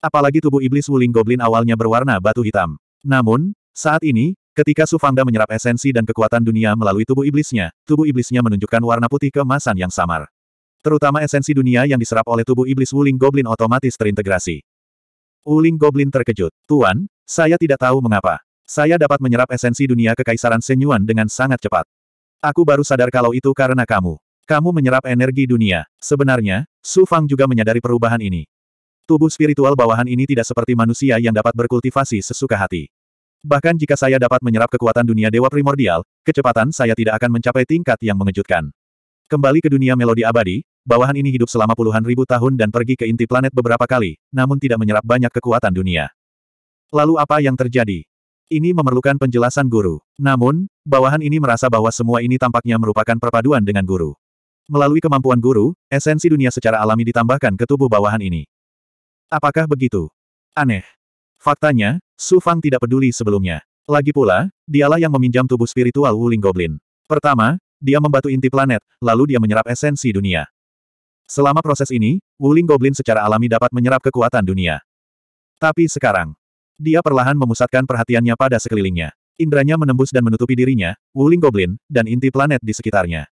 Apalagi tubuh iblis Wuling Goblin awalnya berwarna batu hitam. Namun, saat ini, ketika Su Fangda menyerap esensi dan kekuatan dunia melalui tubuh iblisnya, tubuh iblisnya menunjukkan warna putih kemasan yang samar. Terutama esensi dunia yang diserap oleh tubuh iblis Wuling Goblin otomatis terintegrasi. Wuling Goblin terkejut. Tuan, saya tidak tahu mengapa. Saya dapat menyerap esensi dunia kekaisaran Senyuan dengan sangat cepat. Aku baru sadar kalau itu karena kamu. Kamu menyerap energi dunia. Sebenarnya, Su Fang juga menyadari perubahan ini. Tubuh spiritual bawahan ini tidak seperti manusia yang dapat berkultivasi sesuka hati. Bahkan jika saya dapat menyerap kekuatan dunia dewa primordial, kecepatan saya tidak akan mencapai tingkat yang mengejutkan. Kembali ke dunia melodi abadi, bawahan ini hidup selama puluhan ribu tahun dan pergi ke inti planet beberapa kali, namun tidak menyerap banyak kekuatan dunia. Lalu apa yang terjadi? Ini memerlukan penjelasan guru. Namun, bawahan ini merasa bahwa semua ini tampaknya merupakan perpaduan dengan guru. Melalui kemampuan guru, esensi dunia secara alami ditambahkan ke tubuh bawahan ini. Apakah begitu? Aneh. Faktanya, Su Fang tidak peduli sebelumnya. Lagi pula, dialah yang meminjam tubuh spiritual Wuling Goblin. Pertama, dia membatu inti planet, lalu dia menyerap esensi dunia. Selama proses ini, Wuling Goblin secara alami dapat menyerap kekuatan dunia. Tapi sekarang, dia perlahan memusatkan perhatiannya pada sekelilingnya. Indranya menembus dan menutupi dirinya, Wuling Goblin, dan inti planet di sekitarnya.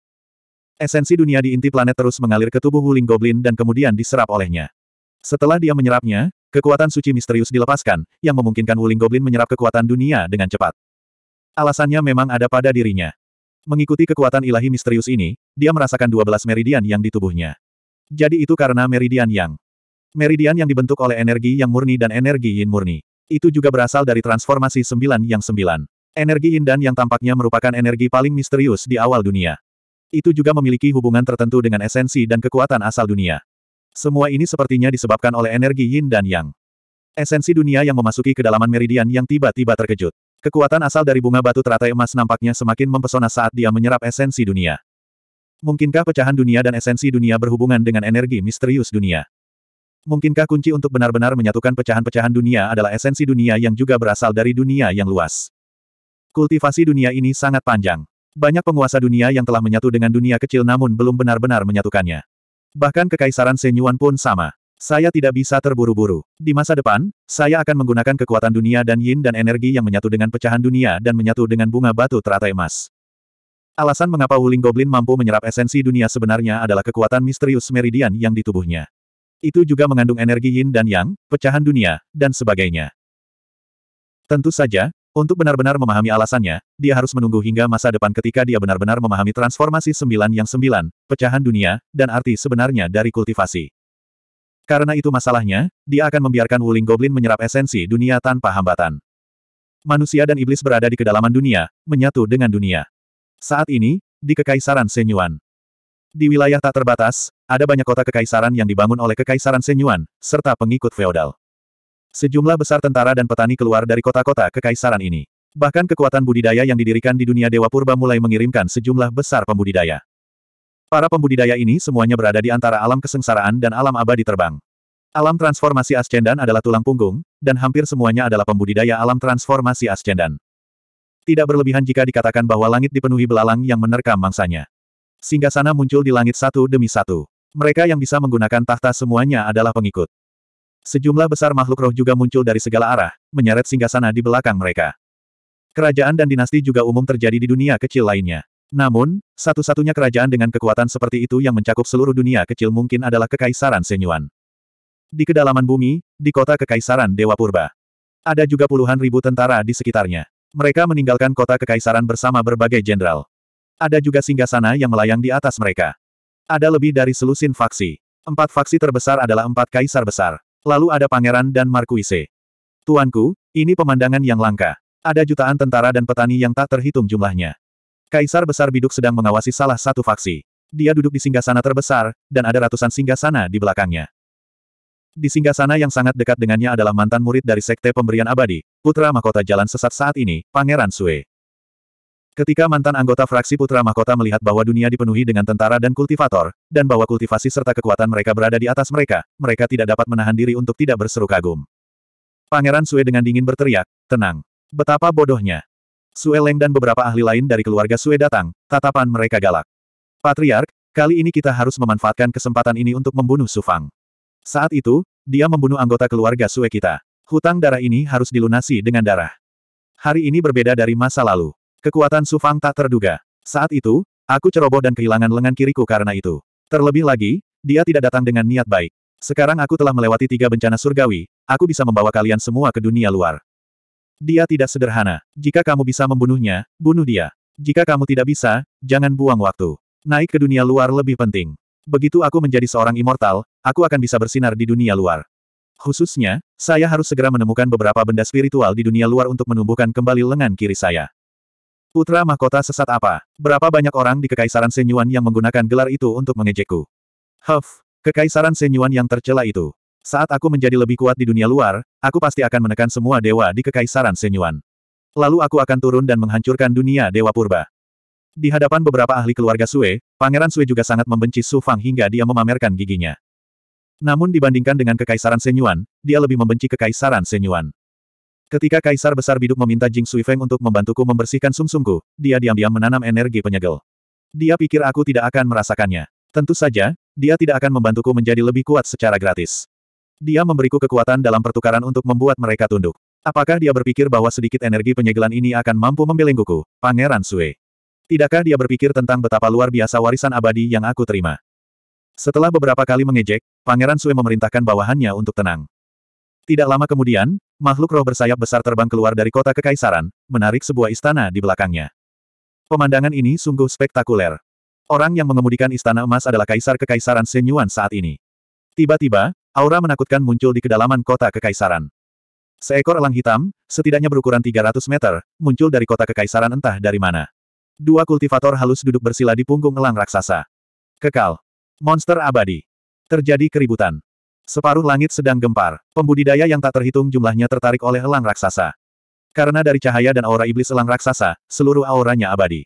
Esensi dunia di inti planet terus mengalir ke tubuh Wuling Goblin dan kemudian diserap olehnya. Setelah dia menyerapnya, kekuatan suci misterius dilepaskan, yang memungkinkan Wuling Goblin menyerap kekuatan dunia dengan cepat. Alasannya memang ada pada dirinya. Mengikuti kekuatan ilahi misterius ini, dia merasakan 12 meridian yang di tubuhnya. Jadi itu karena meridian yang. Meridian yang dibentuk oleh energi yang murni dan energi yin murni. Itu juga berasal dari transformasi sembilan yang sembilan. Energi Indan yang tampaknya merupakan energi paling misterius di awal dunia. Itu juga memiliki hubungan tertentu dengan esensi dan kekuatan asal dunia. Semua ini sepertinya disebabkan oleh energi Yin dan Yang. Esensi dunia yang memasuki kedalaman meridian yang tiba-tiba terkejut. Kekuatan asal dari bunga batu teratai emas nampaknya semakin mempesona saat dia menyerap esensi dunia. Mungkinkah pecahan dunia dan esensi dunia berhubungan dengan energi misterius dunia? Mungkinkah kunci untuk benar-benar menyatukan pecahan-pecahan dunia adalah esensi dunia yang juga berasal dari dunia yang luas? Kultivasi dunia ini sangat panjang. Banyak penguasa dunia yang telah menyatu dengan dunia kecil namun belum benar-benar menyatukannya. Bahkan kekaisaran Senyuan pun sama. Saya tidak bisa terburu-buru. Di masa depan, saya akan menggunakan kekuatan dunia dan yin dan energi yang menyatu dengan pecahan dunia dan menyatu dengan bunga batu teratai emas. Alasan mengapa Wuling Goblin mampu menyerap esensi dunia sebenarnya adalah kekuatan misterius meridian yang di tubuhnya. Itu juga mengandung energi yin dan yang, pecahan dunia, dan sebagainya. Tentu saja, untuk benar-benar memahami alasannya, dia harus menunggu hingga masa depan ketika dia benar-benar memahami transformasi sembilan yang sembilan, pecahan dunia, dan arti sebenarnya dari kultivasi. Karena itu masalahnya, dia akan membiarkan Wuling Goblin menyerap esensi dunia tanpa hambatan. Manusia dan iblis berada di kedalaman dunia, menyatu dengan dunia. Saat ini, di Kekaisaran Senyuan. Di wilayah tak terbatas, ada banyak kota kekaisaran yang dibangun oleh Kekaisaran Senyuan, serta pengikut feodal. Sejumlah besar tentara dan petani keluar dari kota-kota kekaisaran ini. Bahkan kekuatan budidaya yang didirikan di dunia Dewa Purba mulai mengirimkan sejumlah besar pembudidaya. Para pembudidaya ini semuanya berada di antara alam kesengsaraan dan alam abadi terbang. Alam transformasi ascendan adalah tulang punggung, dan hampir semuanya adalah pembudidaya alam transformasi ascendan. Tidak berlebihan jika dikatakan bahwa langit dipenuhi belalang yang menerkam mangsanya. Singgasana muncul di langit satu demi satu. Mereka yang bisa menggunakan tahta semuanya adalah pengikut. Sejumlah besar makhluk roh juga muncul dari segala arah, menyeret singgasana di belakang mereka. Kerajaan dan dinasti juga umum terjadi di dunia kecil lainnya. Namun, satu-satunya kerajaan dengan kekuatan seperti itu yang mencakup seluruh dunia kecil mungkin adalah Kekaisaran Senyuan. Di kedalaman bumi, di kota Kekaisaran Dewa Purba. Ada juga puluhan ribu tentara di sekitarnya. Mereka meninggalkan kota Kekaisaran bersama berbagai jenderal. Ada juga singgasana yang melayang di atas mereka. Ada lebih dari selusin faksi. Empat faksi terbesar adalah empat kaisar besar. Lalu ada pangeran dan markuise. Tuanku, ini pemandangan yang langka. Ada jutaan tentara dan petani yang tak terhitung jumlahnya. Kaisar Besar Biduk sedang mengawasi salah satu faksi. Dia duduk di singgasana terbesar, dan ada ratusan singgasana di belakangnya. Di singgasana yang sangat dekat dengannya adalah mantan murid dari Sekte Pemberian Abadi, putra mahkota jalan sesat saat ini, Pangeran Sue. Ketika mantan anggota fraksi Putra Mahkota melihat bahwa dunia dipenuhi dengan tentara dan kultivator, dan bahwa kultivasi serta kekuatan mereka berada di atas mereka, mereka tidak dapat menahan diri untuk tidak berseru kagum. Pangeran Sue dengan dingin berteriak, tenang. Betapa bodohnya. Sue Leng dan beberapa ahli lain dari keluarga Sue datang, tatapan mereka galak. Patriark, kali ini kita harus memanfaatkan kesempatan ini untuk membunuh Sufang. Saat itu, dia membunuh anggota keluarga Sue kita. Hutang darah ini harus dilunasi dengan darah. Hari ini berbeda dari masa lalu. Kekuatan Sufang tak terduga. Saat itu, aku ceroboh dan kehilangan lengan kiriku karena itu. Terlebih lagi, dia tidak datang dengan niat baik. Sekarang aku telah melewati tiga bencana surgawi, aku bisa membawa kalian semua ke dunia luar. Dia tidak sederhana. Jika kamu bisa membunuhnya, bunuh dia. Jika kamu tidak bisa, jangan buang waktu. Naik ke dunia luar lebih penting. Begitu aku menjadi seorang immortal, aku akan bisa bersinar di dunia luar. Khususnya, saya harus segera menemukan beberapa benda spiritual di dunia luar untuk menumbuhkan kembali lengan kiri saya. Putra mahkota sesat apa? Berapa banyak orang di Kekaisaran Senyuan yang menggunakan gelar itu untuk mengejekku? Huff, Kekaisaran Senyuan yang tercela itu. Saat aku menjadi lebih kuat di dunia luar, aku pasti akan menekan semua dewa di Kekaisaran Senyuan. Lalu aku akan turun dan menghancurkan dunia Dewa Purba. Di hadapan beberapa ahli keluarga Sue, Pangeran Sue juga sangat membenci Su Fang hingga dia memamerkan giginya. Namun dibandingkan dengan Kekaisaran Senyuan, dia lebih membenci Kekaisaran Senyuan. Ketika Kaisar Besar Biduk meminta Jing Sui Feng untuk membantuku membersihkan sumsumku, dia diam-diam menanam energi penyegel. Dia pikir aku tidak akan merasakannya. Tentu saja, dia tidak akan membantuku menjadi lebih kuat secara gratis. Dia memberiku kekuatan dalam pertukaran untuk membuat mereka tunduk. Apakah dia berpikir bahwa sedikit energi penyegelan ini akan mampu membelengguku, Pangeran Sui? Tidakkah dia berpikir tentang betapa luar biasa warisan abadi yang aku terima? Setelah beberapa kali mengejek, Pangeran Sui memerintahkan bawahannya untuk tenang. Tidak lama kemudian, makhluk roh bersayap besar terbang keluar dari kota kekaisaran, menarik sebuah istana di belakangnya. Pemandangan ini sungguh spektakuler. Orang yang mengemudikan istana emas adalah kaisar kekaisaran Senyuan saat ini. Tiba-tiba, aura menakutkan muncul di kedalaman kota kekaisaran. Seekor elang hitam, setidaknya berukuran 300 meter, muncul dari kota kekaisaran entah dari mana. Dua kultivator halus duduk bersila di punggung elang raksasa. Kekal. Monster abadi. Terjadi keributan. Separuh langit sedang gempar. Pembudidaya yang tak terhitung jumlahnya tertarik oleh elang raksasa. Karena dari cahaya dan aura iblis elang raksasa, seluruh auranya abadi.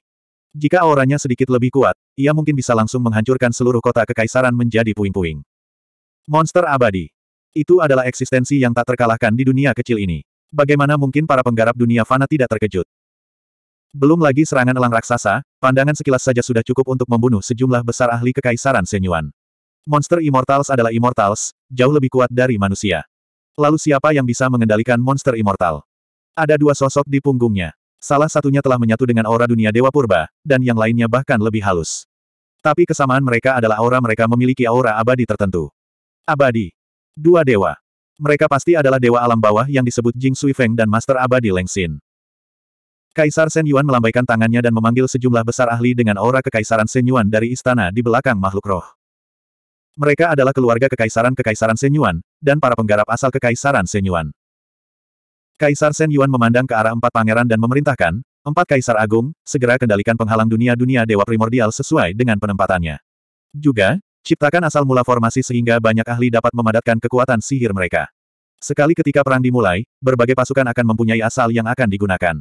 Jika auranya sedikit lebih kuat, ia mungkin bisa langsung menghancurkan seluruh kota kekaisaran menjadi puing-puing. Monster abadi. Itu adalah eksistensi yang tak terkalahkan di dunia kecil ini. Bagaimana mungkin para penggarap dunia fana tidak terkejut? Belum lagi serangan elang raksasa, pandangan sekilas saja sudah cukup untuk membunuh sejumlah besar ahli kekaisaran Senyuan. Monster Immortals adalah Immortals, jauh lebih kuat dari manusia. Lalu siapa yang bisa mengendalikan monster immortal? Ada dua sosok di punggungnya. Salah satunya telah menyatu dengan aura dunia Dewa Purba, dan yang lainnya bahkan lebih halus. Tapi kesamaan mereka adalah aura mereka memiliki aura abadi tertentu. Abadi. Dua dewa. Mereka pasti adalah dewa alam bawah yang disebut Jing Sui Feng dan Master Abadi Leng Xin. Kaisar Shen Yuan melambaikan tangannya dan memanggil sejumlah besar ahli dengan aura kekaisaran Shen Yuan dari istana di belakang makhluk roh. Mereka adalah keluarga kekaisaran-kekaisaran Senyuan, dan para penggarap asal kekaisaran Senyuan. Kaisar Senyuan memandang ke arah empat pangeran dan memerintahkan, empat kaisar agung, segera kendalikan penghalang dunia-dunia dewa primordial sesuai dengan penempatannya. Juga, ciptakan asal mula formasi sehingga banyak ahli dapat memadatkan kekuatan sihir mereka. Sekali ketika perang dimulai, berbagai pasukan akan mempunyai asal yang akan digunakan.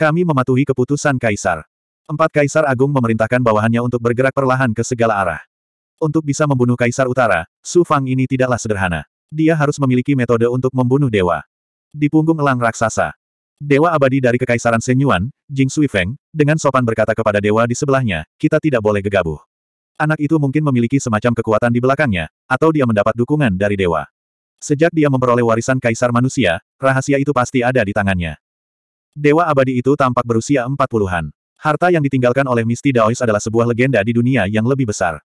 Kami mematuhi keputusan kaisar. Empat kaisar agung memerintahkan bawahannya untuk bergerak perlahan ke segala arah. Untuk bisa membunuh Kaisar Utara, Su Fang ini tidaklah sederhana. Dia harus memiliki metode untuk membunuh dewa. Di punggung elang raksasa. Dewa abadi dari Kekaisaran Senyuan, Jing Sui Feng, dengan sopan berkata kepada dewa di sebelahnya, kita tidak boleh gegabah. Anak itu mungkin memiliki semacam kekuatan di belakangnya, atau dia mendapat dukungan dari dewa. Sejak dia memperoleh warisan kaisar manusia, rahasia itu pasti ada di tangannya. Dewa abadi itu tampak berusia empat puluhan. Harta yang ditinggalkan oleh Misty Daois adalah sebuah legenda di dunia yang lebih besar.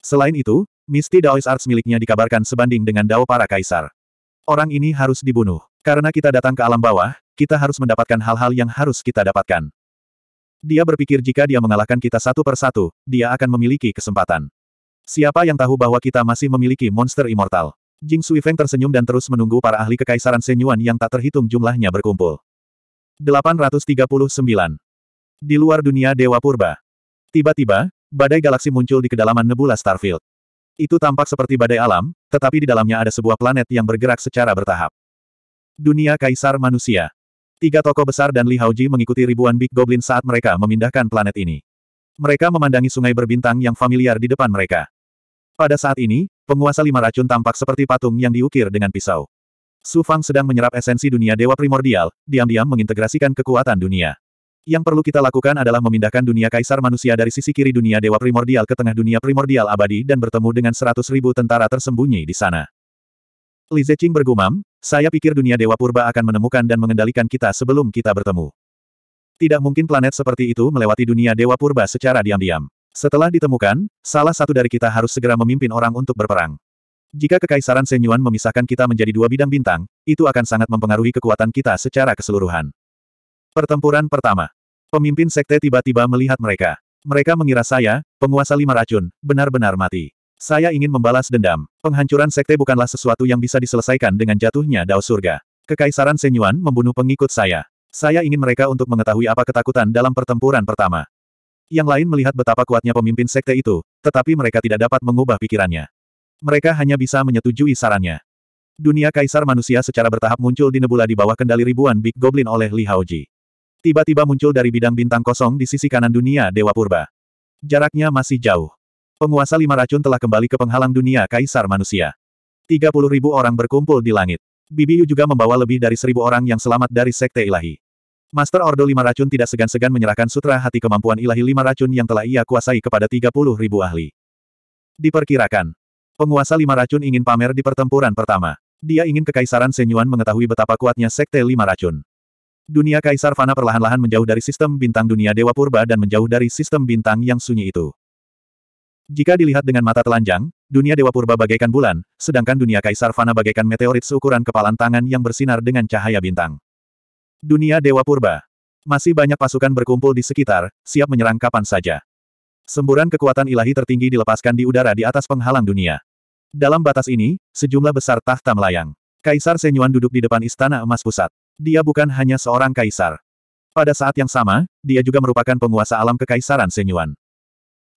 Selain itu, misti Daois Arts miliknya dikabarkan sebanding dengan Dao para Kaisar. Orang ini harus dibunuh. Karena kita datang ke alam bawah, kita harus mendapatkan hal-hal yang harus kita dapatkan. Dia berpikir jika dia mengalahkan kita satu persatu, dia akan memiliki kesempatan. Siapa yang tahu bahwa kita masih memiliki monster immortal? Jing Suifeng tersenyum dan terus menunggu para ahli kekaisaran Senyuan yang tak terhitung jumlahnya berkumpul. 839. Di luar dunia Dewa Purba. Tiba-tiba, Badai galaksi muncul di kedalaman nebula Starfield. Itu tampak seperti badai alam, tetapi di dalamnya ada sebuah planet yang bergerak secara bertahap. Dunia Kaisar Manusia Tiga tokoh besar dan Li Haoji mengikuti ribuan Big Goblin saat mereka memindahkan planet ini. Mereka memandangi sungai berbintang yang familiar di depan mereka. Pada saat ini, penguasa lima racun tampak seperti patung yang diukir dengan pisau. Su Fang sedang menyerap esensi dunia dewa primordial, diam-diam mengintegrasikan kekuatan dunia. Yang perlu kita lakukan adalah memindahkan dunia kaisar manusia dari sisi kiri dunia dewa primordial ke tengah dunia primordial abadi dan bertemu dengan seratus ribu tentara tersembunyi di sana. Li Zeqing bergumam, saya pikir dunia dewa purba akan menemukan dan mengendalikan kita sebelum kita bertemu. Tidak mungkin planet seperti itu melewati dunia dewa purba secara diam-diam. Setelah ditemukan, salah satu dari kita harus segera memimpin orang untuk berperang. Jika kekaisaran Senyuan memisahkan kita menjadi dua bidang bintang, itu akan sangat mempengaruhi kekuatan kita secara keseluruhan. Pertempuran pertama. Pemimpin sekte tiba-tiba melihat mereka. Mereka mengira saya, penguasa lima racun, benar-benar mati. Saya ingin membalas dendam. Penghancuran sekte bukanlah sesuatu yang bisa diselesaikan dengan jatuhnya dao surga. Kekaisaran Senyuan membunuh pengikut saya. Saya ingin mereka untuk mengetahui apa ketakutan dalam pertempuran pertama. Yang lain melihat betapa kuatnya pemimpin sekte itu, tetapi mereka tidak dapat mengubah pikirannya. Mereka hanya bisa menyetujui sarannya. Dunia kaisar manusia secara bertahap muncul di nebula di bawah kendali ribuan Big Goblin oleh Li Haoji. Tiba-tiba muncul dari bidang bintang kosong di sisi kanan dunia Dewa Purba. Jaraknya masih jauh. Penguasa lima racun telah kembali ke penghalang dunia Kaisar Manusia. 30 ribu orang berkumpul di langit. Bibi Yu juga membawa lebih dari seribu orang yang selamat dari Sekte Ilahi. Master Ordo Lima Racun tidak segan-segan menyerahkan sutra hati kemampuan ilahi Lima Racun yang telah ia kuasai kepada 30 ribu ahli. Diperkirakan, penguasa Lima Racun ingin pamer di pertempuran pertama. Dia ingin Kekaisaran Senyuan mengetahui betapa kuatnya Sekte Lima Racun. Dunia Kaisar Fana perlahan-lahan menjauh dari sistem bintang dunia Dewa Purba dan menjauh dari sistem bintang yang sunyi itu. Jika dilihat dengan mata telanjang, dunia Dewa Purba bagaikan bulan, sedangkan dunia Kaisar Fana bagaikan meteorit seukuran kepalan tangan yang bersinar dengan cahaya bintang. Dunia Dewa Purba. Masih banyak pasukan berkumpul di sekitar, siap menyerang kapan saja. Semburan kekuatan ilahi tertinggi dilepaskan di udara di atas penghalang dunia. Dalam batas ini, sejumlah besar tahta melayang. Kaisar Senyuan duduk di depan Istana Emas Pusat. Dia bukan hanya seorang kaisar. Pada saat yang sama, dia juga merupakan penguasa alam Kekaisaran Senyuan.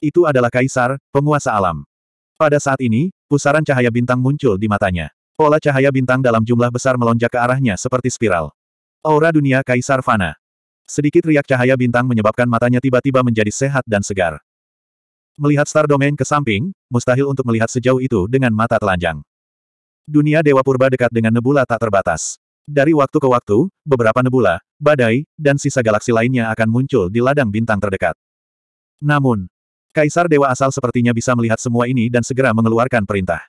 Itu adalah kaisar, penguasa alam. Pada saat ini, pusaran cahaya bintang muncul di matanya. Pola cahaya bintang dalam jumlah besar melonjak ke arahnya seperti spiral. Aura dunia Kaisar Fana. Sedikit riak cahaya bintang menyebabkan matanya tiba-tiba menjadi sehat dan segar. Melihat Star Domain ke samping, mustahil untuk melihat sejauh itu dengan mata telanjang. Dunia Dewa Purba dekat dengan nebula tak terbatas. Dari waktu ke waktu, beberapa nebula, badai, dan sisa galaksi lainnya akan muncul di ladang bintang terdekat. Namun, Kaisar Dewa asal sepertinya bisa melihat semua ini dan segera mengeluarkan perintah.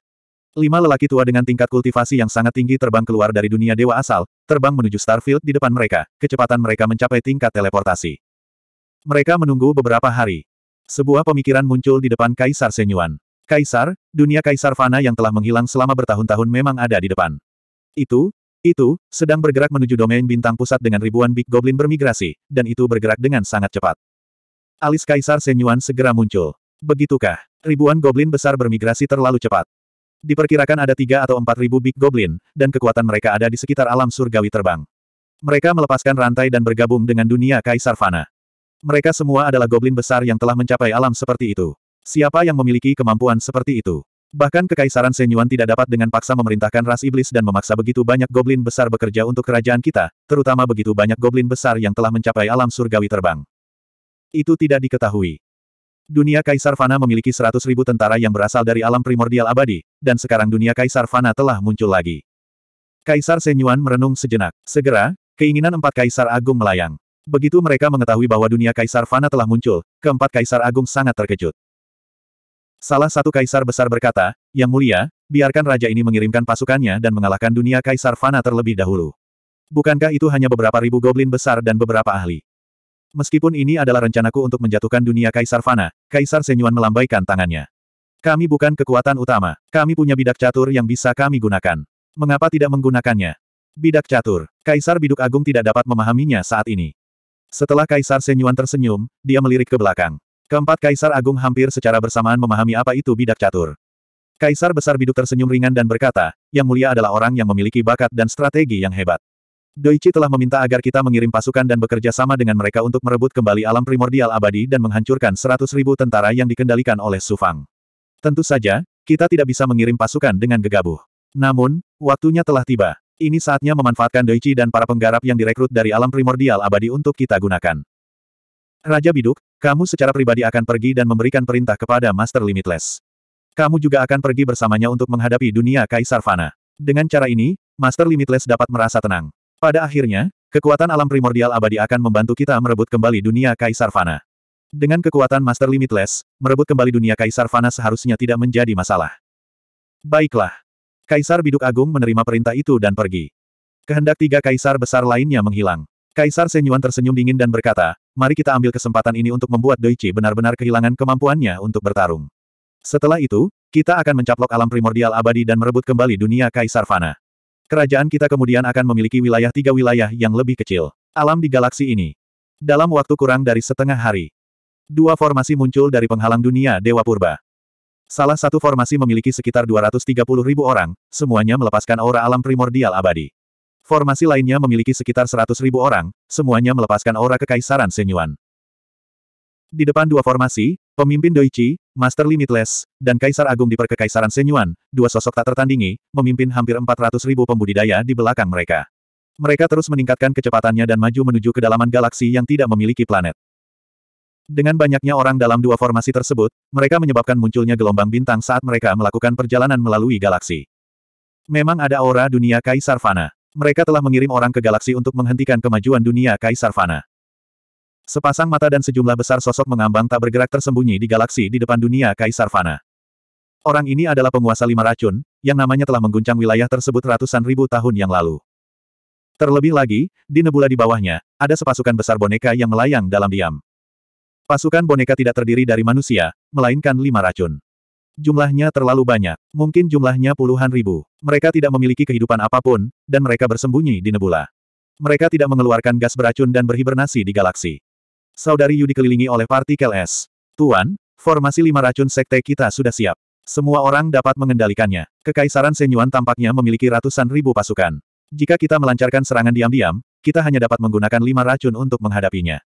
Lima lelaki tua dengan tingkat kultivasi yang sangat tinggi terbang keluar dari dunia dewa asal, terbang menuju Starfield di depan mereka, kecepatan mereka mencapai tingkat teleportasi. Mereka menunggu beberapa hari. Sebuah pemikiran muncul di depan Kaisar Senyuan. Kaisar, dunia Kaisar Fana yang telah menghilang selama bertahun-tahun memang ada di depan. Itu, itu, sedang bergerak menuju domain bintang pusat dengan ribuan Big Goblin bermigrasi, dan itu bergerak dengan sangat cepat. Alis Kaisar Senyuan segera muncul. Begitukah, ribuan Goblin besar bermigrasi terlalu cepat. Diperkirakan ada tiga atau empat ribu Big Goblin, dan kekuatan mereka ada di sekitar alam surgawi terbang. Mereka melepaskan rantai dan bergabung dengan dunia Kaisar Fana. Mereka semua adalah goblin besar yang telah mencapai alam seperti itu. Siapa yang memiliki kemampuan seperti itu? Bahkan Kekaisaran Senyuan tidak dapat dengan paksa memerintahkan ras iblis dan memaksa begitu banyak goblin besar bekerja untuk kerajaan kita, terutama begitu banyak goblin besar yang telah mencapai alam surgawi terbang. Itu tidak diketahui. Dunia Kaisar Fana memiliki seratus ribu tentara yang berasal dari alam primordial abadi, dan sekarang dunia Kaisar Fana telah muncul lagi. Kaisar Senyuan merenung sejenak. Segera, keinginan empat Kaisar Agung melayang. Begitu mereka mengetahui bahwa dunia Kaisar Fana telah muncul, keempat Kaisar Agung sangat terkejut. Salah satu kaisar besar berkata, Yang mulia, biarkan raja ini mengirimkan pasukannya dan mengalahkan dunia kaisar fana terlebih dahulu. Bukankah itu hanya beberapa ribu goblin besar dan beberapa ahli? Meskipun ini adalah rencanaku untuk menjatuhkan dunia kaisar fana, kaisar Senyuan melambaikan tangannya. Kami bukan kekuatan utama, kami punya bidak catur yang bisa kami gunakan. Mengapa tidak menggunakannya? Bidak catur, kaisar biduk agung tidak dapat memahaminya saat ini. Setelah kaisar Senyuan tersenyum, dia melirik ke belakang. Keempat Kaisar Agung hampir secara bersamaan memahami apa itu bidak catur. Kaisar Besar Biduk tersenyum ringan dan berkata, yang mulia adalah orang yang memiliki bakat dan strategi yang hebat. Doichi telah meminta agar kita mengirim pasukan dan bekerja sama dengan mereka untuk merebut kembali alam primordial abadi dan menghancurkan seratus ribu tentara yang dikendalikan oleh Sufang. Tentu saja, kita tidak bisa mengirim pasukan dengan gegabah. Namun, waktunya telah tiba. Ini saatnya memanfaatkan Doichi dan para penggarap yang direkrut dari alam primordial abadi untuk kita gunakan. Raja Biduk, kamu secara pribadi akan pergi dan memberikan perintah kepada Master Limitless. Kamu juga akan pergi bersamanya untuk menghadapi dunia Kaisar Fana. Dengan cara ini, Master Limitless dapat merasa tenang. Pada akhirnya, kekuatan alam primordial abadi akan membantu kita merebut kembali dunia Kaisar Fana. Dengan kekuatan Master Limitless, merebut kembali dunia Kaisar Fana seharusnya tidak menjadi masalah. Baiklah. Kaisar Biduk Agung menerima perintah itu dan pergi. Kehendak tiga kaisar besar lainnya menghilang. Kaisar Senyuan tersenyum dingin dan berkata, mari kita ambil kesempatan ini untuk membuat Doichi benar-benar kehilangan kemampuannya untuk bertarung. Setelah itu, kita akan mencaplok alam primordial abadi dan merebut kembali dunia Kaisar Fana. Kerajaan kita kemudian akan memiliki wilayah tiga wilayah yang lebih kecil. Alam di galaksi ini. Dalam waktu kurang dari setengah hari. Dua formasi muncul dari penghalang dunia Dewa Purba. Salah satu formasi memiliki sekitar 230 ribu orang, semuanya melepaskan aura alam primordial abadi. Formasi lainnya memiliki sekitar seratus ribu orang, semuanya melepaskan aura kekaisaran Senyuan. Di depan dua formasi, pemimpin Doichi, Master Limitless, dan Kaisar Agung di Perkekaisaran Senyuan, dua sosok tak tertandingi, memimpin hampir ribu pembudidaya di belakang mereka. Mereka terus meningkatkan kecepatannya dan maju menuju kedalaman galaksi yang tidak memiliki planet. Dengan banyaknya orang dalam dua formasi tersebut, mereka menyebabkan munculnya gelombang bintang saat mereka melakukan perjalanan melalui galaksi. Memang ada aura dunia Kaisar Fana. Mereka telah mengirim orang ke galaksi untuk menghentikan kemajuan dunia Kaisar Fana. Sepasang mata dan sejumlah besar sosok mengambang tak bergerak tersembunyi di galaksi di depan dunia Kaisar Fana. Orang ini adalah penguasa lima racun, yang namanya telah mengguncang wilayah tersebut ratusan ribu tahun yang lalu. Terlebih lagi, di nebula di bawahnya, ada sepasukan besar boneka yang melayang dalam diam. Pasukan boneka tidak terdiri dari manusia, melainkan lima racun. Jumlahnya terlalu banyak, mungkin jumlahnya puluhan ribu. Mereka tidak memiliki kehidupan apapun, dan mereka bersembunyi di nebula. Mereka tidak mengeluarkan gas beracun dan berhibernasi di galaksi. Saudari Yu dikelilingi oleh partikel es. Tuan, formasi lima racun sekte kita sudah siap. Semua orang dapat mengendalikannya. Kekaisaran Senyuan tampaknya memiliki ratusan ribu pasukan. Jika kita melancarkan serangan diam-diam, kita hanya dapat menggunakan lima racun untuk menghadapinya.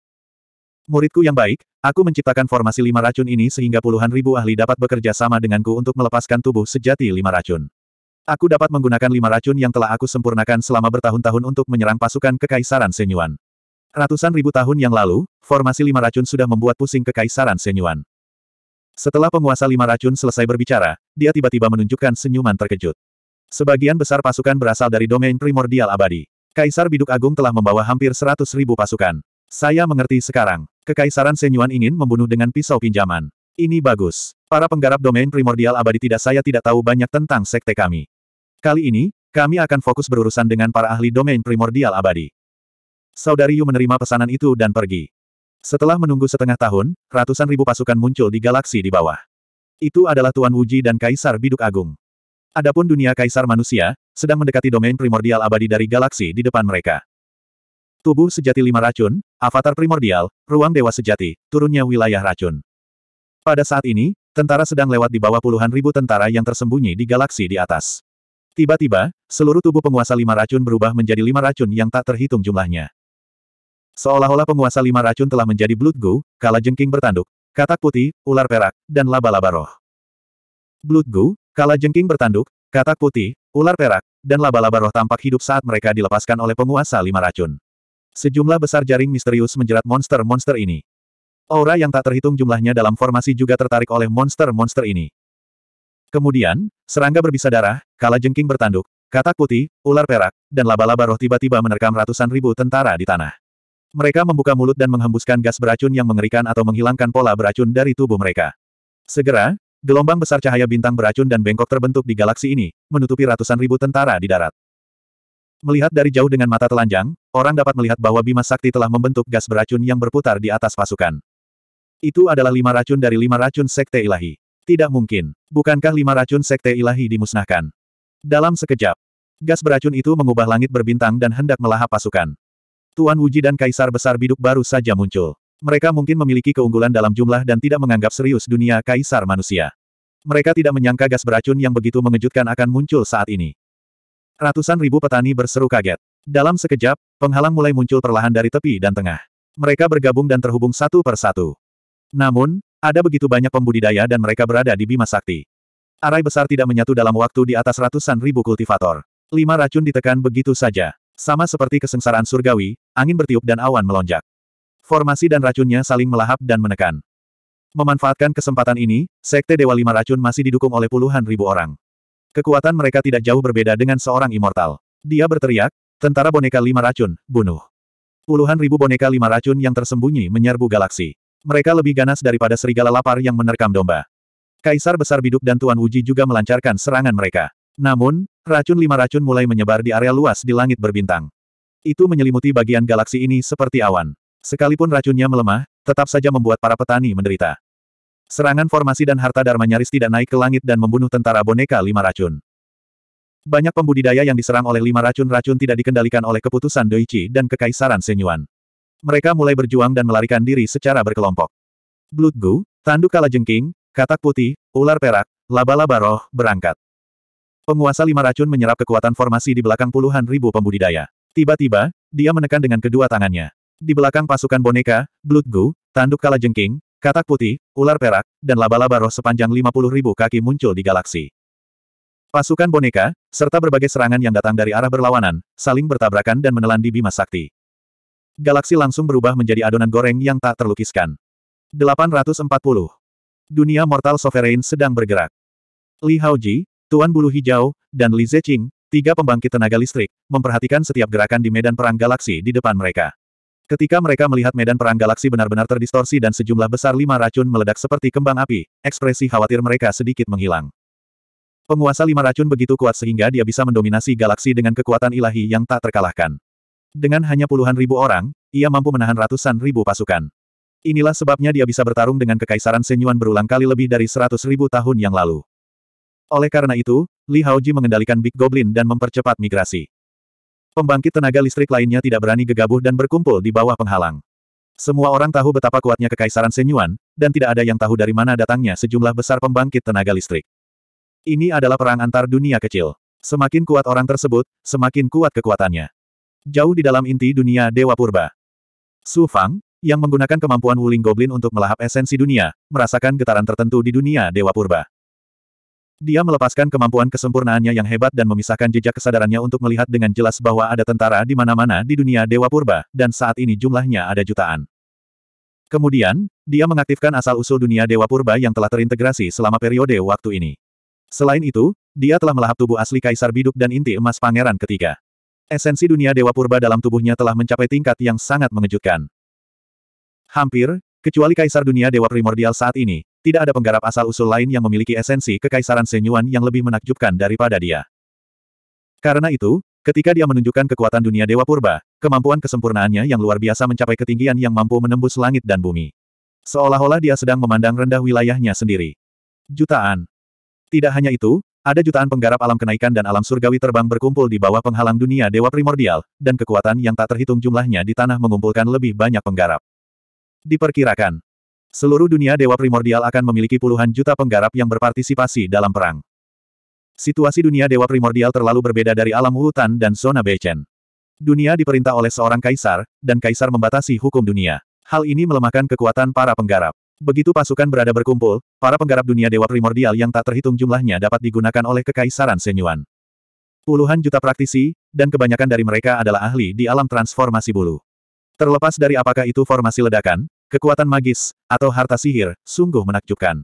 Muridku yang baik, aku menciptakan formasi lima racun ini sehingga puluhan ribu ahli dapat bekerja sama denganku untuk melepaskan tubuh sejati lima racun. Aku dapat menggunakan lima racun yang telah aku sempurnakan selama bertahun-tahun untuk menyerang pasukan Kekaisaran Senyuan. Ratusan ribu tahun yang lalu, formasi lima racun sudah membuat pusing Kekaisaran Senyuan. Setelah penguasa lima racun selesai berbicara, dia tiba-tiba menunjukkan senyuman terkejut. Sebagian besar pasukan berasal dari domain primordial abadi. Kaisar Biduk Agung telah membawa hampir seratus ribu pasukan. Saya mengerti sekarang. Kekaisaran Senyuan ingin membunuh dengan pisau pinjaman. Ini bagus. Para penggarap domain primordial abadi tidak saya tidak tahu banyak tentang sekte kami. Kali ini, kami akan fokus berurusan dengan para ahli domain primordial abadi. Saudari Yu menerima pesanan itu dan pergi. Setelah menunggu setengah tahun, ratusan ribu pasukan muncul di galaksi di bawah. Itu adalah Tuan Wuji dan Kaisar Biduk Agung. Adapun dunia Kaisar manusia, sedang mendekati domain primordial abadi dari galaksi di depan mereka. Tubuh sejati lima racun, avatar primordial, ruang dewa sejati, turunnya wilayah racun. Pada saat ini, tentara sedang lewat di bawah puluhan ribu tentara yang tersembunyi di galaksi di atas. Tiba-tiba, seluruh tubuh penguasa lima racun berubah menjadi lima racun yang tak terhitung jumlahnya. Seolah-olah penguasa lima racun telah menjadi Blood Goo, kala jengking bertanduk, katak putih, ular perak, dan laba-laba roh. Blood Goo, kala jengking bertanduk, katak putih, ular perak, dan laba-laba roh tampak hidup saat mereka dilepaskan oleh penguasa lima racun. Sejumlah besar jaring misterius menjerat monster-monster ini. Aura yang tak terhitung jumlahnya dalam formasi juga tertarik oleh monster-monster ini. Kemudian, serangga berbisa darah, kala jengking bertanduk, katak putih, ular perak, dan laba-laba roh tiba-tiba menerkam ratusan ribu tentara di tanah. Mereka membuka mulut dan menghembuskan gas beracun yang mengerikan atau menghilangkan pola beracun dari tubuh mereka. Segera, gelombang besar cahaya bintang beracun dan bengkok terbentuk di galaksi ini, menutupi ratusan ribu tentara di darat. Melihat dari jauh dengan mata telanjang, Orang dapat melihat bahwa Bima Sakti telah membentuk gas beracun yang berputar di atas pasukan. Itu adalah lima racun dari lima racun Sekte Ilahi. Tidak mungkin. Bukankah lima racun Sekte Ilahi dimusnahkan? Dalam sekejap, gas beracun itu mengubah langit berbintang dan hendak melahap pasukan. Tuan Wuji dan Kaisar Besar Biduk baru saja muncul. Mereka mungkin memiliki keunggulan dalam jumlah dan tidak menganggap serius dunia Kaisar manusia. Mereka tidak menyangka gas beracun yang begitu mengejutkan akan muncul saat ini. Ratusan ribu petani berseru kaget. Dalam sekejap, penghalang mulai muncul perlahan dari tepi dan tengah. Mereka bergabung dan terhubung satu per satu. Namun, ada begitu banyak pembudidaya dan mereka berada di Bima Sakti. Arai besar tidak menyatu dalam waktu di atas ratusan ribu kultivator. Lima racun ditekan begitu saja. Sama seperti kesengsaraan surgawi, angin bertiup dan awan melonjak. Formasi dan racunnya saling melahap dan menekan. Memanfaatkan kesempatan ini, Sekte Dewa Lima Racun masih didukung oleh puluhan ribu orang. Kekuatan mereka tidak jauh berbeda dengan seorang immortal. Dia berteriak, Tentara boneka lima racun, bunuh. Puluhan ribu boneka lima racun yang tersembunyi menyerbu galaksi. Mereka lebih ganas daripada serigala lapar yang menerkam domba. Kaisar Besar Biduk dan Tuan Uji juga melancarkan serangan mereka. Namun, racun lima racun mulai menyebar di area luas di langit berbintang. Itu menyelimuti bagian galaksi ini seperti awan. Sekalipun racunnya melemah, tetap saja membuat para petani menderita. Serangan formasi dan harta dharma nyaris tidak naik ke langit dan membunuh tentara boneka lima racun. Banyak pembudidaya yang diserang oleh lima racun-racun tidak dikendalikan oleh keputusan Doichi dan Kekaisaran Senyuan. Mereka mulai berjuang dan melarikan diri secara berkelompok. Blood Gu, tanduk kala jengking, katak putih, ular perak, laba-laba roh, berangkat. Penguasa lima racun menyerap kekuatan formasi di belakang puluhan ribu pembudidaya. Tiba-tiba, dia menekan dengan kedua tangannya. Di belakang pasukan boneka, Blood Gu, tanduk kala jengking, katak putih, ular perak, dan laba-laba roh sepanjang 50 ribu kaki muncul di galaksi. Pasukan boneka, serta berbagai serangan yang datang dari arah berlawanan, saling bertabrakan dan menelan di Bima Sakti. Galaksi langsung berubah menjadi adonan goreng yang tak terlukiskan. 840. Dunia Mortal Sovereign sedang bergerak. Li Haoji, Tuan Bulu Hijau, dan Li Zeqing, tiga pembangkit tenaga listrik, memperhatikan setiap gerakan di medan perang galaksi di depan mereka. Ketika mereka melihat medan perang galaksi benar-benar terdistorsi dan sejumlah besar lima racun meledak seperti kembang api, ekspresi khawatir mereka sedikit menghilang. Penguasa lima racun begitu kuat sehingga dia bisa mendominasi galaksi dengan kekuatan ilahi yang tak terkalahkan. Dengan hanya puluhan ribu orang, ia mampu menahan ratusan ribu pasukan. Inilah sebabnya dia bisa bertarung dengan Kekaisaran Senyuan berulang kali lebih dari seratus ribu tahun yang lalu. Oleh karena itu, Li Haoji mengendalikan Big Goblin dan mempercepat migrasi. Pembangkit tenaga listrik lainnya tidak berani gegabah dan berkumpul di bawah penghalang. Semua orang tahu betapa kuatnya Kekaisaran Senyuan, dan tidak ada yang tahu dari mana datangnya sejumlah besar pembangkit tenaga listrik. Ini adalah perang antar dunia kecil. Semakin kuat orang tersebut, semakin kuat kekuatannya. Jauh di dalam inti dunia Dewa Purba. Su Fang, yang menggunakan kemampuan Wuling Goblin untuk melahap esensi dunia, merasakan getaran tertentu di dunia Dewa Purba. Dia melepaskan kemampuan kesempurnaannya yang hebat dan memisahkan jejak kesadarannya untuk melihat dengan jelas bahwa ada tentara di mana-mana di dunia Dewa Purba, dan saat ini jumlahnya ada jutaan. Kemudian, dia mengaktifkan asal-usul dunia Dewa Purba yang telah terintegrasi selama periode waktu ini. Selain itu, dia telah melahap tubuh asli Kaisar Biduk dan inti emas pangeran ketiga. Esensi dunia Dewa Purba dalam tubuhnya telah mencapai tingkat yang sangat mengejutkan. Hampir, kecuali Kaisar Dunia Dewa Primordial saat ini, tidak ada penggarap asal-usul lain yang memiliki esensi kekaisaran Senyuan yang lebih menakjubkan daripada dia. Karena itu, ketika dia menunjukkan kekuatan dunia Dewa Purba, kemampuan kesempurnaannya yang luar biasa mencapai ketinggian yang mampu menembus langit dan bumi. Seolah-olah dia sedang memandang rendah wilayahnya sendiri. Jutaan, tidak hanya itu, ada jutaan penggarap alam kenaikan dan alam surgawi terbang berkumpul di bawah penghalang dunia dewa primordial, dan kekuatan yang tak terhitung jumlahnya di tanah mengumpulkan lebih banyak penggarap. Diperkirakan, seluruh dunia dewa primordial akan memiliki puluhan juta penggarap yang berpartisipasi dalam perang. Situasi dunia dewa primordial terlalu berbeda dari alam hutan dan zona Bechen. Dunia diperintah oleh seorang kaisar, dan kaisar membatasi hukum dunia. Hal ini melemahkan kekuatan para penggarap. Begitu pasukan berada berkumpul, para penggarap dunia dewa primordial yang tak terhitung jumlahnya dapat digunakan oleh Kekaisaran Senyuan. Puluhan juta praktisi, dan kebanyakan dari mereka adalah ahli di alam transformasi bulu. Terlepas dari apakah itu formasi ledakan, kekuatan magis, atau harta sihir, sungguh menakjubkan.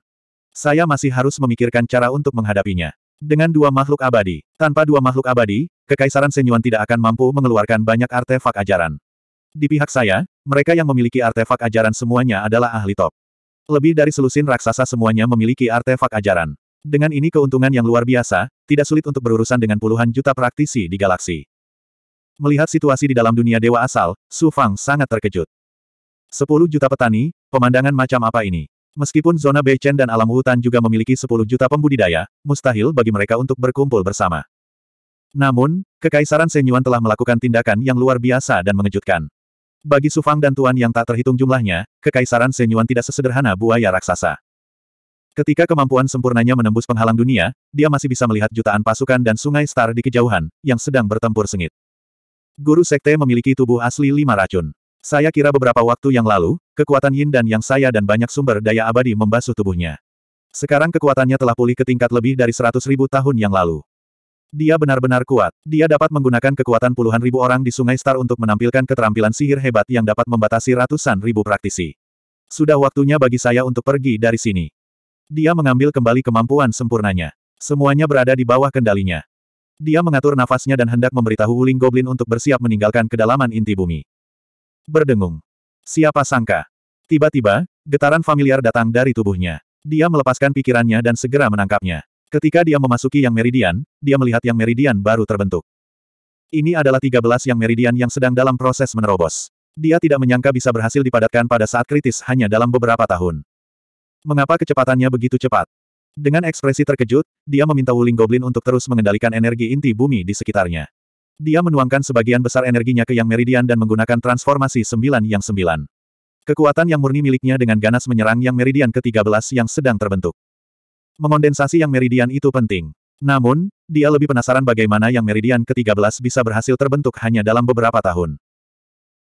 Saya masih harus memikirkan cara untuk menghadapinya. Dengan dua makhluk abadi, tanpa dua makhluk abadi, Kekaisaran Senyuan tidak akan mampu mengeluarkan banyak artefak ajaran. Di pihak saya, mereka yang memiliki artefak ajaran semuanya adalah ahli top. Lebih dari selusin raksasa semuanya memiliki artefak ajaran. Dengan ini keuntungan yang luar biasa, tidak sulit untuk berurusan dengan puluhan juta praktisi di galaksi. Melihat situasi di dalam dunia dewa asal, Su Fang sangat terkejut. 10 juta petani, pemandangan macam apa ini? Meskipun zona Beichen dan alam hutan juga memiliki 10 juta pembudidaya, mustahil bagi mereka untuk berkumpul bersama. Namun, Kekaisaran Senyuan telah melakukan tindakan yang luar biasa dan mengejutkan. Bagi Sufang dan Tuan yang tak terhitung jumlahnya, kekaisaran Senyuan tidak sesederhana buaya raksasa. Ketika kemampuan sempurnanya menembus penghalang dunia, dia masih bisa melihat jutaan pasukan dan sungai star di kejauhan, yang sedang bertempur sengit. Guru Sekte memiliki tubuh asli lima racun. Saya kira beberapa waktu yang lalu, kekuatan yin dan yang saya dan banyak sumber daya abadi membasuh tubuhnya. Sekarang kekuatannya telah pulih ke tingkat lebih dari seratus ribu tahun yang lalu. Dia benar-benar kuat. Dia dapat menggunakan kekuatan puluhan ribu orang di Sungai Star untuk menampilkan keterampilan sihir hebat yang dapat membatasi ratusan ribu praktisi. Sudah waktunya bagi saya untuk pergi dari sini. Dia mengambil kembali kemampuan sempurnanya. Semuanya berada di bawah kendalinya. Dia mengatur nafasnya dan hendak memberitahu Wuling Goblin untuk bersiap meninggalkan kedalaman inti bumi. Berdengung. Siapa sangka? Tiba-tiba, getaran familiar datang dari tubuhnya. Dia melepaskan pikirannya dan segera menangkapnya. Ketika dia memasuki yang meridian, dia melihat yang meridian baru terbentuk. Ini adalah 13 yang meridian yang sedang dalam proses menerobos. Dia tidak menyangka bisa berhasil dipadatkan pada saat kritis hanya dalam beberapa tahun. Mengapa kecepatannya begitu cepat? Dengan ekspresi terkejut, dia meminta Wuling Goblin untuk terus mengendalikan energi inti bumi di sekitarnya. Dia menuangkan sebagian besar energinya ke yang meridian dan menggunakan transformasi sembilan yang sembilan. Kekuatan yang murni miliknya dengan ganas menyerang yang meridian ke-13 yang sedang terbentuk. Mengondensasi yang meridian itu penting. Namun, dia lebih penasaran bagaimana yang meridian ke-13 bisa berhasil terbentuk hanya dalam beberapa tahun.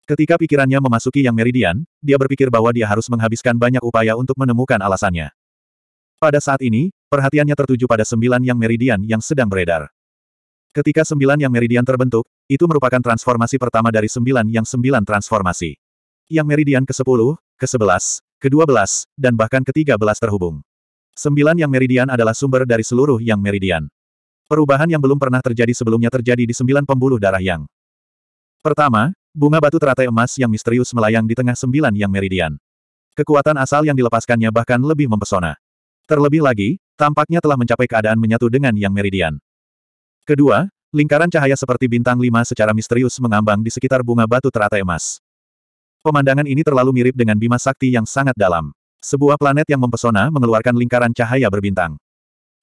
Ketika pikirannya memasuki yang meridian, dia berpikir bahwa dia harus menghabiskan banyak upaya untuk menemukan alasannya. Pada saat ini, perhatiannya tertuju pada sembilan yang meridian yang sedang beredar. Ketika sembilan yang meridian terbentuk, itu merupakan transformasi pertama dari sembilan yang sembilan transformasi. Yang meridian ke-10, ke-11, ke-12, dan bahkan ke-13 terhubung. Sembilan yang meridian adalah sumber dari seluruh yang meridian. Perubahan yang belum pernah terjadi sebelumnya terjadi di sembilan pembuluh darah yang. Pertama, bunga batu teratai emas yang misterius melayang di tengah sembilan yang meridian. Kekuatan asal yang dilepaskannya bahkan lebih mempesona. Terlebih lagi, tampaknya telah mencapai keadaan menyatu dengan yang meridian. Kedua, lingkaran cahaya seperti bintang lima secara misterius mengambang di sekitar bunga batu teratai emas. Pemandangan ini terlalu mirip dengan bima sakti yang sangat dalam. Sebuah planet yang mempesona mengeluarkan lingkaran cahaya berbintang.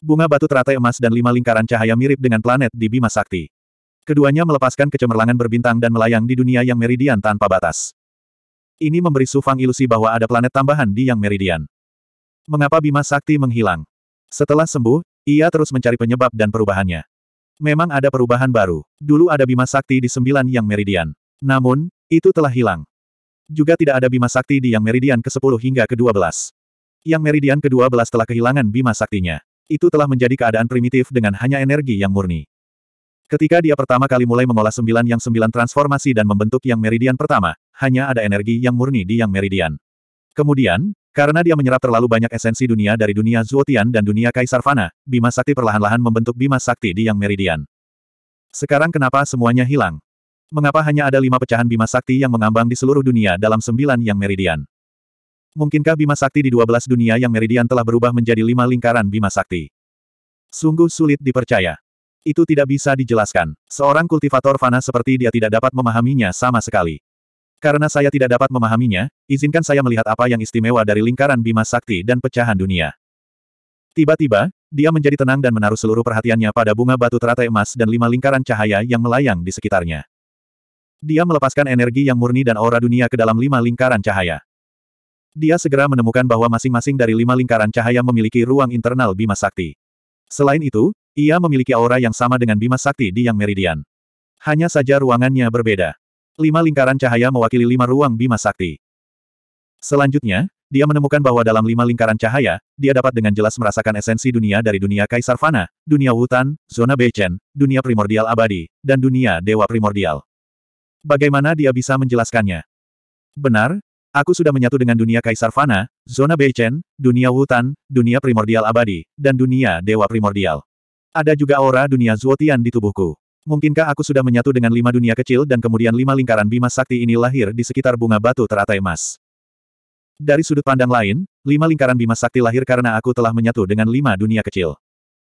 Bunga batu teratai emas dan lima lingkaran cahaya mirip dengan planet di Bima Sakti. Keduanya melepaskan kecemerlangan berbintang dan melayang di dunia yang meridian tanpa batas. Ini memberi Sufang ilusi bahwa ada planet tambahan di yang meridian. Mengapa Bima Sakti menghilang? Setelah sembuh, ia terus mencari penyebab dan perubahannya. Memang ada perubahan baru. Dulu ada Bima Sakti di sembilan yang meridian. Namun, itu telah hilang. Juga tidak ada bima sakti di yang meridian ke-10 hingga ke-12. Yang meridian ke-12 telah kehilangan bima saktinya. Itu telah menjadi keadaan primitif dengan hanya energi yang murni. Ketika dia pertama kali mulai mengolah sembilan yang sembilan transformasi dan membentuk yang meridian pertama, hanya ada energi yang murni di yang meridian. Kemudian, karena dia menyerap terlalu banyak esensi dunia dari dunia Zuotian dan dunia Kaisar Fana, Bima Sakti perlahan-lahan membentuk Bima Sakti di Yang Meridian. Sekarang kenapa semuanya hilang? Mengapa hanya ada lima pecahan Bima Sakti yang mengambang di seluruh dunia dalam sembilan yang meridian? Mungkinkah Bima Sakti di dua belas dunia yang meridian telah berubah menjadi lima lingkaran Bima Sakti? Sungguh sulit dipercaya. Itu tidak bisa dijelaskan. Seorang kultivator fana seperti dia tidak dapat memahaminya sama sekali. Karena saya tidak dapat memahaminya, izinkan saya melihat apa yang istimewa dari lingkaran Bima Sakti dan pecahan dunia. Tiba-tiba, dia menjadi tenang dan menaruh seluruh perhatiannya pada bunga batu teratai emas dan lima lingkaran cahaya yang melayang di sekitarnya. Dia melepaskan energi yang murni dan aura dunia ke dalam lima lingkaran cahaya. Dia segera menemukan bahwa masing-masing dari lima lingkaran cahaya memiliki ruang internal Bima Sakti. Selain itu, ia memiliki aura yang sama dengan Bima Sakti di Yang Meridian. Hanya saja ruangannya berbeda. Lima lingkaran cahaya mewakili lima ruang Bima Sakti. Selanjutnya, dia menemukan bahwa dalam lima lingkaran cahaya, dia dapat dengan jelas merasakan esensi dunia dari dunia Kaisar Fana, dunia hutan, zona Beichen, dunia primordial abadi, dan dunia Dewa Primordial. Bagaimana dia bisa menjelaskannya? Benar, aku sudah menyatu dengan dunia Kaisar Fana, zona Beichen, dunia Wutan, dunia primordial abadi, dan dunia dewa primordial. Ada juga aura dunia Zuotian di tubuhku. Mungkinkah aku sudah menyatu dengan lima dunia kecil dan kemudian lima lingkaran bima sakti ini lahir di sekitar bunga batu teratai emas? Dari sudut pandang lain, lima lingkaran bima sakti lahir karena aku telah menyatu dengan lima dunia kecil.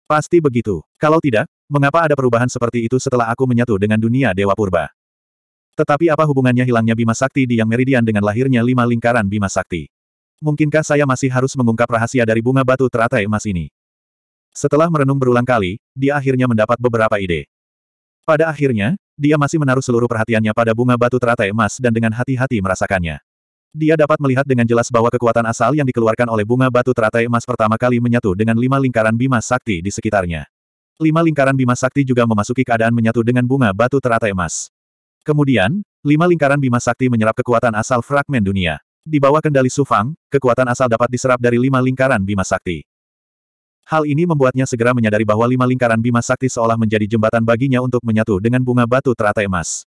Pasti begitu. Kalau tidak, mengapa ada perubahan seperti itu setelah aku menyatu dengan dunia Dewa Purba? Tetapi apa hubungannya hilangnya Bima Sakti di Yang Meridian dengan lahirnya lima lingkaran Bima Sakti? Mungkinkah saya masih harus mengungkap rahasia dari bunga batu teratai emas ini? Setelah merenung berulang kali, dia akhirnya mendapat beberapa ide. Pada akhirnya, dia masih menaruh seluruh perhatiannya pada bunga batu teratai emas dan dengan hati-hati merasakannya. Dia dapat melihat dengan jelas bahwa kekuatan asal yang dikeluarkan oleh bunga batu teratai emas pertama kali menyatu dengan lima lingkaran Bima Sakti di sekitarnya. Lima lingkaran Bima Sakti juga memasuki keadaan menyatu dengan bunga batu teratai emas. Kemudian, lima lingkaran Bima Sakti menyerap kekuatan asal fragmen dunia. Di bawah kendali Sufang, kekuatan asal dapat diserap dari lima lingkaran Bima Sakti. Hal ini membuatnya segera menyadari bahwa lima lingkaran Bima Sakti seolah menjadi jembatan baginya untuk menyatu dengan bunga batu teratai emas.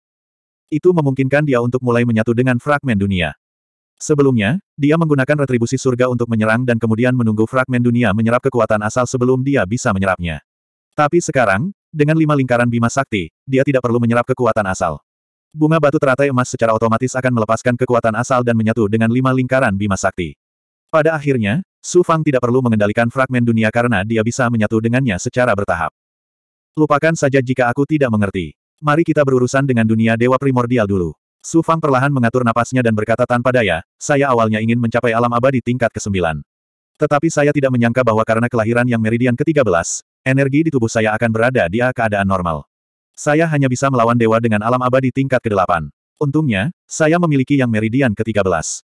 Itu memungkinkan dia untuk mulai menyatu dengan fragmen dunia. Sebelumnya, dia menggunakan retribusi surga untuk menyerang dan kemudian menunggu fragmen dunia menyerap kekuatan asal sebelum dia bisa menyerapnya. Tapi sekarang, dengan lima lingkaran Bima Sakti, dia tidak perlu menyerap kekuatan asal. Bunga batu teratai emas secara otomatis akan melepaskan kekuatan asal dan menyatu dengan lima lingkaran Bima Sakti. Pada akhirnya, Su Fang tidak perlu mengendalikan fragmen dunia karena dia bisa menyatu dengannya secara bertahap. Lupakan saja jika aku tidak mengerti. Mari kita berurusan dengan dunia dewa primordial dulu. Su Fang perlahan mengatur napasnya dan berkata tanpa daya, saya awalnya ingin mencapai alam abadi tingkat ke-9. Tetapi saya tidak menyangka bahwa karena kelahiran yang meridian ke-13, energi di tubuh saya akan berada di A keadaan normal. Saya hanya bisa melawan dewa dengan alam abadi tingkat ke-8. Untungnya, saya memiliki yang meridian ke-13.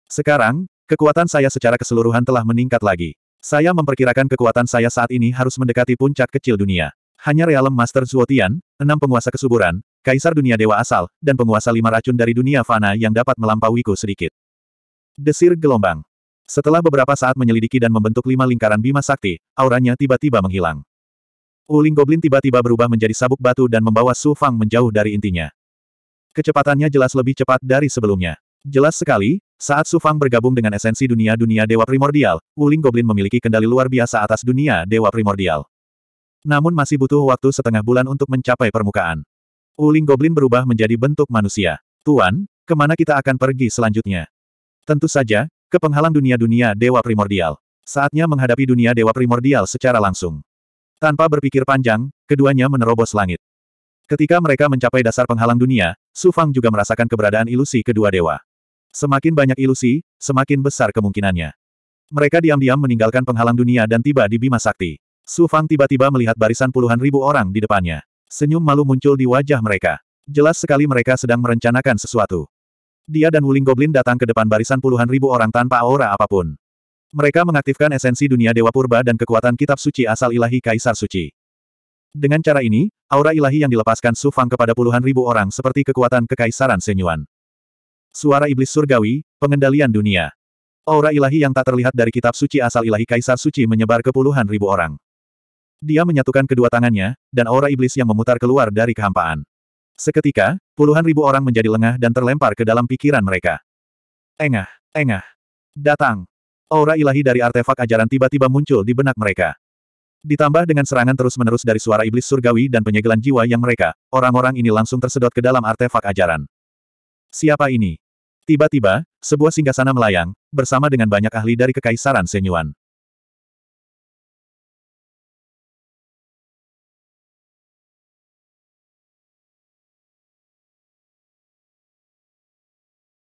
Sekarang, kekuatan saya secara keseluruhan telah meningkat lagi. Saya memperkirakan kekuatan saya saat ini harus mendekati puncak kecil dunia. Hanya Realem Master Zuotian, enam penguasa kesuburan, kaisar dunia dewa asal, dan penguasa lima racun dari dunia fana yang dapat melampauiku sedikit. Desir gelombang. Setelah beberapa saat menyelidiki dan membentuk lima lingkaran bima sakti, auranya tiba-tiba menghilang. Uling Goblin tiba-tiba berubah menjadi sabuk batu dan membawa Su Fang menjauh dari intinya. Kecepatannya jelas lebih cepat dari sebelumnya. Jelas sekali, saat Su Fang bergabung dengan esensi dunia-dunia Dewa Primordial, Uling Goblin memiliki kendali luar biasa atas dunia Dewa Primordial. Namun masih butuh waktu setengah bulan untuk mencapai permukaan. Uling Goblin berubah menjadi bentuk manusia. Tuan, kemana kita akan pergi selanjutnya? Tentu saja, ke penghalang dunia-dunia Dewa Primordial. Saatnya menghadapi dunia Dewa Primordial secara langsung. Tanpa berpikir panjang, keduanya menerobos langit. Ketika mereka mencapai dasar penghalang dunia, Su Fang juga merasakan keberadaan ilusi kedua dewa. Semakin banyak ilusi, semakin besar kemungkinannya. Mereka diam-diam meninggalkan penghalang dunia dan tiba di Bima Sakti. Su Fang tiba-tiba melihat barisan puluhan ribu orang di depannya. Senyum malu muncul di wajah mereka. Jelas sekali mereka sedang merencanakan sesuatu. Dia dan Wuling Goblin datang ke depan barisan puluhan ribu orang tanpa aura apapun. Mereka mengaktifkan esensi dunia Dewa Purba dan kekuatan kitab suci asal ilahi Kaisar Suci. Dengan cara ini, aura ilahi yang dilepaskan Su Fang kepada puluhan ribu orang seperti kekuatan kekaisaran Senyuan. Suara Iblis Surgawi, Pengendalian Dunia. Aura ilahi yang tak terlihat dari kitab suci asal ilahi Kaisar Suci menyebar ke puluhan ribu orang. Dia menyatukan kedua tangannya, dan aura iblis yang memutar keluar dari kehampaan. Seketika, puluhan ribu orang menjadi lengah dan terlempar ke dalam pikiran mereka. Engah, engah, datang, aura ilahi dari artefak ajaran tiba-tiba muncul di benak mereka. Ditambah dengan serangan terus-menerus dari suara iblis surgawi dan penyegelan jiwa yang mereka, orang-orang ini langsung tersedot ke dalam artefak ajaran. Siapa ini? Tiba-tiba, sebuah singgasana melayang, bersama dengan banyak ahli dari Kekaisaran Senyuan.